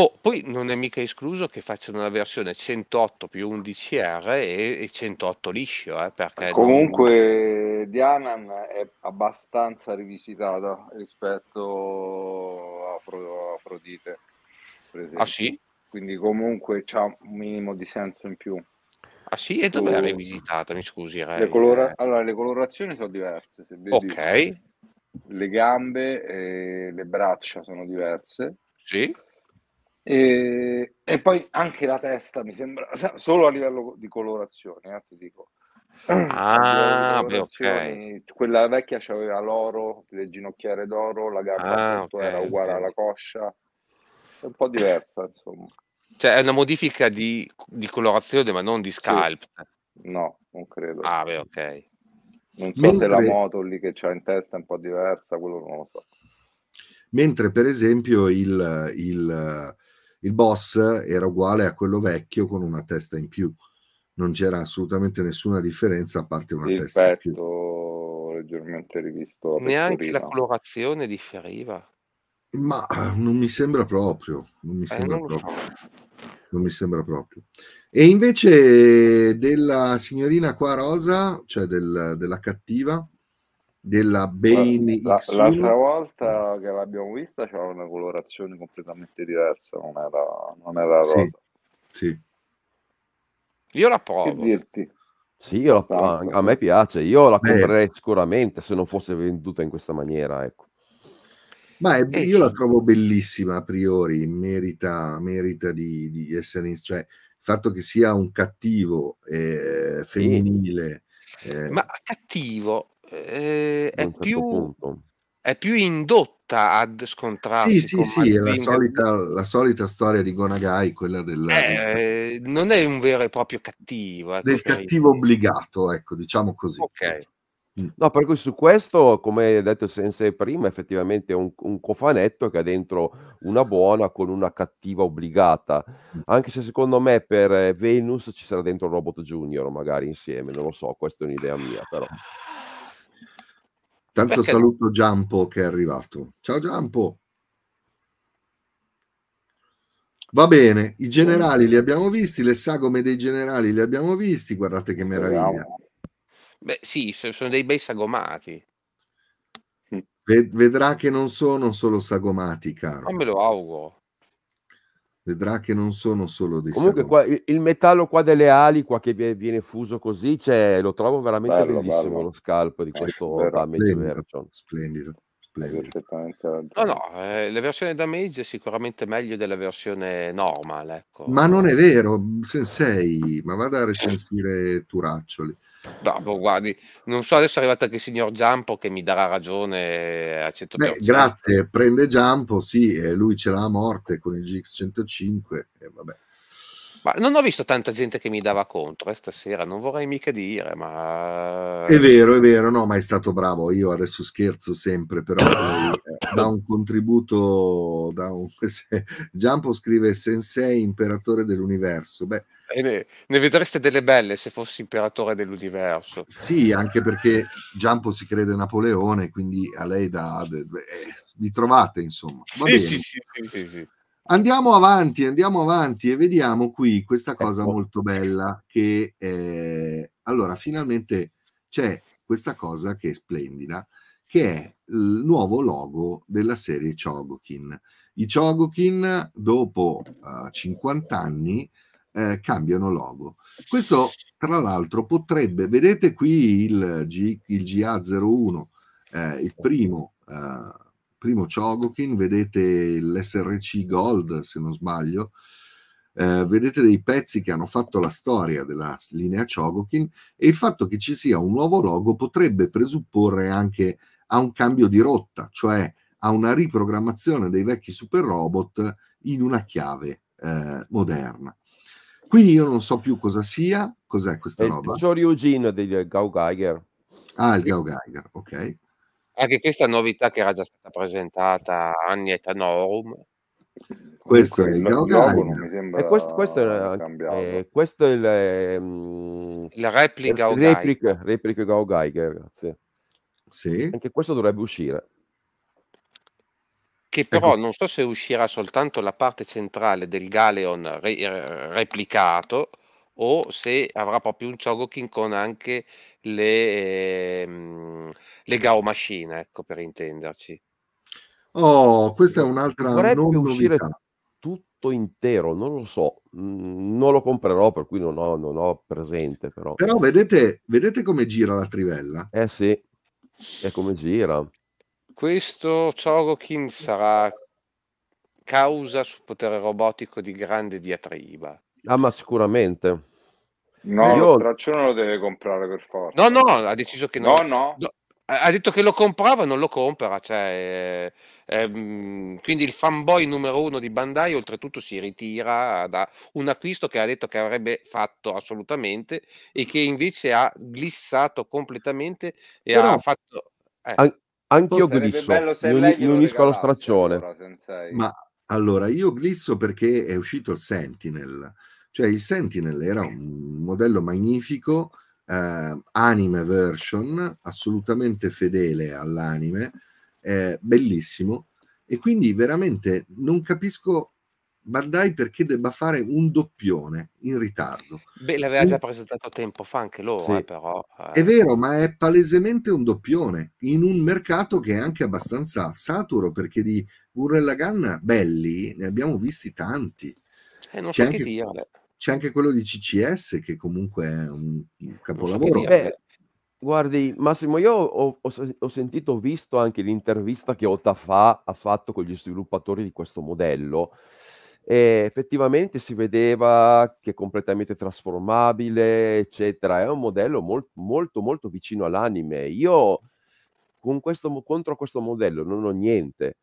Speaker 3: Oh, poi non è mica escluso che facciano la versione 108 più 11R e, 108 liscio. Eh, perché Comunque non...
Speaker 2: Dianan è abbastanza rivisitata rispetto a, Afrodite, per ah, esempio. Ah sì? Quindi comunque c'ha un minimo di senso
Speaker 3: in più. Ah sì? E dove è rivisitata? Mi scusi. Le colora...
Speaker 2: Allora, le colorazioni sono diverse. Se vedi, ok. Le gambe e le braccia sono diverse.
Speaker 3: Sì e, e, poi
Speaker 2: anche la testa mi sembra solo a livello di colorazione, eh, ti dico.
Speaker 3: Ah, beh, ok.
Speaker 2: Quella vecchia c'aveva l'oro, le ginocchiere d'oro, la gamba ah, okay, era uguale okay. alla coscia, è un po' diversa, insomma.
Speaker 3: Cioè, è una modifica di, di colorazione, ma non di sculpt. Sì. No, non credo. Ah, beh, ok. Non so Mentre... se la
Speaker 2: moto lì che c'ha in testa è un po' diversa, quello non lo so.
Speaker 1: Mentre, per esempio, il, il il boss era uguale a quello vecchio con una testa in più. Non c'era assolutamente nessuna differenza a parte una il testa
Speaker 2: petto in più.
Speaker 1: leggermente rivisto. Neanche
Speaker 3: la colorazione differiva.
Speaker 1: Ma non mi sembra proprio, non mi eh, sembra non proprio. So. Non mi sembra proprio. E invece della signorina qua rosa, cioè del, della cattiva, della Bane la, X1. L'altra
Speaker 2: volta che l'abbiamo vista c'era una colorazione completamente diversa, non era,
Speaker 1: non
Speaker 4: era sì, rosa. Sì. Io la provo. Sì, la, a, a me piace, io la Beh. comprerei sicuramente se non fosse venduta in questa maniera, ecco.
Speaker 1: Ma è, eh, io la trovo bellissima a priori, merita, merita di, di, essere... In, cioè, il fatto che sia un cattivo eh, femminile... Sì. Eh, Ma
Speaker 3: cattivo, eh, è, certo più, è, più, indotta ad scontrarsi. Sì, sì, sì, è la solita,
Speaker 1: la solita, storia di Gonagai, quella del...
Speaker 3: Eh, Non è un vero e proprio cattivo. Ecco, del cattivo
Speaker 1: obbligato, ecco, diciamo così. Ok.
Speaker 4: Mm. No, per cui su questo, come detto Sensei prima, effettivamente è un, un, cofanetto che ha dentro una buona con una cattiva obbligata. Mm. Anche se secondo me per eh, Venus ci sarà dentro un robot junior magari insieme, non lo so, questa è un'idea mia però.
Speaker 1: Tanto Perché... saluto Giampo che è arrivato.
Speaker 4: Ciao Giampo.
Speaker 1: Va bene, i generali li abbiamo visti, le sagome dei generali li abbiamo visti, guardate che meraviglia.
Speaker 3: Beh sì, sono dei bei sagomati.
Speaker 1: Ved- vedrà che non sono solo sagomati, caro.
Speaker 3: Non me
Speaker 4: lo auguro
Speaker 1: vedrà che non sono solo dei Comunque
Speaker 4: qua, il, metallo qua delle ali, qua che viene fuso così, cioè, lo trovo veramente bello, bellissimo bello. lo scalpo di eh, questo eh, Damage Version. Splendido perfettamente No,
Speaker 3: oh, no, eh, la versione damage è sicuramente meglio della versione normal, ecco.
Speaker 1: Ma non è vero, Sensei, ma vada a recensire Turaccioli.
Speaker 3: No, boh, guardi, non so adesso è arrivato anche il signor Giampo che mi darà ragione eh, a Beh,
Speaker 1: grazie, prende Giampo, sì, lui ce l'ha a morte con il GX105
Speaker 3: e vabbè. Ma non ho visto tanta gente che mi dava contro eh, stasera, non vorrei mica dire, ma... È vero,
Speaker 1: è vero, no, ma è stato bravo, io adesso scherzo sempre, però eh, da un contributo, da un... Giampo scrive Sensei, imperatore dell'universo, beh...
Speaker 3: Eh, ne, ne, vedreste delle belle se fossi imperatore dell'universo.
Speaker 1: Sì, anche perché Giampo si crede Napoleone, quindi a lei da... Eh, vi trovate, insomma. Va sì, bene. sì, sì, sì, sì. sì. Andiamo avanti, andiamo avanti e vediamo qui questa ecco. cosa ecco. molto bella che eh, allora finalmente c'è questa cosa che è splendida, che è il nuovo logo della serie Chogokin. I Chogokin dopo uh, eh, 50 anni eh, cambiano logo. Questo tra l'altro potrebbe, vedete qui il, G, il GA01, eh, il primo. Uh, primo Chogokin, vedete l'SRC Gold se non sbaglio, eh, vedete dei pezzi che hanno fatto la storia della linea Chogokin e il fatto che ci sia un nuovo logo potrebbe presupporre anche a un cambio di rotta, cioè a una riprogrammazione dei vecchi super robot in una chiave eh, moderna. Qui io non so più cosa
Speaker 4: sia, cos'è questa È roba? Il Shoryujin del Gau Geiger. Ah, il Gau Geiger,
Speaker 3: ok anche questa novità che era già stata presentata anni e tanorum.
Speaker 4: Questo, è il logo, e questo, questo, è, eh, questo è il, um,
Speaker 3: ehm, replica, il, replica,
Speaker 4: replica Gaugaiger, grazie. Sì. Anche questo dovrebbe uscire.
Speaker 3: Che eh, però non so se uscirà soltanto la parte centrale del Galeon re- eh, replicato o se avrà proprio un Chogokin con anche le, ehm, le Gao Machine, ecco per intenderci.
Speaker 4: Oh, questa è un'altra non novità. Tutto intero, non lo so, mm, non lo comprerò, per cui non ho, non ho presente. Però, però vedete, vedete come gira la trivella? Eh sì, è come gira.
Speaker 3: Questo Chogokin sarà causa sul potere robotico di grande diatriba.
Speaker 4: Ah, ma sicuramente.
Speaker 3: No, Io... lo straccione lo deve comprare per forza. No, no, ha deciso che no. No, no. ha detto che lo comprava e non lo compra. Cioè, eh, ehm, quindi il fanboy numero uno di Bandai oltretutto si ritira da un acquisto che ha detto che avrebbe fatto assolutamente e che invece ha glissato completamente e Però, ha fatto... Eh. An- anche io glisso, mi, mi unisco allo straccione. Ma
Speaker 1: allora, io glisso perché è uscito il Sentinel cioè il Sentinel era un modello magnifico, eh, anime version, assolutamente fedele all'anime, eh, bellissimo. E quindi veramente non capisco Bandai perché debba fare un doppione in ritardo. Beh, l'aveva già
Speaker 3: presentato tempo fa anche loro, sì. eh, però. Eh. È vero,
Speaker 1: ma è palesemente un doppione in un mercato che è anche abbastanza saturo perché di Urrella Ganna belli ne abbiamo visti tanti. Eh, non C'è so anche... che dire c'è anche quello di CCS che comunque è un capolavoro. Beh,
Speaker 4: guardi, Massimo, io ho, ho, ho sentito, ho visto anche l'intervista che Otafa ha fatto con gli sviluppatori di questo modello e effettivamente si vedeva che è completamente trasformabile, eccetera. È un modello molto, molto, molto vicino all'anime. Io con questo, contro questo modello non ho niente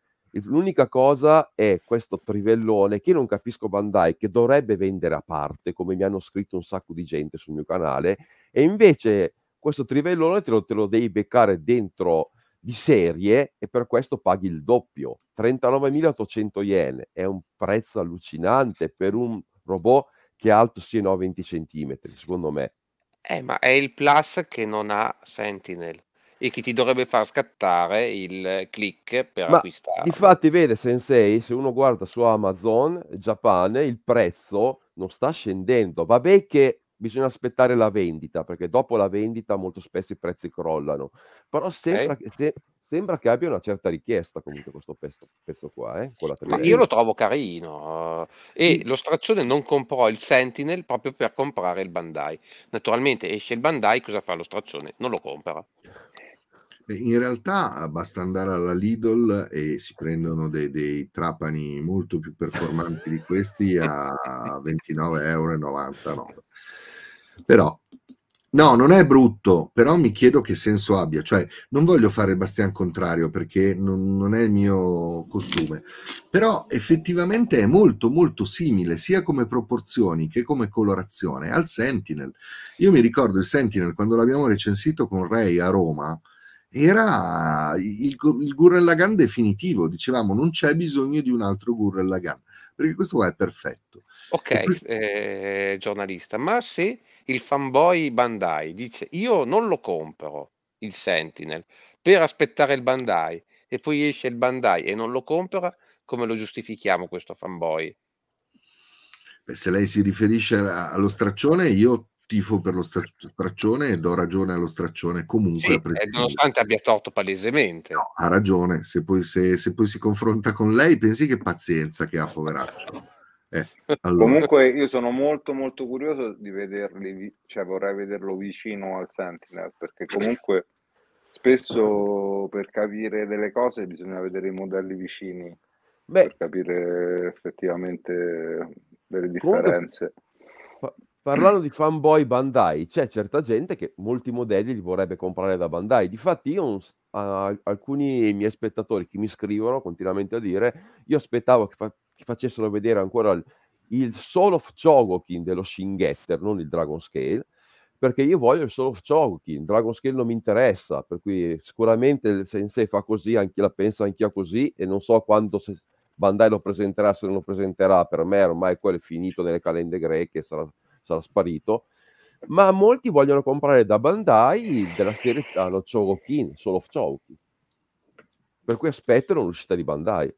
Speaker 4: L'unica cosa è questo trivellone che io non capisco Bandai che dovrebbe vendere a parte, come mi hanno scritto un sacco di gente sul mio canale, e invece questo trivellone te lo, te lo devi beccare dentro di serie e per questo paghi il doppio, 39.800 yen, è un prezzo allucinante per un robot che è alto sì e 20 cm, secondo me.
Speaker 3: Eh, ma è il plus che non ha Sentinel e che ti dovrebbe far scattare il click per Ma acquistare.
Speaker 4: Infatti, vede Sensei, se uno guarda su Amazon Giappone, il prezzo non sta scendendo. Vabbè che bisogna aspettare la vendita, perché dopo la vendita molto spesso i prezzi crollano. Però sembra, okay. che, se, sembra che abbia una certa richiesta comunque questo pezzo, pezzo qua. Eh, Ma io
Speaker 3: lo trovo carino. Eh, e sì. lo straccione non comprò il Sentinel proprio per comprare il Bandai. Naturalmente esce il Bandai, cosa fa lo straccione? Non lo compra
Speaker 1: in realtà ah, basta andare alla Lidl e si prendono dei, dei trapani molto più performanti di questi a 29,99 euro. Però No, non è brutto, però mi chiedo che senso abbia. Cioè, non voglio fare Bastian contrario perché non, non, è il mio costume. Però effettivamente è molto, molto simile, sia come proporzioni che come colorazione, al Sentinel. Io mi ricordo il Sentinel quando l'abbiamo recensito con Ray a Roma, era il, il Gurren Lagan definitivo, dicevamo non c'è bisogno di un altro Gurren Lagan, perché questo qua è perfetto.
Speaker 3: Ok, questo... eh, giornalista, ma se il fanboy Bandai dice io non lo compro il Sentinel per aspettare il Bandai e poi esce il Bandai e non lo compra, come lo giustifichiamo questo fanboy?
Speaker 1: Beh, se lei si riferisce allo straccione, io tifo per lo straccione e do ragione allo straccione comunque. Sì,
Speaker 3: nonostante abbia tolto palesemente. No,
Speaker 1: ha ragione, se poi, se, se poi, si confronta con lei pensi che pazienza che ha poveraccio. Eh, allora. Comunque
Speaker 2: io sono molto molto curioso di vederli, cioè vorrei vederlo vicino al Sentinel perché comunque spesso per capire delle cose bisogna vedere i modelli vicini Beh. per capire effettivamente delle differenze. Comunque
Speaker 4: parlando di fanboy Bandai, c'è certa gente che molti modelli li vorrebbe comprare da Bandai. Difatti, io un, a, alcuni miei spettatori che mi scrivono continuamente a dire: Io aspettavo che, fa, che facessero vedere ancora il, il solo Chogokin dello Shingetter, non il Dragon Scale, perché io voglio il solo Chogokin. Dragon Scale non mi interessa, per cui sicuramente il Sensei fa così, anche, la pensa anch'io così, e non so quando. Se, Bandai lo presenterà se non lo presenterà, per me ormai quello è finito nelle calende greche, sarà, sarà sparito, ma molti vogliono comprare da Bandai della serie hanno ah, Chorokin, solo Chorokin. Per cui aspettano l'uscita di Bandai.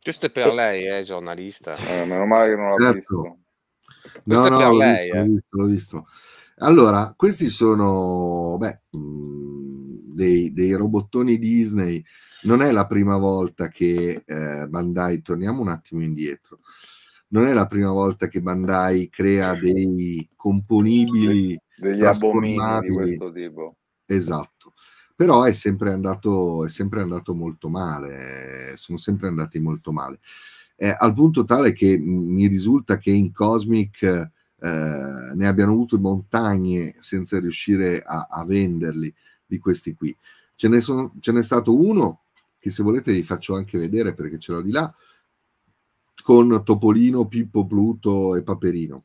Speaker 3: Questo è per lei, eh, giornalista. Eh, meno male che non l'ho certo.
Speaker 4: visto. No, no, l'ho,
Speaker 3: lei, visto, eh. l'ho,
Speaker 1: visto, l'ho visto. Allora, questi sono beh, mm, dei, dei, robottoni Disney. Non è la prima volta che eh, Bandai, torniamo un attimo indietro non è la prima volta che Bandai crea dei componibili degli abomini di questo tipo. Esatto. Però è sempre andato, è sempre andato molto male, eh, sono sempre andati molto male. Eh, al punto tale che mi risulta che in Cosmic eh, ne abbiano avuto montagne senza riuscire a, a venderli di questi qui. Ce, ne sono, ce n'è stato uno che se volete vi faccio anche vedere perché ce l'ho di là, con Topolino, Pippo, Pluto e Paperino.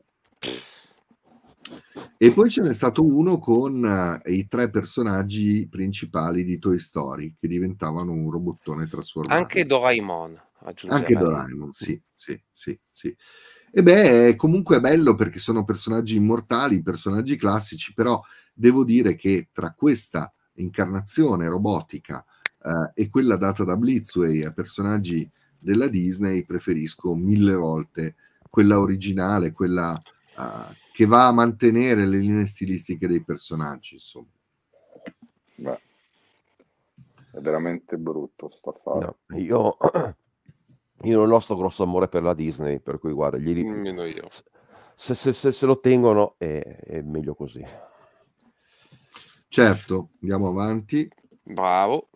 Speaker 1: E poi ce n'è stato uno con eh, i tre personaggi principali di Toy Story che diventavano un robottone trasformato.
Speaker 3: Anche Doraemon. Anche Doraemon,
Speaker 1: sì, sì, sì, sì. E beh, comunque è bello perché sono personaggi immortali, personaggi classici, però devo dire che tra questa incarnazione robotica eh, e quella data da Blitzway a personaggi della Disney preferisco mille volte quella originale, quella uh, che va a mantenere le linee stilistiche dei personaggi, insomma. Beh,
Speaker 2: è veramente brutto sta affare.
Speaker 4: No, io, io, non ho sto grosso amore per la Disney, per cui guarda, gli... nemmeno io. Se, se, se, se, lo tengono è, è meglio così. Certo, andiamo avanti.
Speaker 3: Bravo.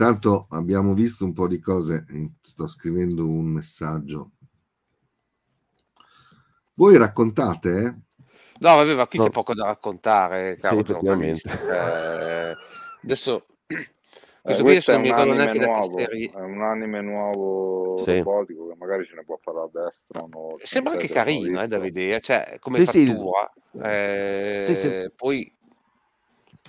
Speaker 1: Intanto abbiamo visto un po' di cose, sto scrivendo un messaggio. Voi raccontate? Eh?
Speaker 3: No, vabbè, ma qui no. c'è poco da raccontare, cavolo, sì, cioè, eh, adesso questo, eh, questo è un anime, nuovo,
Speaker 2: è un anime nuovo sì. robotico che magari ce ne può parlare a destra. No, Sembra anche carino eh, da
Speaker 3: vedere, cioè, come sì, fattura. Sì. Eh, sì, poi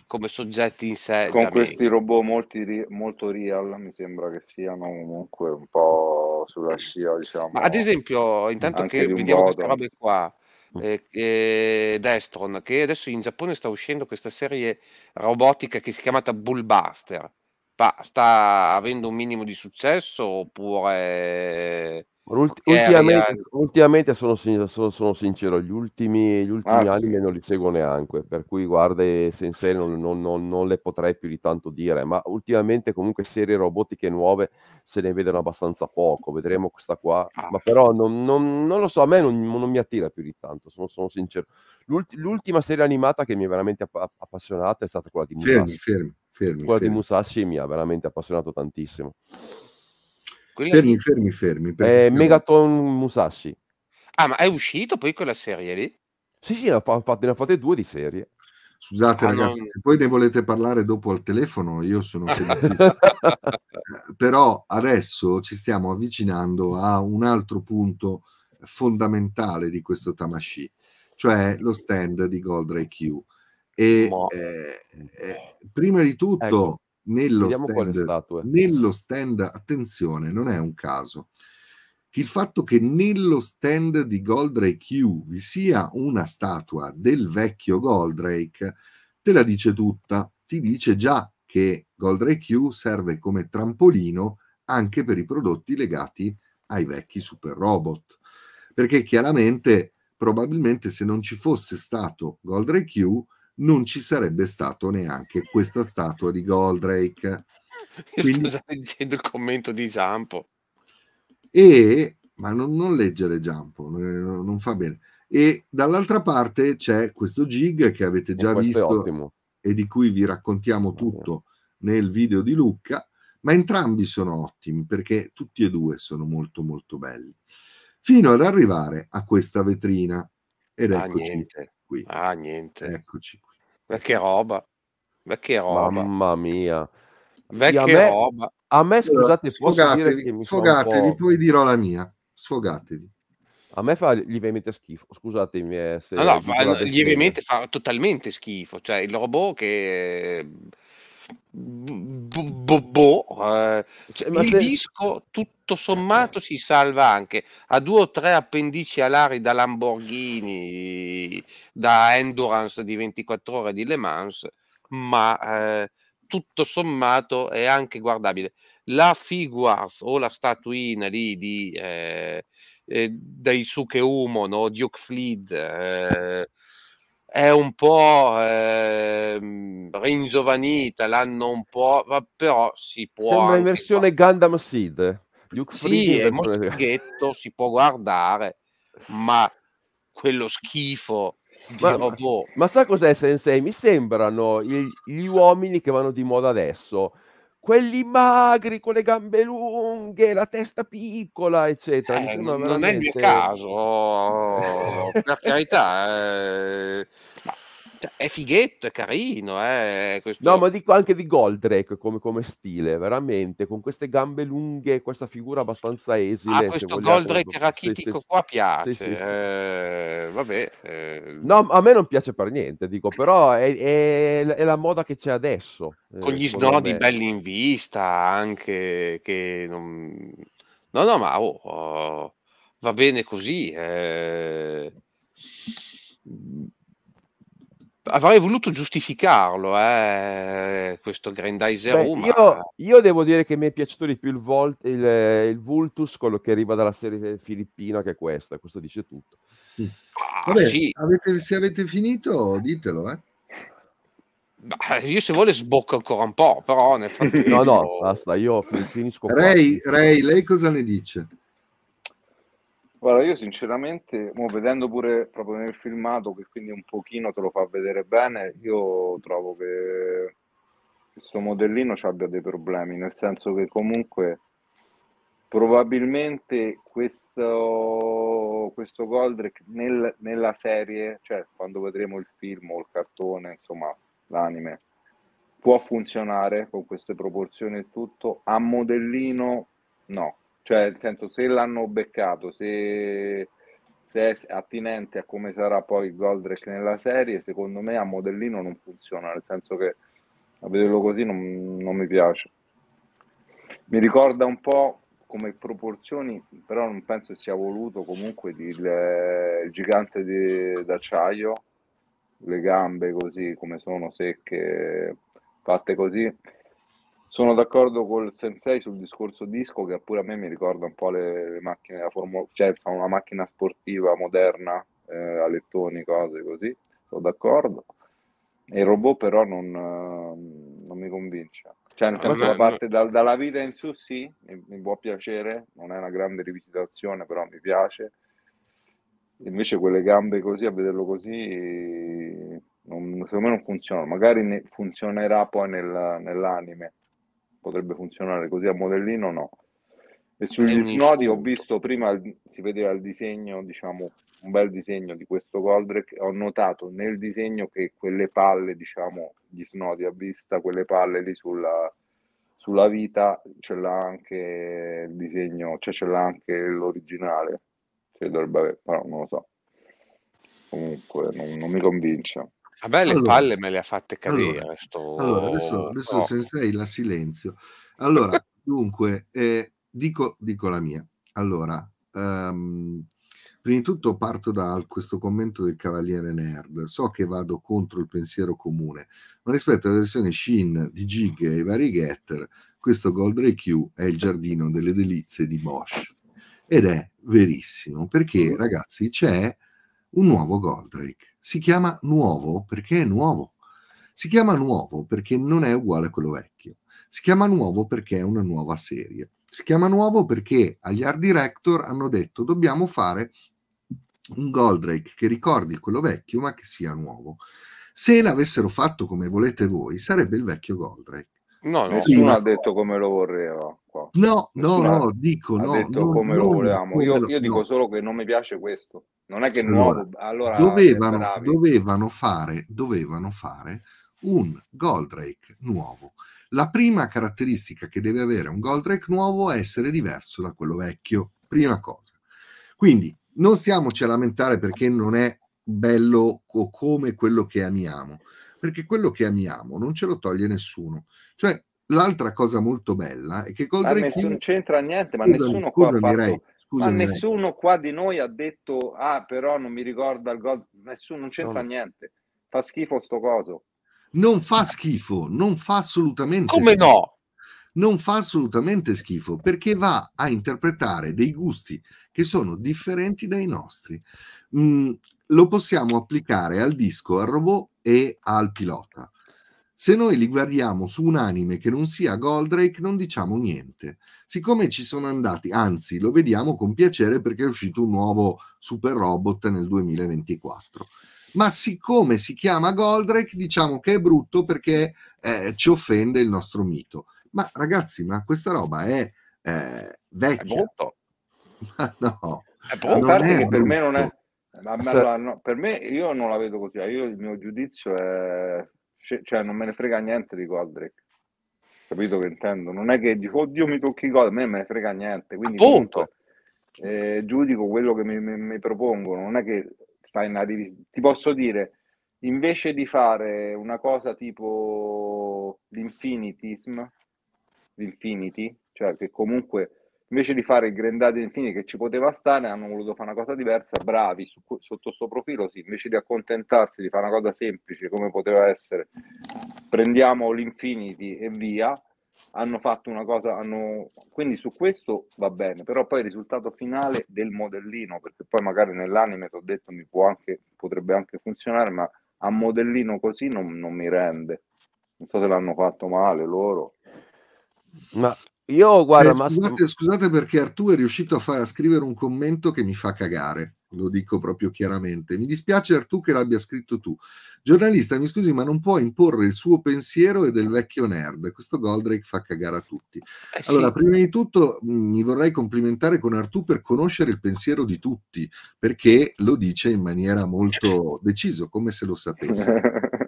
Speaker 3: come soggetti in sé. Con questi meglio.
Speaker 2: robot molti, molto real mi sembra che siano comunque un po' sulla scia, diciamo. Ma ad
Speaker 3: esempio, intanto che vediamo modo. queste robe qua, mm. eh, eh, Destron, che adesso in Giappone sta uscendo questa serie robotica che si chiamata Bullbuster, ma sta avendo un minimo di successo oppure Ult- eh, ultimamente,
Speaker 4: ultimamente sono, sono, sono, sincero, gli ultimi, gli ultimi ah, anime sì. non li seguo neanche, per cui guarda Sensei non, non, non, non, le potrei più di tanto dire, ma ultimamente comunque serie robotiche nuove se ne vedono abbastanza poco, vedremo questa qua, ah, ma però non, lo so, a me non, mi attira più di tanto, sono, sono sincero. L'ult- l'ultima serie animata che mi ha veramente app- appassionata è stata quella di Musashi. Fermi, fermi, fermi, quella fermi. di Musashi mi ha veramente appassionato tantissimo. Quello... Fermi, fermi, fermi. Eh, stiamo... Megaton Musashi. Ah,
Speaker 3: ma è uscito poi quella serie lì?
Speaker 4: Sì, sì, ne ha fatte due di serie. Scusate
Speaker 1: ah, ragazzi, no. se poi ne volete parlare dopo al telefono, io sono seduto. Eh, però adesso ci stiamo avvicinando a un altro punto fondamentale di questo Tamashi, cioè lo stand di Goldrake Q. E no. eh, eh, prima di tutto, ecco nello stand, nello stand, attenzione, non è un caso, il fatto che nello stand di Goldrake U vi sia una statua del vecchio Goldrake te la dice tutta, ti dice già che Goldrake U serve come trampolino anche per i prodotti legati ai vecchi super robot, perché chiaramente probabilmente se non ci fosse stato Goldrake U non ci sarebbe stato neanche questa statua di Goldrake.
Speaker 3: Quindi... Sto leggendo il commento di Zampo.
Speaker 1: E, ma non, non leggere Zampo, eh, non fa bene. E dall'altra parte c'è questo gig che avete già visto e di cui vi raccontiamo tutto nel video di Lucca, ma entrambi sono ottimi perché tutti e due sono molto molto belli. Fino ad arrivare a questa vetrina ed ah, eccoci niente.
Speaker 3: qui. Ah, niente. Eccoci qui. Ma che roba. Ma che roba.
Speaker 1: Mamma mia. Vecchia a me, roba. A me,
Speaker 3: scusate, sfogatevi, sfogatevi
Speaker 4: poi dirò la mia. Sfogatevi. A me fa lievemente schifo, scusatemi. Eh, se no, fa, lievemente
Speaker 3: fa totalmente schifo. Cioè, il robot che boh, boh eh, cioè, il se... disco tutto sommato si salva anche a due o tre appendici alari da Lamborghini da Endurance di 24 ore di Le Mans ma eh, tutto sommato è anche guardabile la Figuarth o la statuina lì di eh, eh, Daisuke Umono Duke Fleet eh, è un po' eh, ringiovanita, l'hanno un po', però si può... Sembra in
Speaker 4: versione far... Gundam Seed. Luke
Speaker 3: sì, è molto ghetto, si può guardare, ma quello schifo ma, ma,
Speaker 4: ma, sa cos'è Sensei? Mi sembrano gli, gli, uomini che vanno di moda adesso, quelli magri con le gambe lunghe, la testa piccola, eccetera. Eh, non veramente... è il mio
Speaker 3: caso, per carità. Eh, cioè, è fighetto, è carino. Eh, questo...
Speaker 4: No, ma dico anche di Goldrake come, come, stile, veramente, con queste gambe lunghe, questa figura abbastanza ah, esile. A ah, questo Goldrake
Speaker 3: rachitico qua piace. Sì, sì, eh, vabbè. Eh...
Speaker 4: No, a me non piace per niente, dico, però è, è, è la moda che c'è adesso. Eh, con gli snodi me. belli
Speaker 3: in vista, anche che... Non... No, no, ma oh, oh, va bene così. Eh avrei voluto giustificarlo, eh, questo Grandizer Beh, Roma. Io,
Speaker 4: io, devo dire che mi è piaciuto di più il, vol- il, eh, il, Vultus, quello che arriva dalla serie filippina, che è questa. Questo dice tutto. Ah, Vabbè, sì. avete,
Speaker 1: se avete finito, ditelo. Eh.
Speaker 3: Beh, io se vuole sbocco ancora un po', però nel frattempo... no, no,
Speaker 1: basta, io finisco. Ray, Ray, lei cosa ne dice?
Speaker 3: Guarda, io sinceramente,
Speaker 2: mo vedendo pure proprio nel filmato, che quindi un pochino te lo fa vedere bene, io trovo che questo modellino ci abbia dei problemi, nel senso che comunque probabilmente questo, questo Goldrick nel, nella serie, cioè quando vedremo il film o il cartone, insomma l'anime, può funzionare con queste proporzioni e tutto, a modellino no, cioè, nel senso, se l'hanno beccato, se, se è attinente a come sarà poi Goldrake nella serie, secondo me a modellino non funziona, nel senso che a vederlo così non, non mi piace. Mi ricorda un po' come proporzioni, però non penso sia voluto comunque di, le, il gigante di, d'acciaio, le gambe così come sono secche, fatte così sono d'accordo col Sensei sul discorso disco che pure a me mi ricorda un po' le, le macchine da Formula cioè insomma, una macchina sportiva moderna, eh, alettoni, cose così, sono d'accordo. E il robot però non, ehm, non mi convince. Cioè, nel senso, la parte da, dalla vita in su sì, mi, mi può piacere, non è una grande rivisitazione, però mi piace. Invece quelle gambe così, a vederlo così, non, secondo me non funzionano. Magari ne, funzionerà poi nel, nell'anime, potrebbe funzionare così a modellino no. E sugli snodi ho visto prima, si vedeva il disegno, diciamo, un bel disegno di questo Goldrake, ho notato nel disegno che quelle palle, diciamo, gli snodi a vista, quelle palle lì sulla, sulla vita, ce l'ha anche il disegno, cioè ce l'ha anche l'originale, cioè dovrebbe avere, però non lo so. Comunque non, non mi convince. A ah, allora, le palle
Speaker 3: me le ha fatte
Speaker 2: cadere. Allora, sto... allora adesso, adesso no.
Speaker 1: senza il silenzio. Allora, dunque, eh, dico, dico, la mia. Allora, um, prima di tutto parto da questo commento del Cavaliere Nerd. So che vado contro il pensiero comune, ma rispetto alla versione Shin di Gig e ai vari Getter, questo Gold Ray Q è il giardino delle delizie di Bosch. Ed è verissimo, perché ragazzi c'è un nuovo Goldrake si chiama nuovo perché è nuovo. Si chiama nuovo perché non è uguale a quello vecchio. Si chiama nuovo perché è una nuova serie. Si chiama nuovo perché agli art director hanno detto dobbiamo fare un Goldrake che ricordi quello vecchio ma che sia nuovo. Se l'avessero fatto come volete voi, sarebbe il vecchio Goldrake.
Speaker 2: No, eh, nessuno sì, ha detto come lo vorreva. Qua. No, nessuno no, ha, no, dico ha no. detto no, come no, lo volevamo. Come io, lo, io, dico no. solo che non mi piace questo. Non è che allora, nuovo. Allora dovevano,
Speaker 1: dovevano, fare, dovevano fare un Goldrake nuovo. La prima caratteristica che deve avere un Goldrake nuovo è essere diverso da quello vecchio. Prima cosa. Quindi non stiamoci a lamentare perché non è bello o come quello che amiamo perché quello che amiamo non ce lo toglie nessuno. Cioè, l'altra cosa molto bella è che Goldrake... Ma Non
Speaker 2: c'entra niente, ma scusami, nessuno qua fatto... Ray, scusami, ma nessuno Ray. qua di noi ha detto, ah però non mi ricorda il God... nessuno, non c'entra no. niente, fa schifo sto coso.
Speaker 1: Non fa schifo, non fa assolutamente Come schifo. no? Non fa assolutamente schifo perché va a interpretare dei gusti che sono differenti dai nostri. Mm, lo possiamo applicare al disco, al robot e al pilota. Se noi li guardiamo su un anime che non sia Goldrake, non diciamo niente. Siccome ci sono andati, anzi, lo vediamo con piacere perché è uscito un nuovo Super Robot nel 2024. Ma siccome si chiama Goldrake, diciamo che è brutto perché eh, ci offende il nostro mito. Ma ragazzi, ma questa roba è eh, vecchia. È brutto. Ma no. È brutto. Non è brutto. per me non è
Speaker 2: ma, ma allora, no, per me io non la vedo così, cioè, io il mio giudizio è cioè non me ne frega niente di Goldrick. Capito che intendo? Non è che dico oddio mi tocchi Goldrick, a me me ne frega niente, quindi Appunto. eh, giudico quello che mi, mi, mi, propongono, non è che stai in una divisione. Ti posso dire, invece di fare una cosa tipo l'infinitism, l'infinity, cioè che comunque invece di fare il grendato infine che ci poteva stare, hanno voluto fare una cosa diversa, bravi su, sotto questo profilo, sì, invece di accontentarsi di fare una cosa semplice come poteva essere prendiamo l'Infinity e via, hanno fatto una cosa, hanno... quindi su questo va bene, però poi il risultato finale del modellino, perché poi magari nell'anime ti ho detto mi può anche, potrebbe anche funzionare, ma a modellino così non, non mi rende. Non so se l'hanno fatto male loro. Ma io guardo. eh,
Speaker 1: ma... scusate, scusate, perché Artù è riuscito a, fare, a, scrivere un commento che mi fa cagare, lo dico proprio chiaramente. Mi dispiace Artù che l'abbia scritto tu. Giornalista, mi scusi, ma non può imporre il suo pensiero e del vecchio nerd. Questo Goldrake fa cagare a tutti. Eh, allora, sì. prima di tutto mm, mi vorrei complimentare con Artù per conoscere il pensiero di tutti, perché lo dice in maniera molto deciso, come se lo sapesse.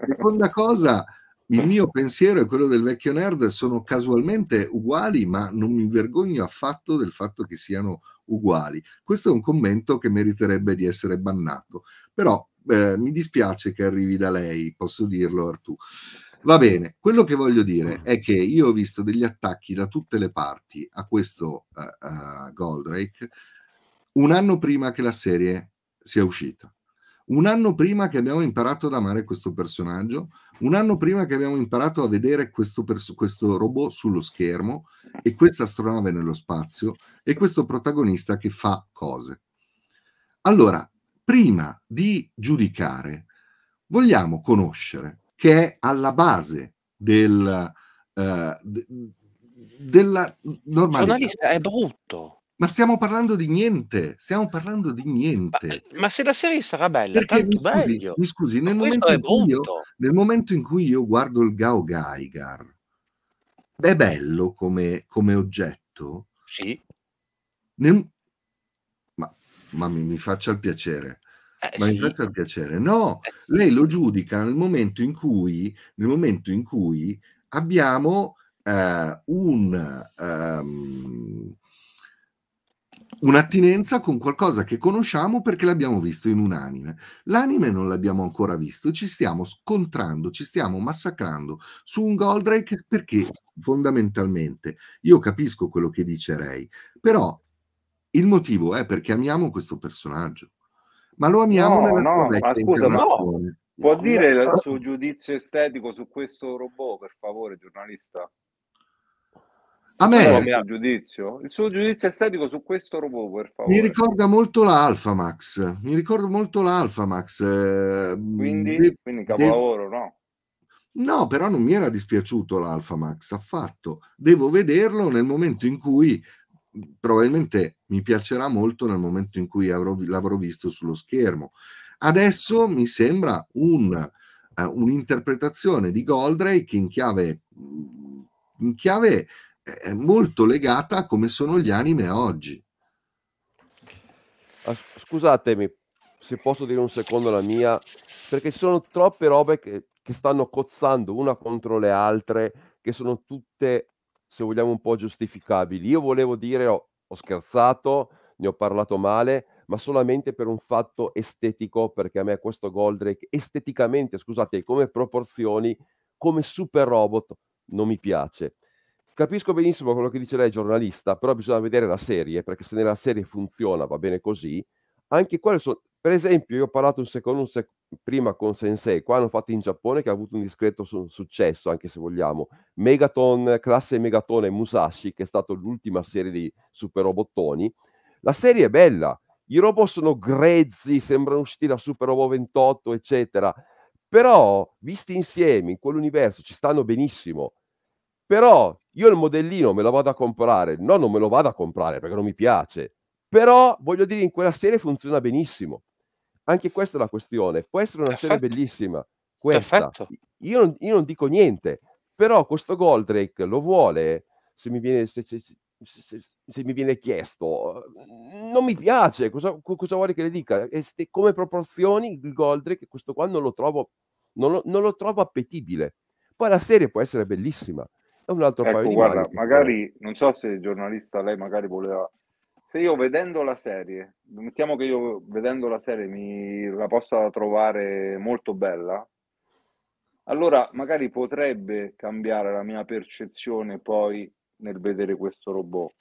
Speaker 1: Seconda cosa, il mio pensiero e quello del vecchio nerd sono casualmente uguali, ma non mi vergogno affatto del fatto che siano uguali. Questo è un commento che meriterebbe di essere bannato. Però eh, mi dispiace che arrivi da lei, posso dirlo Artù. Va bene, quello che voglio dire è che io ho visto degli attacchi da tutte le parti a questo uh, uh, Goldrake un anno prima che la serie sia uscita, un anno prima che abbiamo imparato ad amare questo personaggio, un anno prima che abbiamo imparato a vedere questo, pers- questo robot sullo schermo e eh. questa astronave nello spazio e questo protagonista che fa cose. Allora, prima di giudicare, vogliamo conoscere che è alla base del, eh, della normalità. Il giornalista
Speaker 3: è brutto.
Speaker 1: Ma stiamo parlando di niente, stiamo parlando di niente. Ma, eh, ma
Speaker 3: se la serie sarà bella, Perché, mi scusi, mi scusi nel, momento io,
Speaker 1: nel momento, in cui io guardo il Gao Gaigar, è bello come, come oggetto? Sì. Nel, ma, ma mi, mi, faccia il piacere. Eh, ma sì. mi faccia il piacere. No, eh. lei lo giudica nel momento in cui, nel momento in cui abbiamo eh, un... Um, un'attinenza con qualcosa che conosciamo perché l'abbiamo visto in un'anime. L'anime non l'abbiamo ancora visto, ci stiamo scontrando, ci stiamo massacrando su un Goldrake perché fondamentalmente io capisco quello che dice Ray, però il motivo è perché amiamo questo personaggio. Ma lo amiamo no, no, ma scusa, no. Può dire il
Speaker 2: suo giudizio estetico su questo robot, per favore, giornalista?
Speaker 1: A me il suo
Speaker 2: giudizio, il suo giudizio estetico su questo robot, per favore. Mi
Speaker 1: ricorda molto l'Alfa Max, mi ricordo molto l'Alfa Max. Eh, quindi, de, quindi capolavoro, de... no? No, però non mi era dispiaciuto l'Alfa Max affatto. Devo vederlo nel momento in cui probabilmente mi piacerà molto nel momento in cui avrò, l'avrò visto sullo schermo. Adesso mi sembra un, uh, un'interpretazione di Goldrake in chiave, mm, in chiave è molto legata a come sono gli anime oggi.
Speaker 4: Ah, scusatemi, se posso dire un secondo la mia, perché ci sono troppe robe che, che stanno cozzando una contro le altre, che sono tutte, se vogliamo, un po' giustificabili. Io volevo dire, ho, ho scherzato, ne ho parlato male, ma solamente per un fatto estetico, perché a me questo Goldrake esteticamente, scusate, come proporzioni, come super robot, non mi piace. Capisco benissimo quello che dice lei, giornalista, però bisogna vedere la serie, perché se nella serie funziona, va bene così, anche quelle sono... Per esempio, io ho parlato un secondo, un sec- prima con Sensei, qua hanno fatto in Giappone che ha avuto un discreto su- successo, anche se vogliamo. Megaton, classe megatone Musashi, che è stata l'ultima serie di super robottoni. La serie è bella, i robot sono grezzi, sembrano usciti da Super Robot 28, eccetera. Però, visti insieme, in quell'universo, ci stanno benissimo però io il modellino me lo vado a comprare, no, non me lo vado a comprare perché non mi piace. Però voglio dire, in quella serie funziona benissimo. Anche questa è la questione. Può essere una Perfetto. serie bellissima. Questa. Io non, io non, dico niente, però questo Goldrake lo vuole, se mi viene, se, se, se, se mi viene chiesto. Non mi piace, cosa, cosa vuole che le dica? Este, come proporzioni il Goldrake, questo qua non lo trovo, non lo, non lo trovo appetibile. Poi la serie può essere bellissima, un altro ecco, paio guarda, di guarda, magari, non so se il giornalista
Speaker 2: lei magari voleva... Se io vedendo la serie, mettiamo che io vedendo la serie mi la possa trovare molto bella, allora magari potrebbe cambiare la mia percezione poi nel vedere questo robot.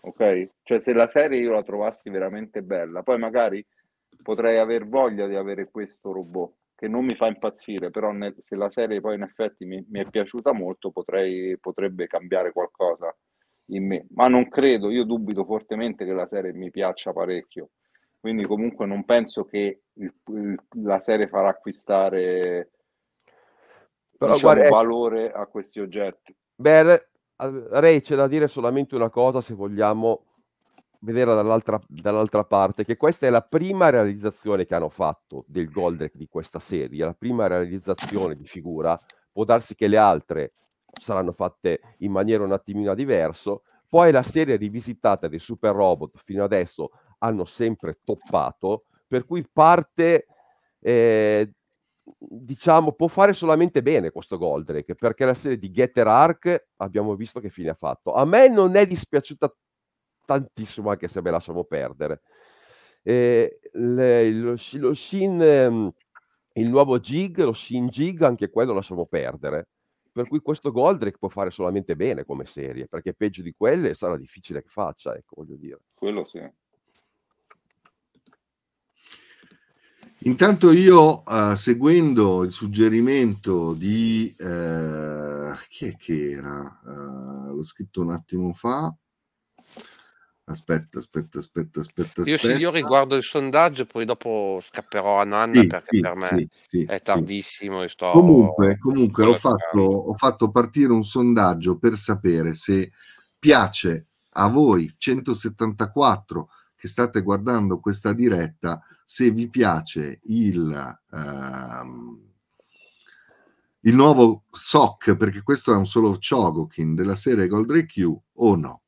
Speaker 2: Ok? Cioè se la serie io la trovassi veramente bella, poi magari potrei aver voglia di avere questo robot che non mi fa impazzire, però nel, se la serie poi in effetti mi, mi è piaciuta molto potrei, potrebbe cambiare qualcosa in me, ma non credo, io dubito fortemente che la serie mi piaccia parecchio, quindi comunque non penso che il, il, la serie farà acquistare però diciamo, guarda, eh, valore a questi oggetti.
Speaker 4: Beh, Ray c'è da dire solamente una cosa se vogliamo vedere dall'altra, dall'altra, parte, che questa è la prima realizzazione che hanno fatto del Goldrick di questa serie, la prima realizzazione di figura, può darsi che le altre saranno fatte in maniera un attimino diversa, poi la serie rivisitata dei Super Robot fino adesso hanno sempre toppato, per cui parte, eh, diciamo, può fare solamente bene questo Goldrake, perché la serie di Getter Arc abbiamo visto che fine ha fatto. A me non è dispiaciuta tantissimo anche se me lasciavo perdere. Eh, le, lo, lo Shin, ehm, il nuovo Gig, lo Shin Gig, anche quello lasciamo perdere. Per cui questo Goldrick può fare solamente bene come serie, perché peggio di quelle sarà difficile che faccia, ecco, voglio dire. Quello sì.
Speaker 1: Intanto io, uh, seguendo il suggerimento di... Uh, chi è che era? Uh, l'ho scritto un attimo fa. Aspetta, aspetta, aspetta, aspetta. Io, aspetta. io
Speaker 3: riguardo il sondaggio e poi dopo scapperò a Nanna sì, perché sì, per me sì, è tardissimo. E sto comunque, comunque ho, fatto,
Speaker 1: ho fatto partire un sondaggio per sapere se piace a voi 174 che state guardando questa diretta se vi piace il, ehm, il nuovo SOC, perché questo è un solo Chogokin della serie Goldrake Q o no.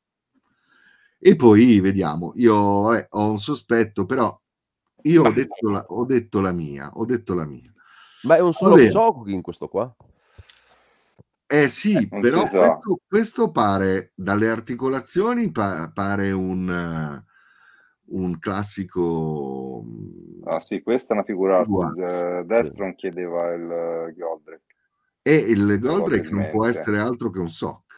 Speaker 1: E poi vediamo, io vabbè, eh, ho un sospetto, però io ho detto, la, ho detto, la, mia, ho detto la mia.
Speaker 4: Ma è un solo Vabbè. gioco
Speaker 1: in questo qua? Eh sì, eh, però questo, questo, pare, dalle articolazioni, pa- pare un, un classico... Mm,
Speaker 2: ah sì, questa è una figura. Eh, Destron chiedeva il eh, Goldrick.
Speaker 1: E il
Speaker 3: Goldrick non può essere
Speaker 4: altro che un Sock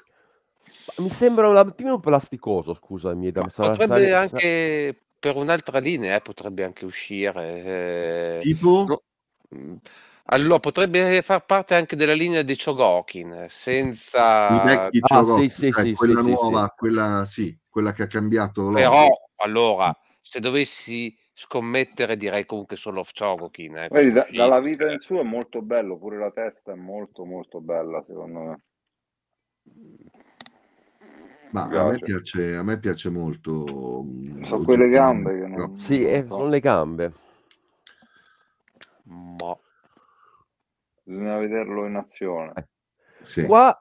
Speaker 4: mi sembra un attimino plasticoso, scusami. Ma sarà, potrebbe sarà,
Speaker 3: anche per un'altra linea, eh, potrebbe anche uscire. Eh,
Speaker 4: tipo? No, mm,
Speaker 3: allora, potrebbe far parte anche della linea di Chogokin, senza... I vecchi ah, Chogokin, cioè sì, sì, sì, quella nuova,
Speaker 1: quella sì, quella che ha cambiato... L'obby. Però,
Speaker 3: allora, se dovessi scommettere direi comunque solo off Chogokin. Eh, Vedi, da, dalla
Speaker 2: vita in su è molto bello, pure la testa è molto molto
Speaker 4: bella secondo me.
Speaker 3: Ma a me, piace, a
Speaker 1: me piace molto. Mm, sono quelle gambe che non... Sì, eh, sono
Speaker 4: le gambe.
Speaker 2: Ma... Bisogna vederlo in azione. Eh. Sì.
Speaker 4: Qua,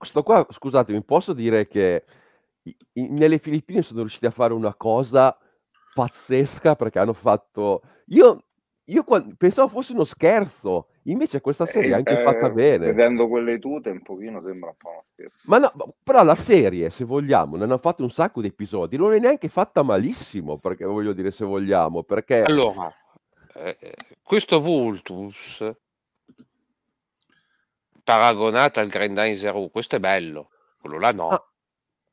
Speaker 4: sto qua, scusatemi, posso dire che nelle Filippine sono riusciti a fare una cosa pazzesca perché hanno fatto... Io, io pensavo fosse uno scherzo Invece questa eh, serie è anche eh, fatta bene. Vedendo
Speaker 2: quelle tute un pochino sembra un po' una scherzo.
Speaker 4: Ma no, però la serie, se vogliamo, ne hanno fatto un sacco di episodi, non è neanche fatta malissimo, perché voglio dire se vogliamo, perché... Allora,
Speaker 3: eh, eh questo Vultus, paragonato al Grandizer U, questo è bello, quello là no. Ah,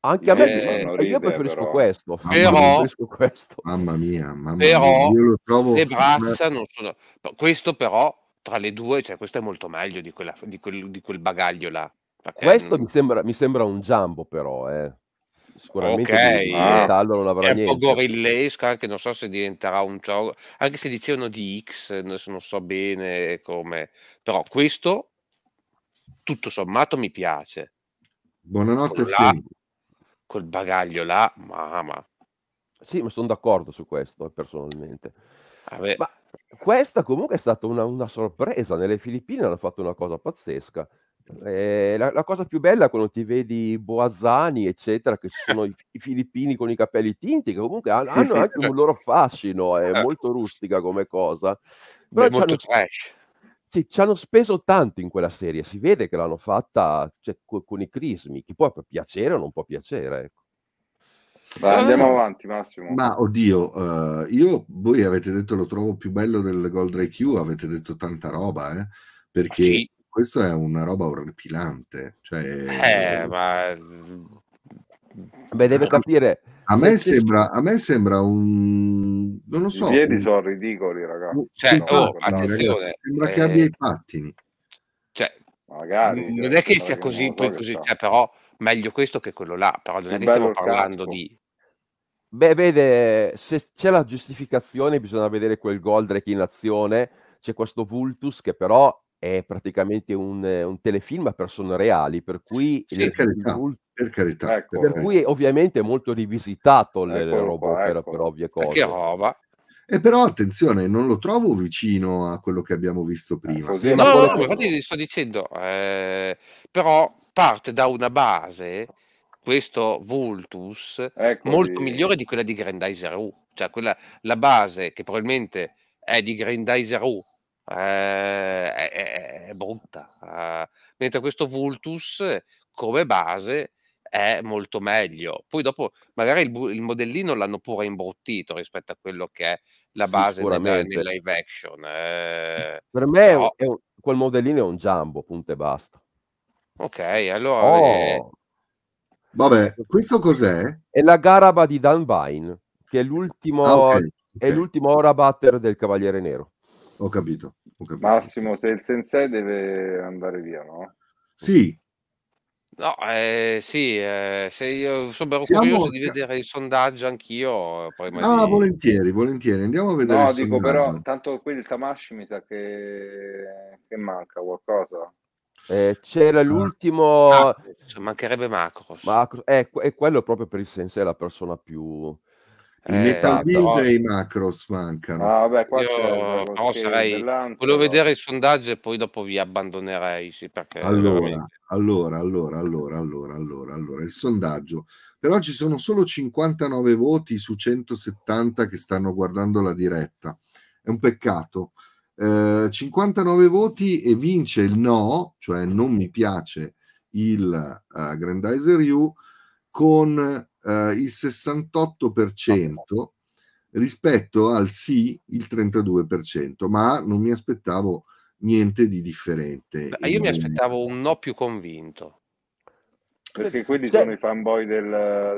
Speaker 3: anche a me, eh, eh io preferisco però.
Speaker 4: questo. Però, preferisco questo. Mamma mia, mamma però mia, io lo trovo... le braccia
Speaker 3: non sono... Questo però tra le due, cioè, questo è molto meglio di, quella, di, quel, di quel, bagaglio là. Perché, questo
Speaker 4: mh... mi, sembra, mi, sembra, un jumbo però, eh. Sicuramente okay. ah. non avrà è niente. un po'
Speaker 3: gorillesco, anche non so se diventerà un gioco, anche se dicevano di X, non so bene come, però questo tutto sommato mi piace.
Speaker 4: Buonanotte, col, là,
Speaker 3: col bagaglio là, mamma. Sì, ma sono
Speaker 4: d'accordo su questo eh, personalmente. Vabbè. Ma questa comunque è stata una, una, sorpresa. Nelle Filippine hanno fatto una cosa pazzesca. Eh, la, la, cosa più bella è quando ti vedi Boasani, eccetera, che sono i, i, filippini con i capelli tinti, che comunque hanno, hanno anche un loro fascino, è eh. molto rustica come cosa. Però è molto trash. Sì, ci hanno speso tanto in quella serie, si vede che l'hanno fatta cioè, con, con i crismi, che può piacere o non può piacere. Ecco.
Speaker 1: Va, eh? andiamo avanti,
Speaker 4: Massimo. Ma
Speaker 1: oddio, uh, io voi avete detto lo trovo più bello del Gold Ray avete detto tanta roba, eh? Perché sì. questa è una roba orripilante. Cioè, eh, ma... Beh, deve ah, capire. A me, sembra, a me sembra un. Non lo so. I piedi un...
Speaker 2: sono ridicoli, ragazzi.
Speaker 3: Cioè, no, oh, ragazzi, sembra eh... che abbia i pattini. Cioè, Magari, non cioè, è che sia così, poi così, cioè, però meglio questo che quello là, però non è che stiamo parlando casco. di...
Speaker 4: Beh, vede, se c'è la giustificazione bisogna vedere quel Goldrick in azione, c'è questo Vultus che però è praticamente un, un telefilm a persone reali, per cui... Sì, per carità, Vultus... per, carità ecco, per eh. cui ovviamente è molto rivisitato ecco, le roba ecco. per, ovvie eh, cose. Che roba!
Speaker 1: E eh, però attenzione, non lo trovo vicino a quello che abbiamo visto eh, prima. No, no, no,
Speaker 3: infatti sto dicendo, eh, però parte da una base, questo Vultus, Eccoci. molto migliore di quella di Grandizer U, cioè quella, la base che probabilmente è di Grandizer U, eh, è, è, è, brutta, eh, mentre questo Vultus come base è molto meglio. Poi dopo magari il, il, modellino l'hanno pure imbruttito rispetto a quello che è la base della, live action. Eh,
Speaker 4: per me però... un, quel modellino è un jumbo, punto e basta.
Speaker 3: Ok, allora... Oh. Eh,
Speaker 4: Vabbè, eh, questo cos'è? È la Garaba di Dan Vine, che è l'ultimo, ah, okay, okay. È l'ultimo ora batter del Cavaliere Nero. Ho capito, ho capito.
Speaker 2: Massimo, se il sensei deve andare via, no? Sì.
Speaker 3: No, eh, sì, eh, se io sono Siamo... curioso di vedere il sondaggio anch'io. Prima ah, di...
Speaker 1: volentieri, volentieri, andiamo a vedere. No, dico sondaggio. però,
Speaker 3: tanto
Speaker 2: qui il Tamashi mi sa che, che manca qualcosa.
Speaker 4: Eh, c'era mm.
Speaker 3: l'ultimo... Macros, cioè, mancherebbe Macros.
Speaker 4: Macros eh, è quello proprio per il senso della
Speaker 3: persona più...
Speaker 4: I eh, Metal Build ah, e i
Speaker 3: Macros mancano. Ah, vabbè, qua Io, però sarei... Volevo vedere il sondaggio e poi dopo vi abbandonerei. Sì, perché allora, veramente...
Speaker 1: allora, allora, allora, allora, allora, allora, il sondaggio. Però ci sono solo 59 voti su 170 che stanno guardando la diretta. È un peccato. 59 eh, voti e vince il no, cioè non mi piace il uh, Grandizer U, con uh, il 68% rispetto al sì il 32%, ma non mi aspettavo niente di differente. Beh, io mi
Speaker 3: aspettavo un no più convinto. Perché quelli cioè... sono i fanboy del,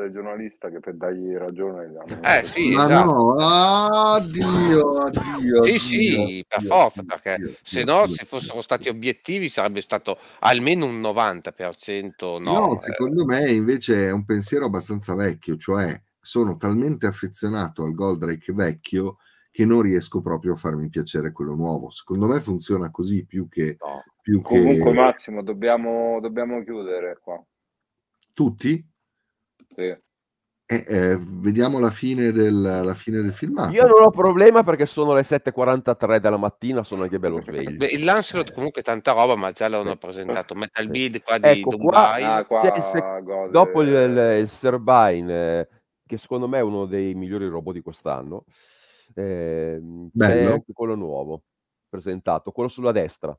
Speaker 3: del, giornalista che per dargli ragione... Eh sì, Ma esatto. no,
Speaker 1: addio, addio. Sì, addio, sì, addio,
Speaker 3: per forza, perché addio, se no, se fossero stati obiettivi, sarebbe stato almeno un 90%. No, no eh. secondo
Speaker 1: me invece è un pensiero abbastanza vecchio, cioè sono talmente affezionato al Goldrake vecchio che non riesco proprio a farmi piacere quello nuovo. Secondo me funziona così più che... No. Più Comunque che...
Speaker 2: Massimo, dobbiamo,
Speaker 4: dobbiamo chiudere qua. Tutti? Sì. Eh, eh, vediamo la fine, del, la fine del filmato. Io non ho problema perché sono le 7.43 della mattina, sono anche bello sveglio.
Speaker 3: Beh, il Lancelot eh. comunque tanta roba, ma già l'hanno presentato. Metal Bead qua di ecco Dubai. Qua, ah, ah, qua, cioè, se, gode... Dopo il,
Speaker 4: il, il Serbine, eh, che secondo me è uno dei migliori robot di quest'anno, eh, Bello. quello nuovo presentato, quello sulla destra.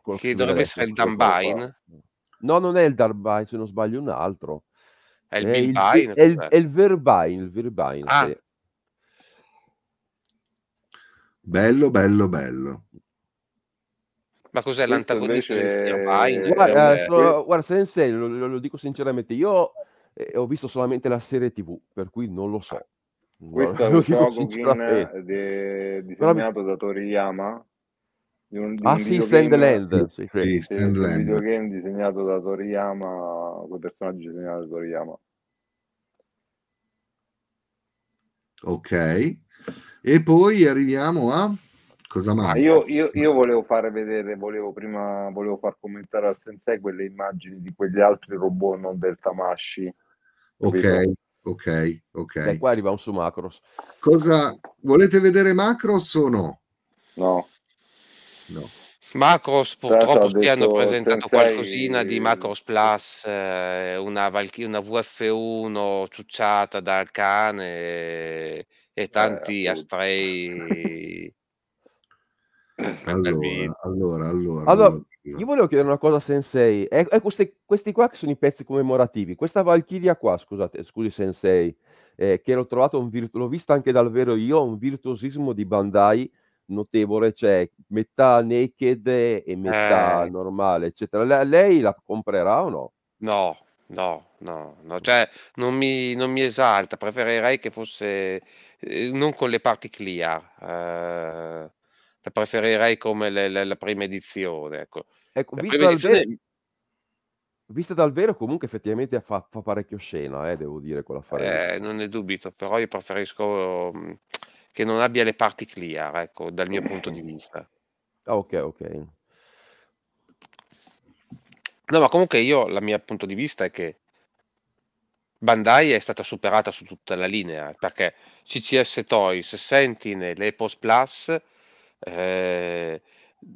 Speaker 4: Quello che dovrebbe destra, essere il Dumbine. Qua No, non è il Darbain, se non sbaglio, un altro. È il, è è il, è il Verbain. ah. sì. Bello, bello, bello.
Speaker 3: Ma cos'è l'antagonista del Bain?
Speaker 1: Guarda, eh, guarda
Speaker 4: Sensei, lo, lo, dico sinceramente, io eh, ho visto solamente la serie TV, per cui non lo so. Ah. Questo è un Shogun eh, di, disegnato
Speaker 2: Però... da Toriyama, di un, di ah, un sì, Stand Land. Sì, sì, sì, un videogame disegnato da Toriyama, quel personaggio disegnato da Toriyama.
Speaker 1: Ok. E poi arriviamo a cosa manca? Io,
Speaker 2: io, io, volevo fare vedere, volevo prima volevo far commentare al
Speaker 4: sensei quelle immagini di quegli altri robot non del Tamashi.
Speaker 1: Ok,
Speaker 3: ok, ok. E qua
Speaker 4: arriviamo su Macros.
Speaker 1: Cosa volete vedere Macros o no?
Speaker 2: No.
Speaker 3: No. Macros purtroppo ti hanno presentato qualcosina di Macros Plus, eh, una, Valky- una VF1 ciucciata dal cane e, eh, e tanti eh, astrei. allora, allora, allora, allora,
Speaker 4: io volevo chiedere una cosa a Sensei. Eh, eh, questi, questi qua che sono i pezzi commemorativi. Questa Valchiria qua, scusate, scusi Sensei, eh, che l'ho trovato, un virtu- l'ho vista anche dal vero io, un virtuosismo di Bandai notevole, cioè metà naked e metà eh. normale, eccetera. Le- lei la comprerà o no?
Speaker 3: No, no, no, no. Cioè, non mi, non mi esalta, preferirei che fosse eh, non con le parti clear, eh, preferirei come le, le, la prima edizione. Ecco, ecco la prima edizione... Vero,
Speaker 4: vista dal vero, comunque effettivamente fa, fa parecchio scena, eh, devo dire, quella farina.
Speaker 3: Eh, non ne dubito, però io preferisco... Mh, che non abbia le parti clear, ecco, dal mio punto di vista.
Speaker 4: Ah, ok, ok.
Speaker 3: No, ma comunque io, la mia punto di vista è che Bandai è stata superata su tutta la linea, perché CCS Toys, Sentinel e Post Plus eh,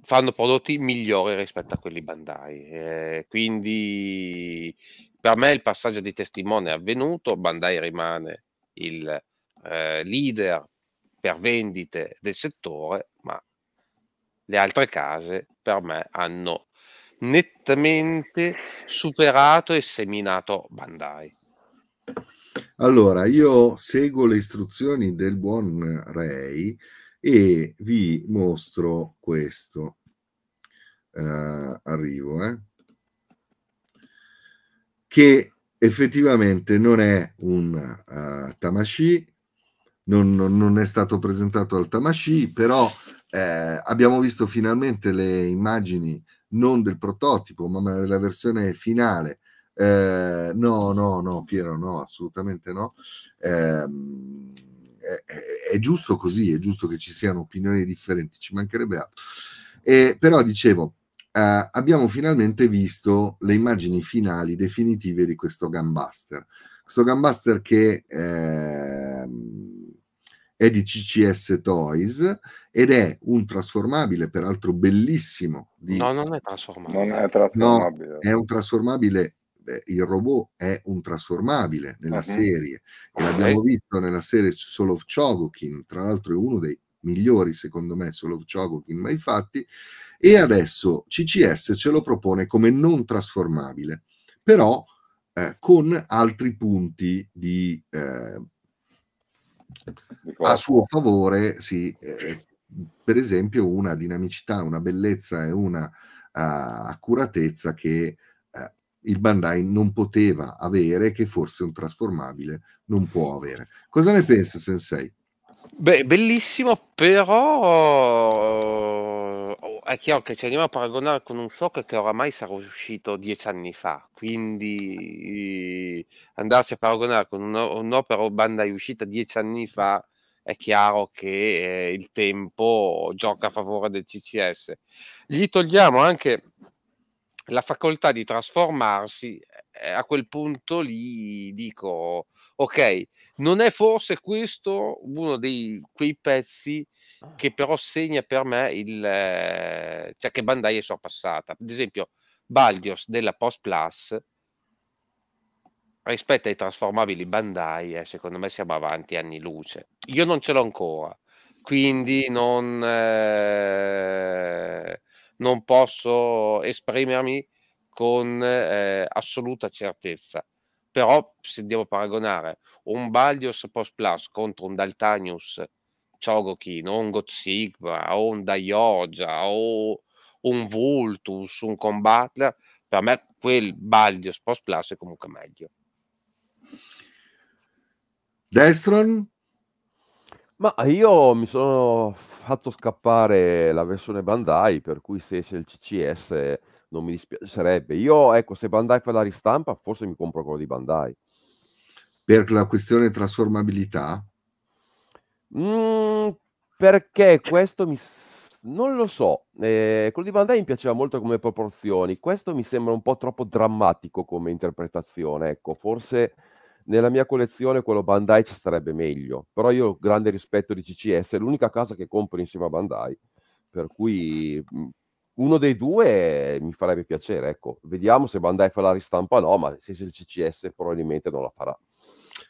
Speaker 3: fanno prodotti migliori rispetto a quelli Bandai. Eh, quindi per me il passaggio di testimone è avvenuto, Bandai rimane il eh, leader per vendite del settore, ma le altre case per me hanno nettamente superato e seminato Bandai.
Speaker 1: Allora, io seguo le istruzioni del buon Ray e vi mostro questo. Uh, arrivo, eh? che effettivamente non è un uh, tamashi, non, non è stato presentato al Tamashi, però eh, abbiamo visto finalmente le immagini non del prototipo, ma della versione finale. Eh, no, no, no, Piero, no, assolutamente no. Eh, è, è, giusto così, è giusto che ci siano opinioni differenti, ci mancherebbe altro. E, però dicevo, eh, abbiamo finalmente visto le immagini finali definitive di questo Gambuster. Questo Gambuster che eh, è di CCS Toys ed è un trasformabile, peraltro bellissimo. Di...
Speaker 3: No, non è trasformabile. Non è trasformabile. No, è un
Speaker 1: trasformabile. Beh, il robot è un trasformabile nella uh-huh. serie e okay. l'abbiamo visto nella serie Solo of Chogokin, tra l'altro è uno dei migliori secondo me Solo of Chogokin mai fatti e adesso CCS ce lo propone come non trasformabile, però eh, con altri punti di eh, a suo favore, sì, eh, per esempio una dinamicità, una bellezza e una uh, accuratezza che uh, il Bandai non poteva avere, che forse un trasformabile non può avere. Cosa ne pensa Sensei?
Speaker 3: Beh, bellissimo, però è chiaro che ci andiamo a paragonare con un shock che oramai sarà uscito dieci anni fa, quindi eh, andarsi a paragonare con un'opera o Bandai uscita dieci anni fa è chiaro che eh, il tempo gioca a favore del CCS. Gli togliamo anche la facoltà di trasformarsi, eh, a quel punto lì dico Ok, non è forse questo uno dei quei pezzi che ah. però segna per me il eh, cioè che Bandai è sorpassata. Ad esempio, Baldios della Post Plus rispetto ai trasformabili Bandai, eh, secondo me siamo avanti anni luce. Io non ce l'ho ancora, quindi non, eh, non posso esprimermi con eh, assoluta certezza però se devo paragonare un Baldios Post Plus contro un Daltanius Ciorochino, un Godzigma o un Daiogia o un Vultus, un Combatler, per me quel Baldios Post Plus è comunque meglio.
Speaker 4: Destron? Ma io mi sono fatto scappare la versione Bandai, per cui se c'è il CCS non mi dispiacerebbe. Io, ecco, se Bandai fa la ristampa, forse mi compro quello di Bandai.
Speaker 1: Per la questione trasformabilità?
Speaker 4: Mm, perché questo mi... Non lo so, eh, quello di Bandai mi piaceva molto come proporzioni, questo mi sembra un po' troppo drammatico come interpretazione, ecco, forse nella mia collezione quello Bandai ci starebbe meglio, però io ho grande rispetto di CCS, è l'unica casa che compro insieme a Bandai, per cui mhmm, uno dei due eh, mi farebbe piacere, ecco, vediamo se Bandai fa la ristampa o no, ma se il CCS probabilmente non la farà.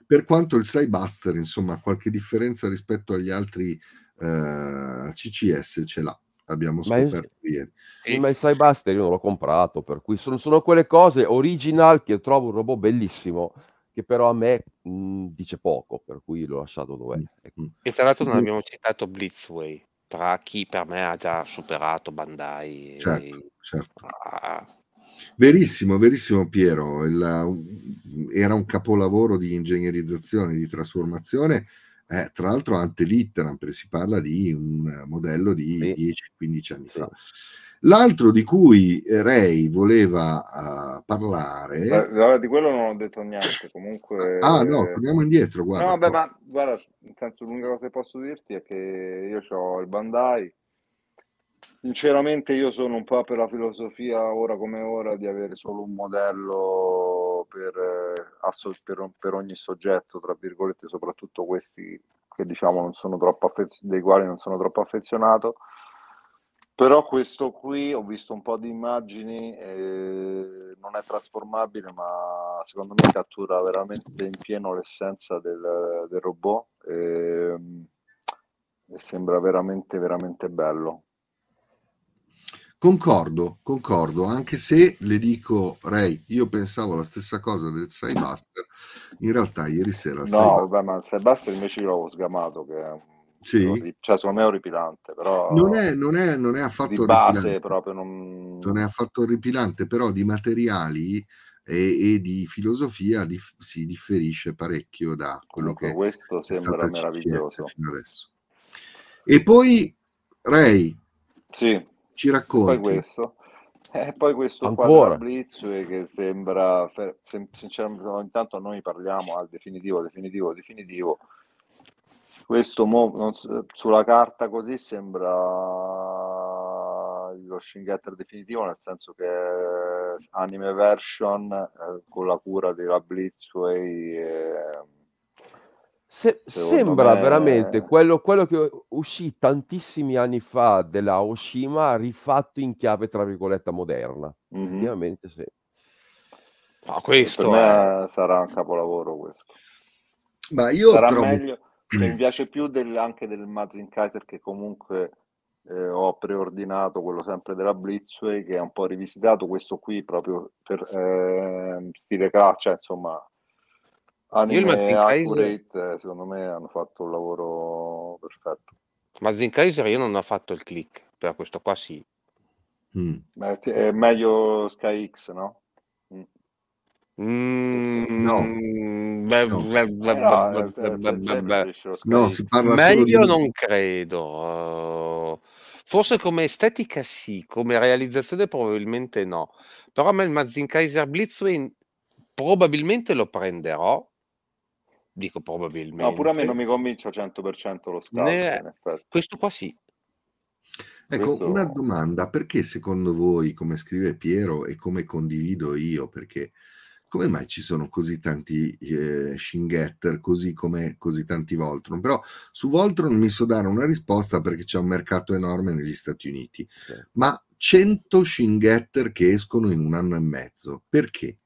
Speaker 4: Per
Speaker 1: quanto il Cybuster, insomma, qualche differenza rispetto agli altri eh, CCS ce l'ha, abbiamo scoperto
Speaker 4: ma il, ieri. Sì, ma il Cybuster io non l'ho comprato, per cui sono, sono, quelle cose original che trovo un robot bellissimo, che però a me mh, dice poco, per cui l'ho lasciato dove è. Mm, ecco.
Speaker 3: Mm. E tra l'altro non abbiamo citato Blitzway tra chi per me ha già superato Bandai. Certo, e... certo. Ah.
Speaker 1: Verissimo, verissimo Piero, il, mm, era un capolavoro di ingegnerizzazione, di trasformazione, eh, tra l'altro ante litteram, perché si parla di un modello di sì. 10-15 anni fa. L'altro di cui eh, Ray voleva uh, parlare... Allora,
Speaker 2: di quello non ho detto niente, comunque... Ah no, eh, torniamo
Speaker 1: indietro, guarda. No, vabbè,
Speaker 2: ma guarda, nel senso l'unica cosa che posso dirti è che io ho il Bandai, sinceramente io sono un po' per la filosofia ora come ora di avere solo un modello per, per, per ogni soggetto, tra virgolette, soprattutto questi che diciamo non sono troppo affez- dei quali non sono troppo affezionato però questo qui ho visto un po' di immagini, eh, non è trasformabile, ma secondo me cattura veramente in pieno l'essenza del, del robot. Eh, sembra veramente, veramente bello.
Speaker 1: Concordo, concordo, anche se le dico, Ray, io pensavo la stessa cosa del Cybuster, in realtà ieri sera... No,
Speaker 2: vabbè, ma il Cybuster invece l'avevo sgamato, che è un sì. Cioè, secondo me è orripilante, però... Non
Speaker 1: è, non è, non è affatto... Di base proprio
Speaker 2: non...
Speaker 1: non... è affatto orripilante, però di materiali e, e di filosofia dif- si differisce parecchio da quello Dunque, che... Questo sembra meraviglioso. fino adesso. E poi, Ray, sì. ci racconta questo.
Speaker 2: E eh, poi questo Ancora. quadro Blitzway che sembra, sinceramente, ogni noi parliamo al definitivo, definitivo, definitivo, questo mo, non, sulla carta così sembra lo Shingetter definitivo, nel senso che eh, anime version eh, con la cura della Rablitzway. Eh,
Speaker 4: Se, sembra me... veramente quello, quello, che uscì tantissimi anni fa della Oshima rifatto in chiave tra virgolette moderna. Mm-hmm. Effettivamente sì. No, questo per me
Speaker 2: è... sarà un capolavoro questo.
Speaker 1: Ma io sarà, trovo... meglio,
Speaker 2: mi piace più del, anche del Mazin Kaiser che comunque eh, ho preordinato, quello sempre della Blitzway che è un po' rivisitato, questo qui proprio per eh, stile caccia, cioè, insomma,
Speaker 3: anime accurate, Kaiser... secondo
Speaker 2: me hanno fatto un lavoro perfetto. Mazin Kaiser io non ho fatto
Speaker 3: il click, però questo qua sì.
Speaker 2: Mm. Beh, è meglio Sky X, no?
Speaker 3: No, si parla meglio di... non credo. Eh. Forse come estetica sì, come realizzazione probabilmente no. Però a me il Mazin Kaiser Blitzwing probabilmente lo prenderò. Dico probabilmente. No, pure a me non mi
Speaker 2: convince al 100% lo
Speaker 3: scout. Ne... Questo qua sì.
Speaker 2: Ecco, Questo... una
Speaker 1: domanda, perché secondo voi, come scrive Piero e come condivido io, perché come mai ci sono così tanti eh, Shingetter, così come così tanti Voltron? Però su Voltron mi so dare una risposta perché c'è un mercato enorme negli Stati Uniti, sì. ma 100 Shingetter che escono in un anno e
Speaker 4: mezzo, perché?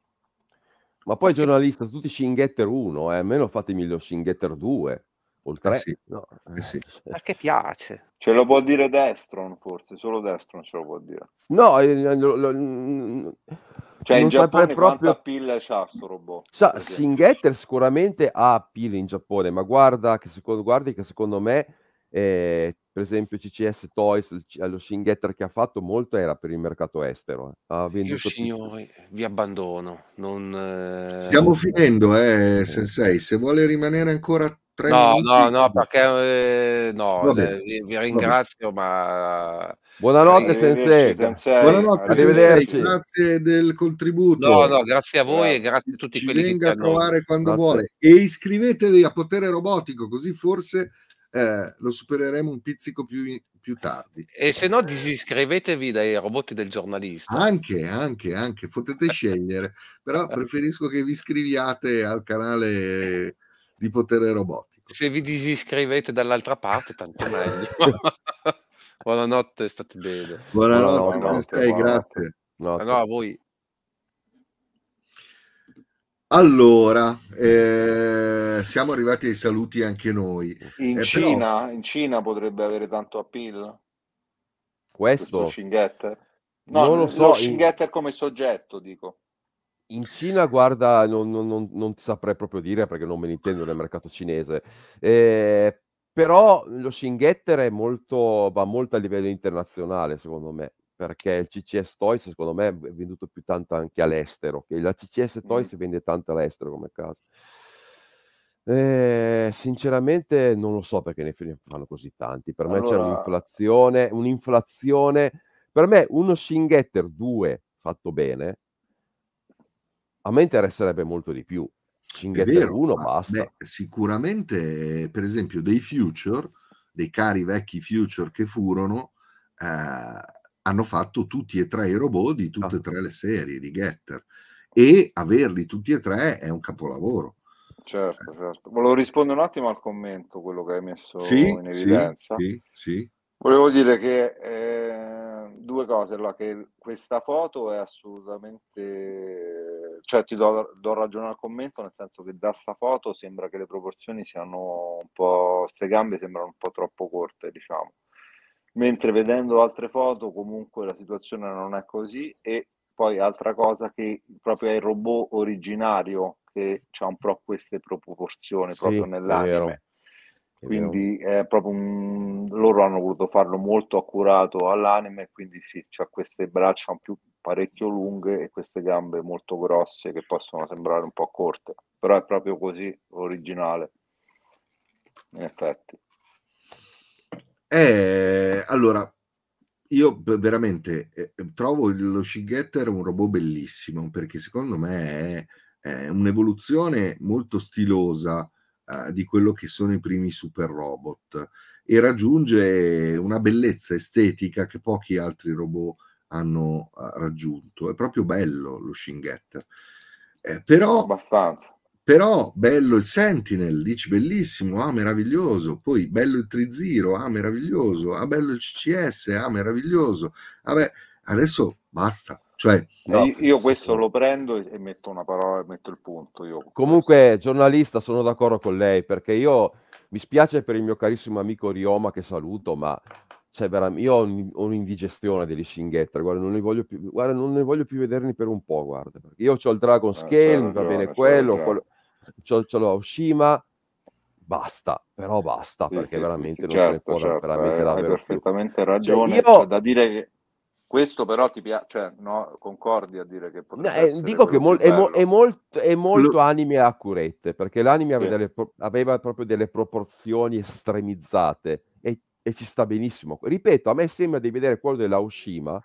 Speaker 4: Ma poi giornalista, tutti Shingetter 1, eh, almeno fatemi lo Shingetter 2 oltre il 3 eh sì. no. eh, eh sì. perché
Speaker 2: eh. piace ce lo può dire Destron forse solo Destron ce lo può dire
Speaker 4: no eh, eh lo, lo, lo, cioè in Giappone proprio...
Speaker 2: appeal c'ha questo robot
Speaker 4: Sa, Singhetter sicuramente ha pill in Giappone ma guarda che secondo, guardi che secondo me eh, per esempio CCS Toys lo Shingetter che ha fatto molto era per il mercato estero ha venduto io signori
Speaker 3: vi abbandono non, eh... stiamo finendo
Speaker 1: eh, Sensei se vuole rimanere ancora tre no, minuti. No,
Speaker 3: no, perché eh, no, eh, vi, vi, ringrazio, ma buonanotte, sensei. sensei. Buonanotte, sensei.
Speaker 1: grazie del contributo. No, no, grazie a voi grazie. e grazie a tutti Ci quelli che venga a trovare quando grazie. vuole e iscrivetevi a Potere Robotico, così forse eh, lo supereremo un pizzico più, più
Speaker 3: tardi. E se no, disiscrivetevi dai robot del giornalista.
Speaker 1: Anche, anche, anche, potete scegliere, però preferisco che vi iscriviate al canale di Potere Robot
Speaker 3: se vi disiscrivete dall'altra parte, tanto eh, meglio. Buonanotte, state bene. Buonanotte, buonanotte, buonanotte stai, grazie. Buonanotte. No, a voi.
Speaker 1: Allora, eh, siamo arrivati ai saluti anche noi. In, eh, Cina,
Speaker 2: però... in Cina potrebbe avere tanto appeal? Questo? Questo Shingetter? No, non lo so. Lo Shingetter in... come soggetto, dico.
Speaker 4: In Cina, guarda, non, non, non, non saprei proprio dire perché non me ne intendo nel mercato cinese. Eh, però lo Singhetter è molto, va molto a livello internazionale, secondo me, perché il CCS Toys, secondo me, è venduto più tanto anche all'estero. Che la CCS Toys mm. vende tanto all'estero come caso. Eh, sinceramente non lo so perché ne fanno così tanti. Per me c'è un'inflazione, un'inflazione. Per me uno Singhetter 2 fatto bene a me interesserebbe molto di più. Cinghiettello 1 basta. Beh,
Speaker 1: sicuramente, per esempio, dei future, dei cari vecchi future che furono, eh, hanno fatto tutti e tre i robot di tutte e esatto. tre le serie di Getter. E averli tutti e tre è un capolavoro.
Speaker 2: Certo, certo. Volevo rispondere un attimo al commento, quello che hai messo sì, in evidenza. Sì, sì, Volevo dire che eh, due cose, là, che questa foto è assolutamente cioè ti do, do ragione al commento nel senso che da sta foto sembra che le proporzioni siano un po' queste gambe sembrano un po' troppo corte diciamo mentre vedendo altre foto comunque la situazione non è così e poi altra cosa che proprio è il robot originario che ha un po' queste proporzioni proprio sì, nell'anime è quindi è proprio un... loro hanno voluto farlo molto accurato all'anime quindi sì, c'ha queste braccia un più, parecchio lunghe e queste gambe molto grosse che possono sembrare un po' corte, però è proprio così originale, in effetti. Eh,
Speaker 1: allora, io veramente eh, trovo lo Shigetter un robot bellissimo perché secondo me è, è un'evoluzione molto stilosa eh, di quello che sono i primi super robot e raggiunge una bellezza estetica che pochi altri robot hanno eh, raggiunto. È proprio bello lo Shingetter. Eh, però, Abbastanza. però bello il Sentinel, dice bellissimo, ah meraviglioso, poi bello il Triziro, ah meraviglioso, ah bello il CCS, ah meraviglioso. Vabbè, adesso basta. Cioè,
Speaker 2: no. io, questo lo prendo e metto una parola, metto il punto. Io.
Speaker 4: Comunque, giornalista, sono d'accordo con lei perché io mi spiace per il mio carissimo amico Rioma che saluto, ma cioè, io ho, un'indigestione degli Shingetter, guarda, non ne voglio più, guarda, non ne voglio più vederli per un po', guarda. Io ho il Dragon ah, Scale, ah, va bene quello, quello c'ho, c'ho Oshima, basta, però basta, sì, perché sì, veramente sì, non certo, ne può certo, veramente eh, hai, hai perfettamente più. Cioè, ragione, cioè, io... da
Speaker 2: dire che questo però ti piace, cioè, no, concordi a dire che potrebbe no, eh, Dico che mol- è, mo-
Speaker 4: è, molto, è molto L- anime accurate, perché l'anime aveva, pro- aveva proprio delle proporzioni estremizzate e e ci sta benissimo. Ripeto, a me sembra di vedere quello della Oshima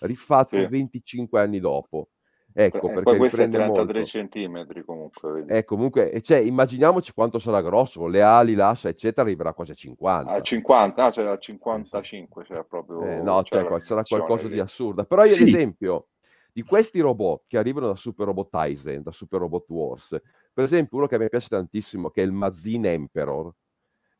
Speaker 4: rifatto sì. 25 anni dopo. Ecco, eh, perché poi è 33
Speaker 2: centimetri comunque. Eh,
Speaker 4: comunque cioè, immaginiamoci quanto sarà grosso, le ali, l'assa, eccetera, arriverà quasi a 50. A
Speaker 2: 50, ah, cioè a 55 c'era
Speaker 4: cioè, proprio... Eh, no, cioè, sarà qualcosa lì. di assurdo. Però io, sì. ad esempio, di questi robot che arrivano da Super Robot Tyson, da Super Robot Wars, per esempio uno che mi piace tantissimo, che è il Mazin Emperor,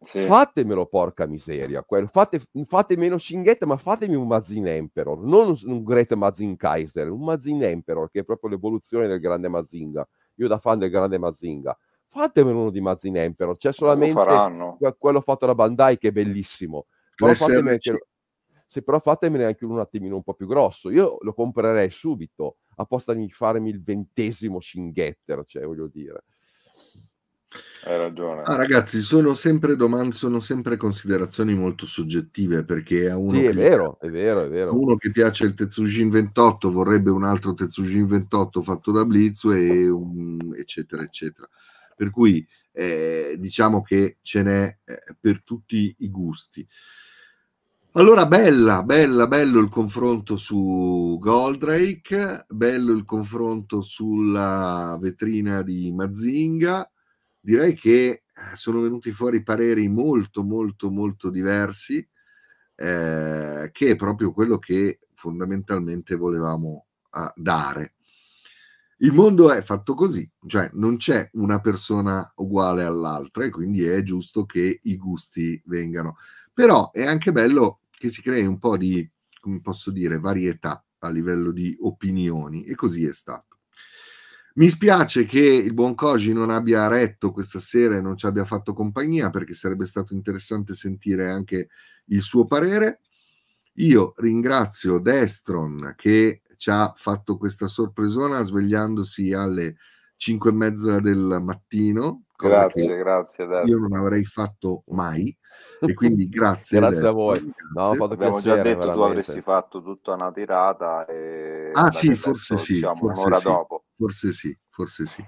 Speaker 4: sì. Fatemelo, porca miseria. Quello. Fate, fate meno Shinget, ma fatemi un Mazin Emperor. Non un Great Mazin Kaiser, un Mazin Emperor, che è proprio l'evoluzione del grande Mazinga. Io da fan del grande Mazinga. Fatemelo uno di Mazin Emperor. C'è solamente quello fatto da Bandai che è bellissimo. Però fatemene, se però fatemene anche uno un attimino un po' più grosso. Io lo comprerei subito, apposta di farmi il ventesimo Shingetter, cioè voglio dire. Hai ragione. Ah,
Speaker 1: ragazzi, sono sempre domande, sono sempre considerazioni molto soggettive perché a uno, sì, che, è vero,
Speaker 4: è vero, è vero.
Speaker 1: uno che piace il Tetsujin 28 vorrebbe un altro Tetsujin 28 fatto da Blitz e un, eccetera, eccetera. Per cui eh, diciamo che ce n'è eh, per tutti i gusti. Allora, bella, bella, bello il confronto su Goldrake, bello il confronto sulla vetrina di Mazinga, direi che eh, sono venuti fuori pareri molto molto molto diversi eh, che è proprio quello che fondamentalmente volevamo eh, dare il mondo è fatto così cioè non c'è una persona uguale all'altra e quindi è giusto che i gusti vengano però è anche bello che si crei un po' di come posso dire varietà a livello di opinioni e così è stato mi spiace che il buon Koji non abbia retto questa sera e non ci abbia fatto compagnia perché sarebbe stato interessante sentire anche il suo parere. Io ringrazio Destron che ci ha fatto questa sorpresona svegliandosi alle 5 e mezza del mattino.
Speaker 2: grazie, grazie. Destron. Io
Speaker 1: non avrei fatto mai. E quindi grazie. grazie Destron, a voi. Grazie. No, Abbiamo già detto che tu avresti
Speaker 2: fatto tutta una tirata. E... Ah sì, forse detto, sì. Diciamo, forse un'ora sì. dopo
Speaker 1: forse sì, forse sì.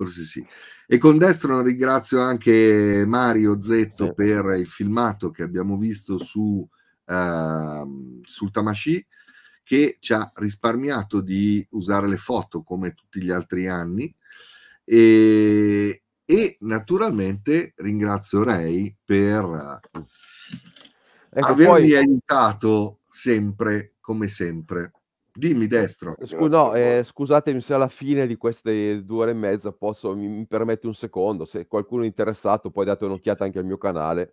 Speaker 1: Forse sì. E con destro ringrazio anche Mario Zetto per il filmato che abbiamo visto su, uh, sul Tamashi che ci ha risparmiato di usare le foto come tutti gli altri anni e, e naturalmente ringrazio Ray per
Speaker 4: ecco, avermi poi...
Speaker 1: aiutato sempre come sempre. Dimmi destro. Scu-
Speaker 4: no, eh, scusatemi se alla fine di queste due ore e mezza posso, mi, mi permette un secondo, se qualcuno è interessato poi date un'occhiata anche al mio canale.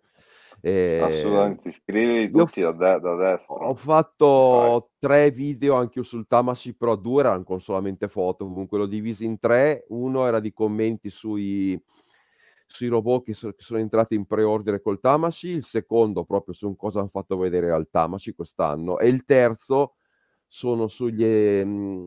Speaker 4: Eh, Assolutamente,
Speaker 2: iscrivetevi tutti ho, da, da,
Speaker 4: destra. Ho fatto Vai. tre video anche sul Tamashi Pro, due erano con solamente foto, comunque l'ho diviso in tre, uno era di commenti sui, sui robot che, so, che sono entrati in preordine col Tamashi, il secondo proprio su cosa hanno fatto vedere al Tamashi quest'anno e il terzo sono sugli mh,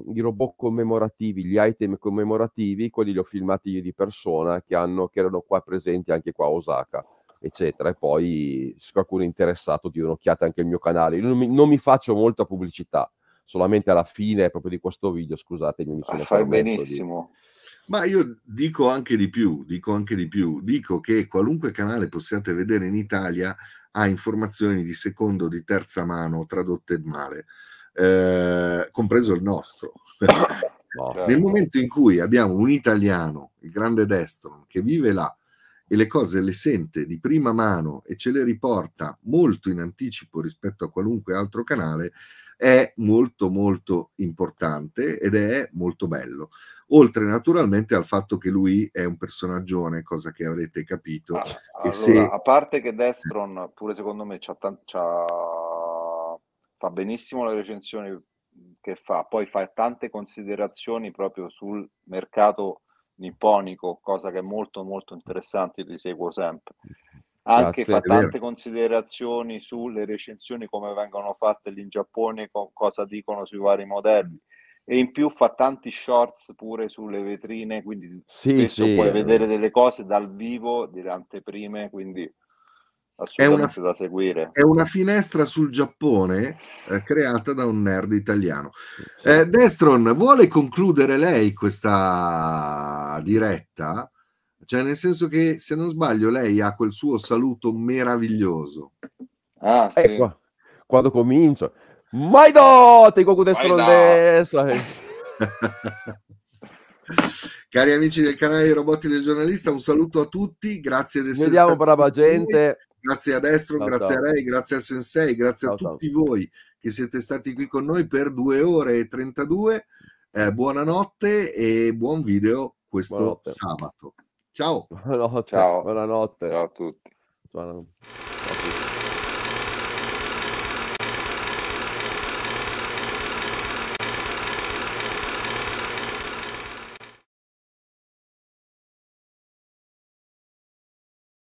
Speaker 4: ehm, robot commemorativi, gli item commemorativi, quelli li ho filmati io di persona che, hanno, che erano qua presenti anche qua a Osaka, eccetera. E poi se qualcuno è interessato di un'occhiata anche al mio canale. Non mi, non mi, faccio molta pubblicità, solamente alla fine proprio di questo video, scusatemi, mi ah, sono ah, fai benissimo.
Speaker 2: Di...
Speaker 1: Ma io dico anche di più, dico anche di più, dico che qualunque canale possiate vedere in Italia ha informazioni di seconda o di terza mano tradotte male eh, compreso il nostro. No, certo. Nel momento in cui abbiamo un italiano, il grande Destron, che vive là e le cose le sente di prima mano e ce le riporta molto in anticipo rispetto a qualunque altro canale, è molto molto importante ed è molto bello. Oltre naturalmente al fatto che lui è un personaggione, cosa che avrete capito.
Speaker 4: Ah, allora, se... A
Speaker 2: parte che Destron, pure secondo me, c'ha, t- c'ha fa benissimo la recensione che fa, poi fa tante considerazioni proprio sul mercato nipponico, cosa che è molto molto interessante, li seguo sempre. Anche Grazie, fa tante considerazioni sulle recensioni, come vengono fatte lì in Giappone, co- cosa dicono sui vari modelli. E in più fa tanti shorts pure sulle vetrine, quindi sì, spesso sì, puoi vedere delle cose dal vivo, delle anteprime, quindi assolutamente una, da seguire. È una
Speaker 1: finestra sul Giappone eh, creata da un nerd italiano. Eh, Destron, vuole concludere lei questa diretta? Cioè, nel senso che, se non sbaglio, lei ha quel suo saluto meraviglioso. Ah, eh, sì. Ecco, quando
Speaker 4: comincio. Maido! Tengo con destro destra. Eh.
Speaker 1: Cari amici del canale I Robotti del Giornalista, un saluto a tutti, grazie ad essere Vediamo brava gente. Grazie a Destro, ciao, grazie ciao. a lei, grazie a Sensei, grazie ciao, a tutti voi che siete stati qui con noi per 2 ore e 32. Eh, buonanotte e buon video questo buonanotte. sabato.
Speaker 4: Ciao. Buonanotte. Ciao. Buonanotte. Ciao a tutti. Buonanotte.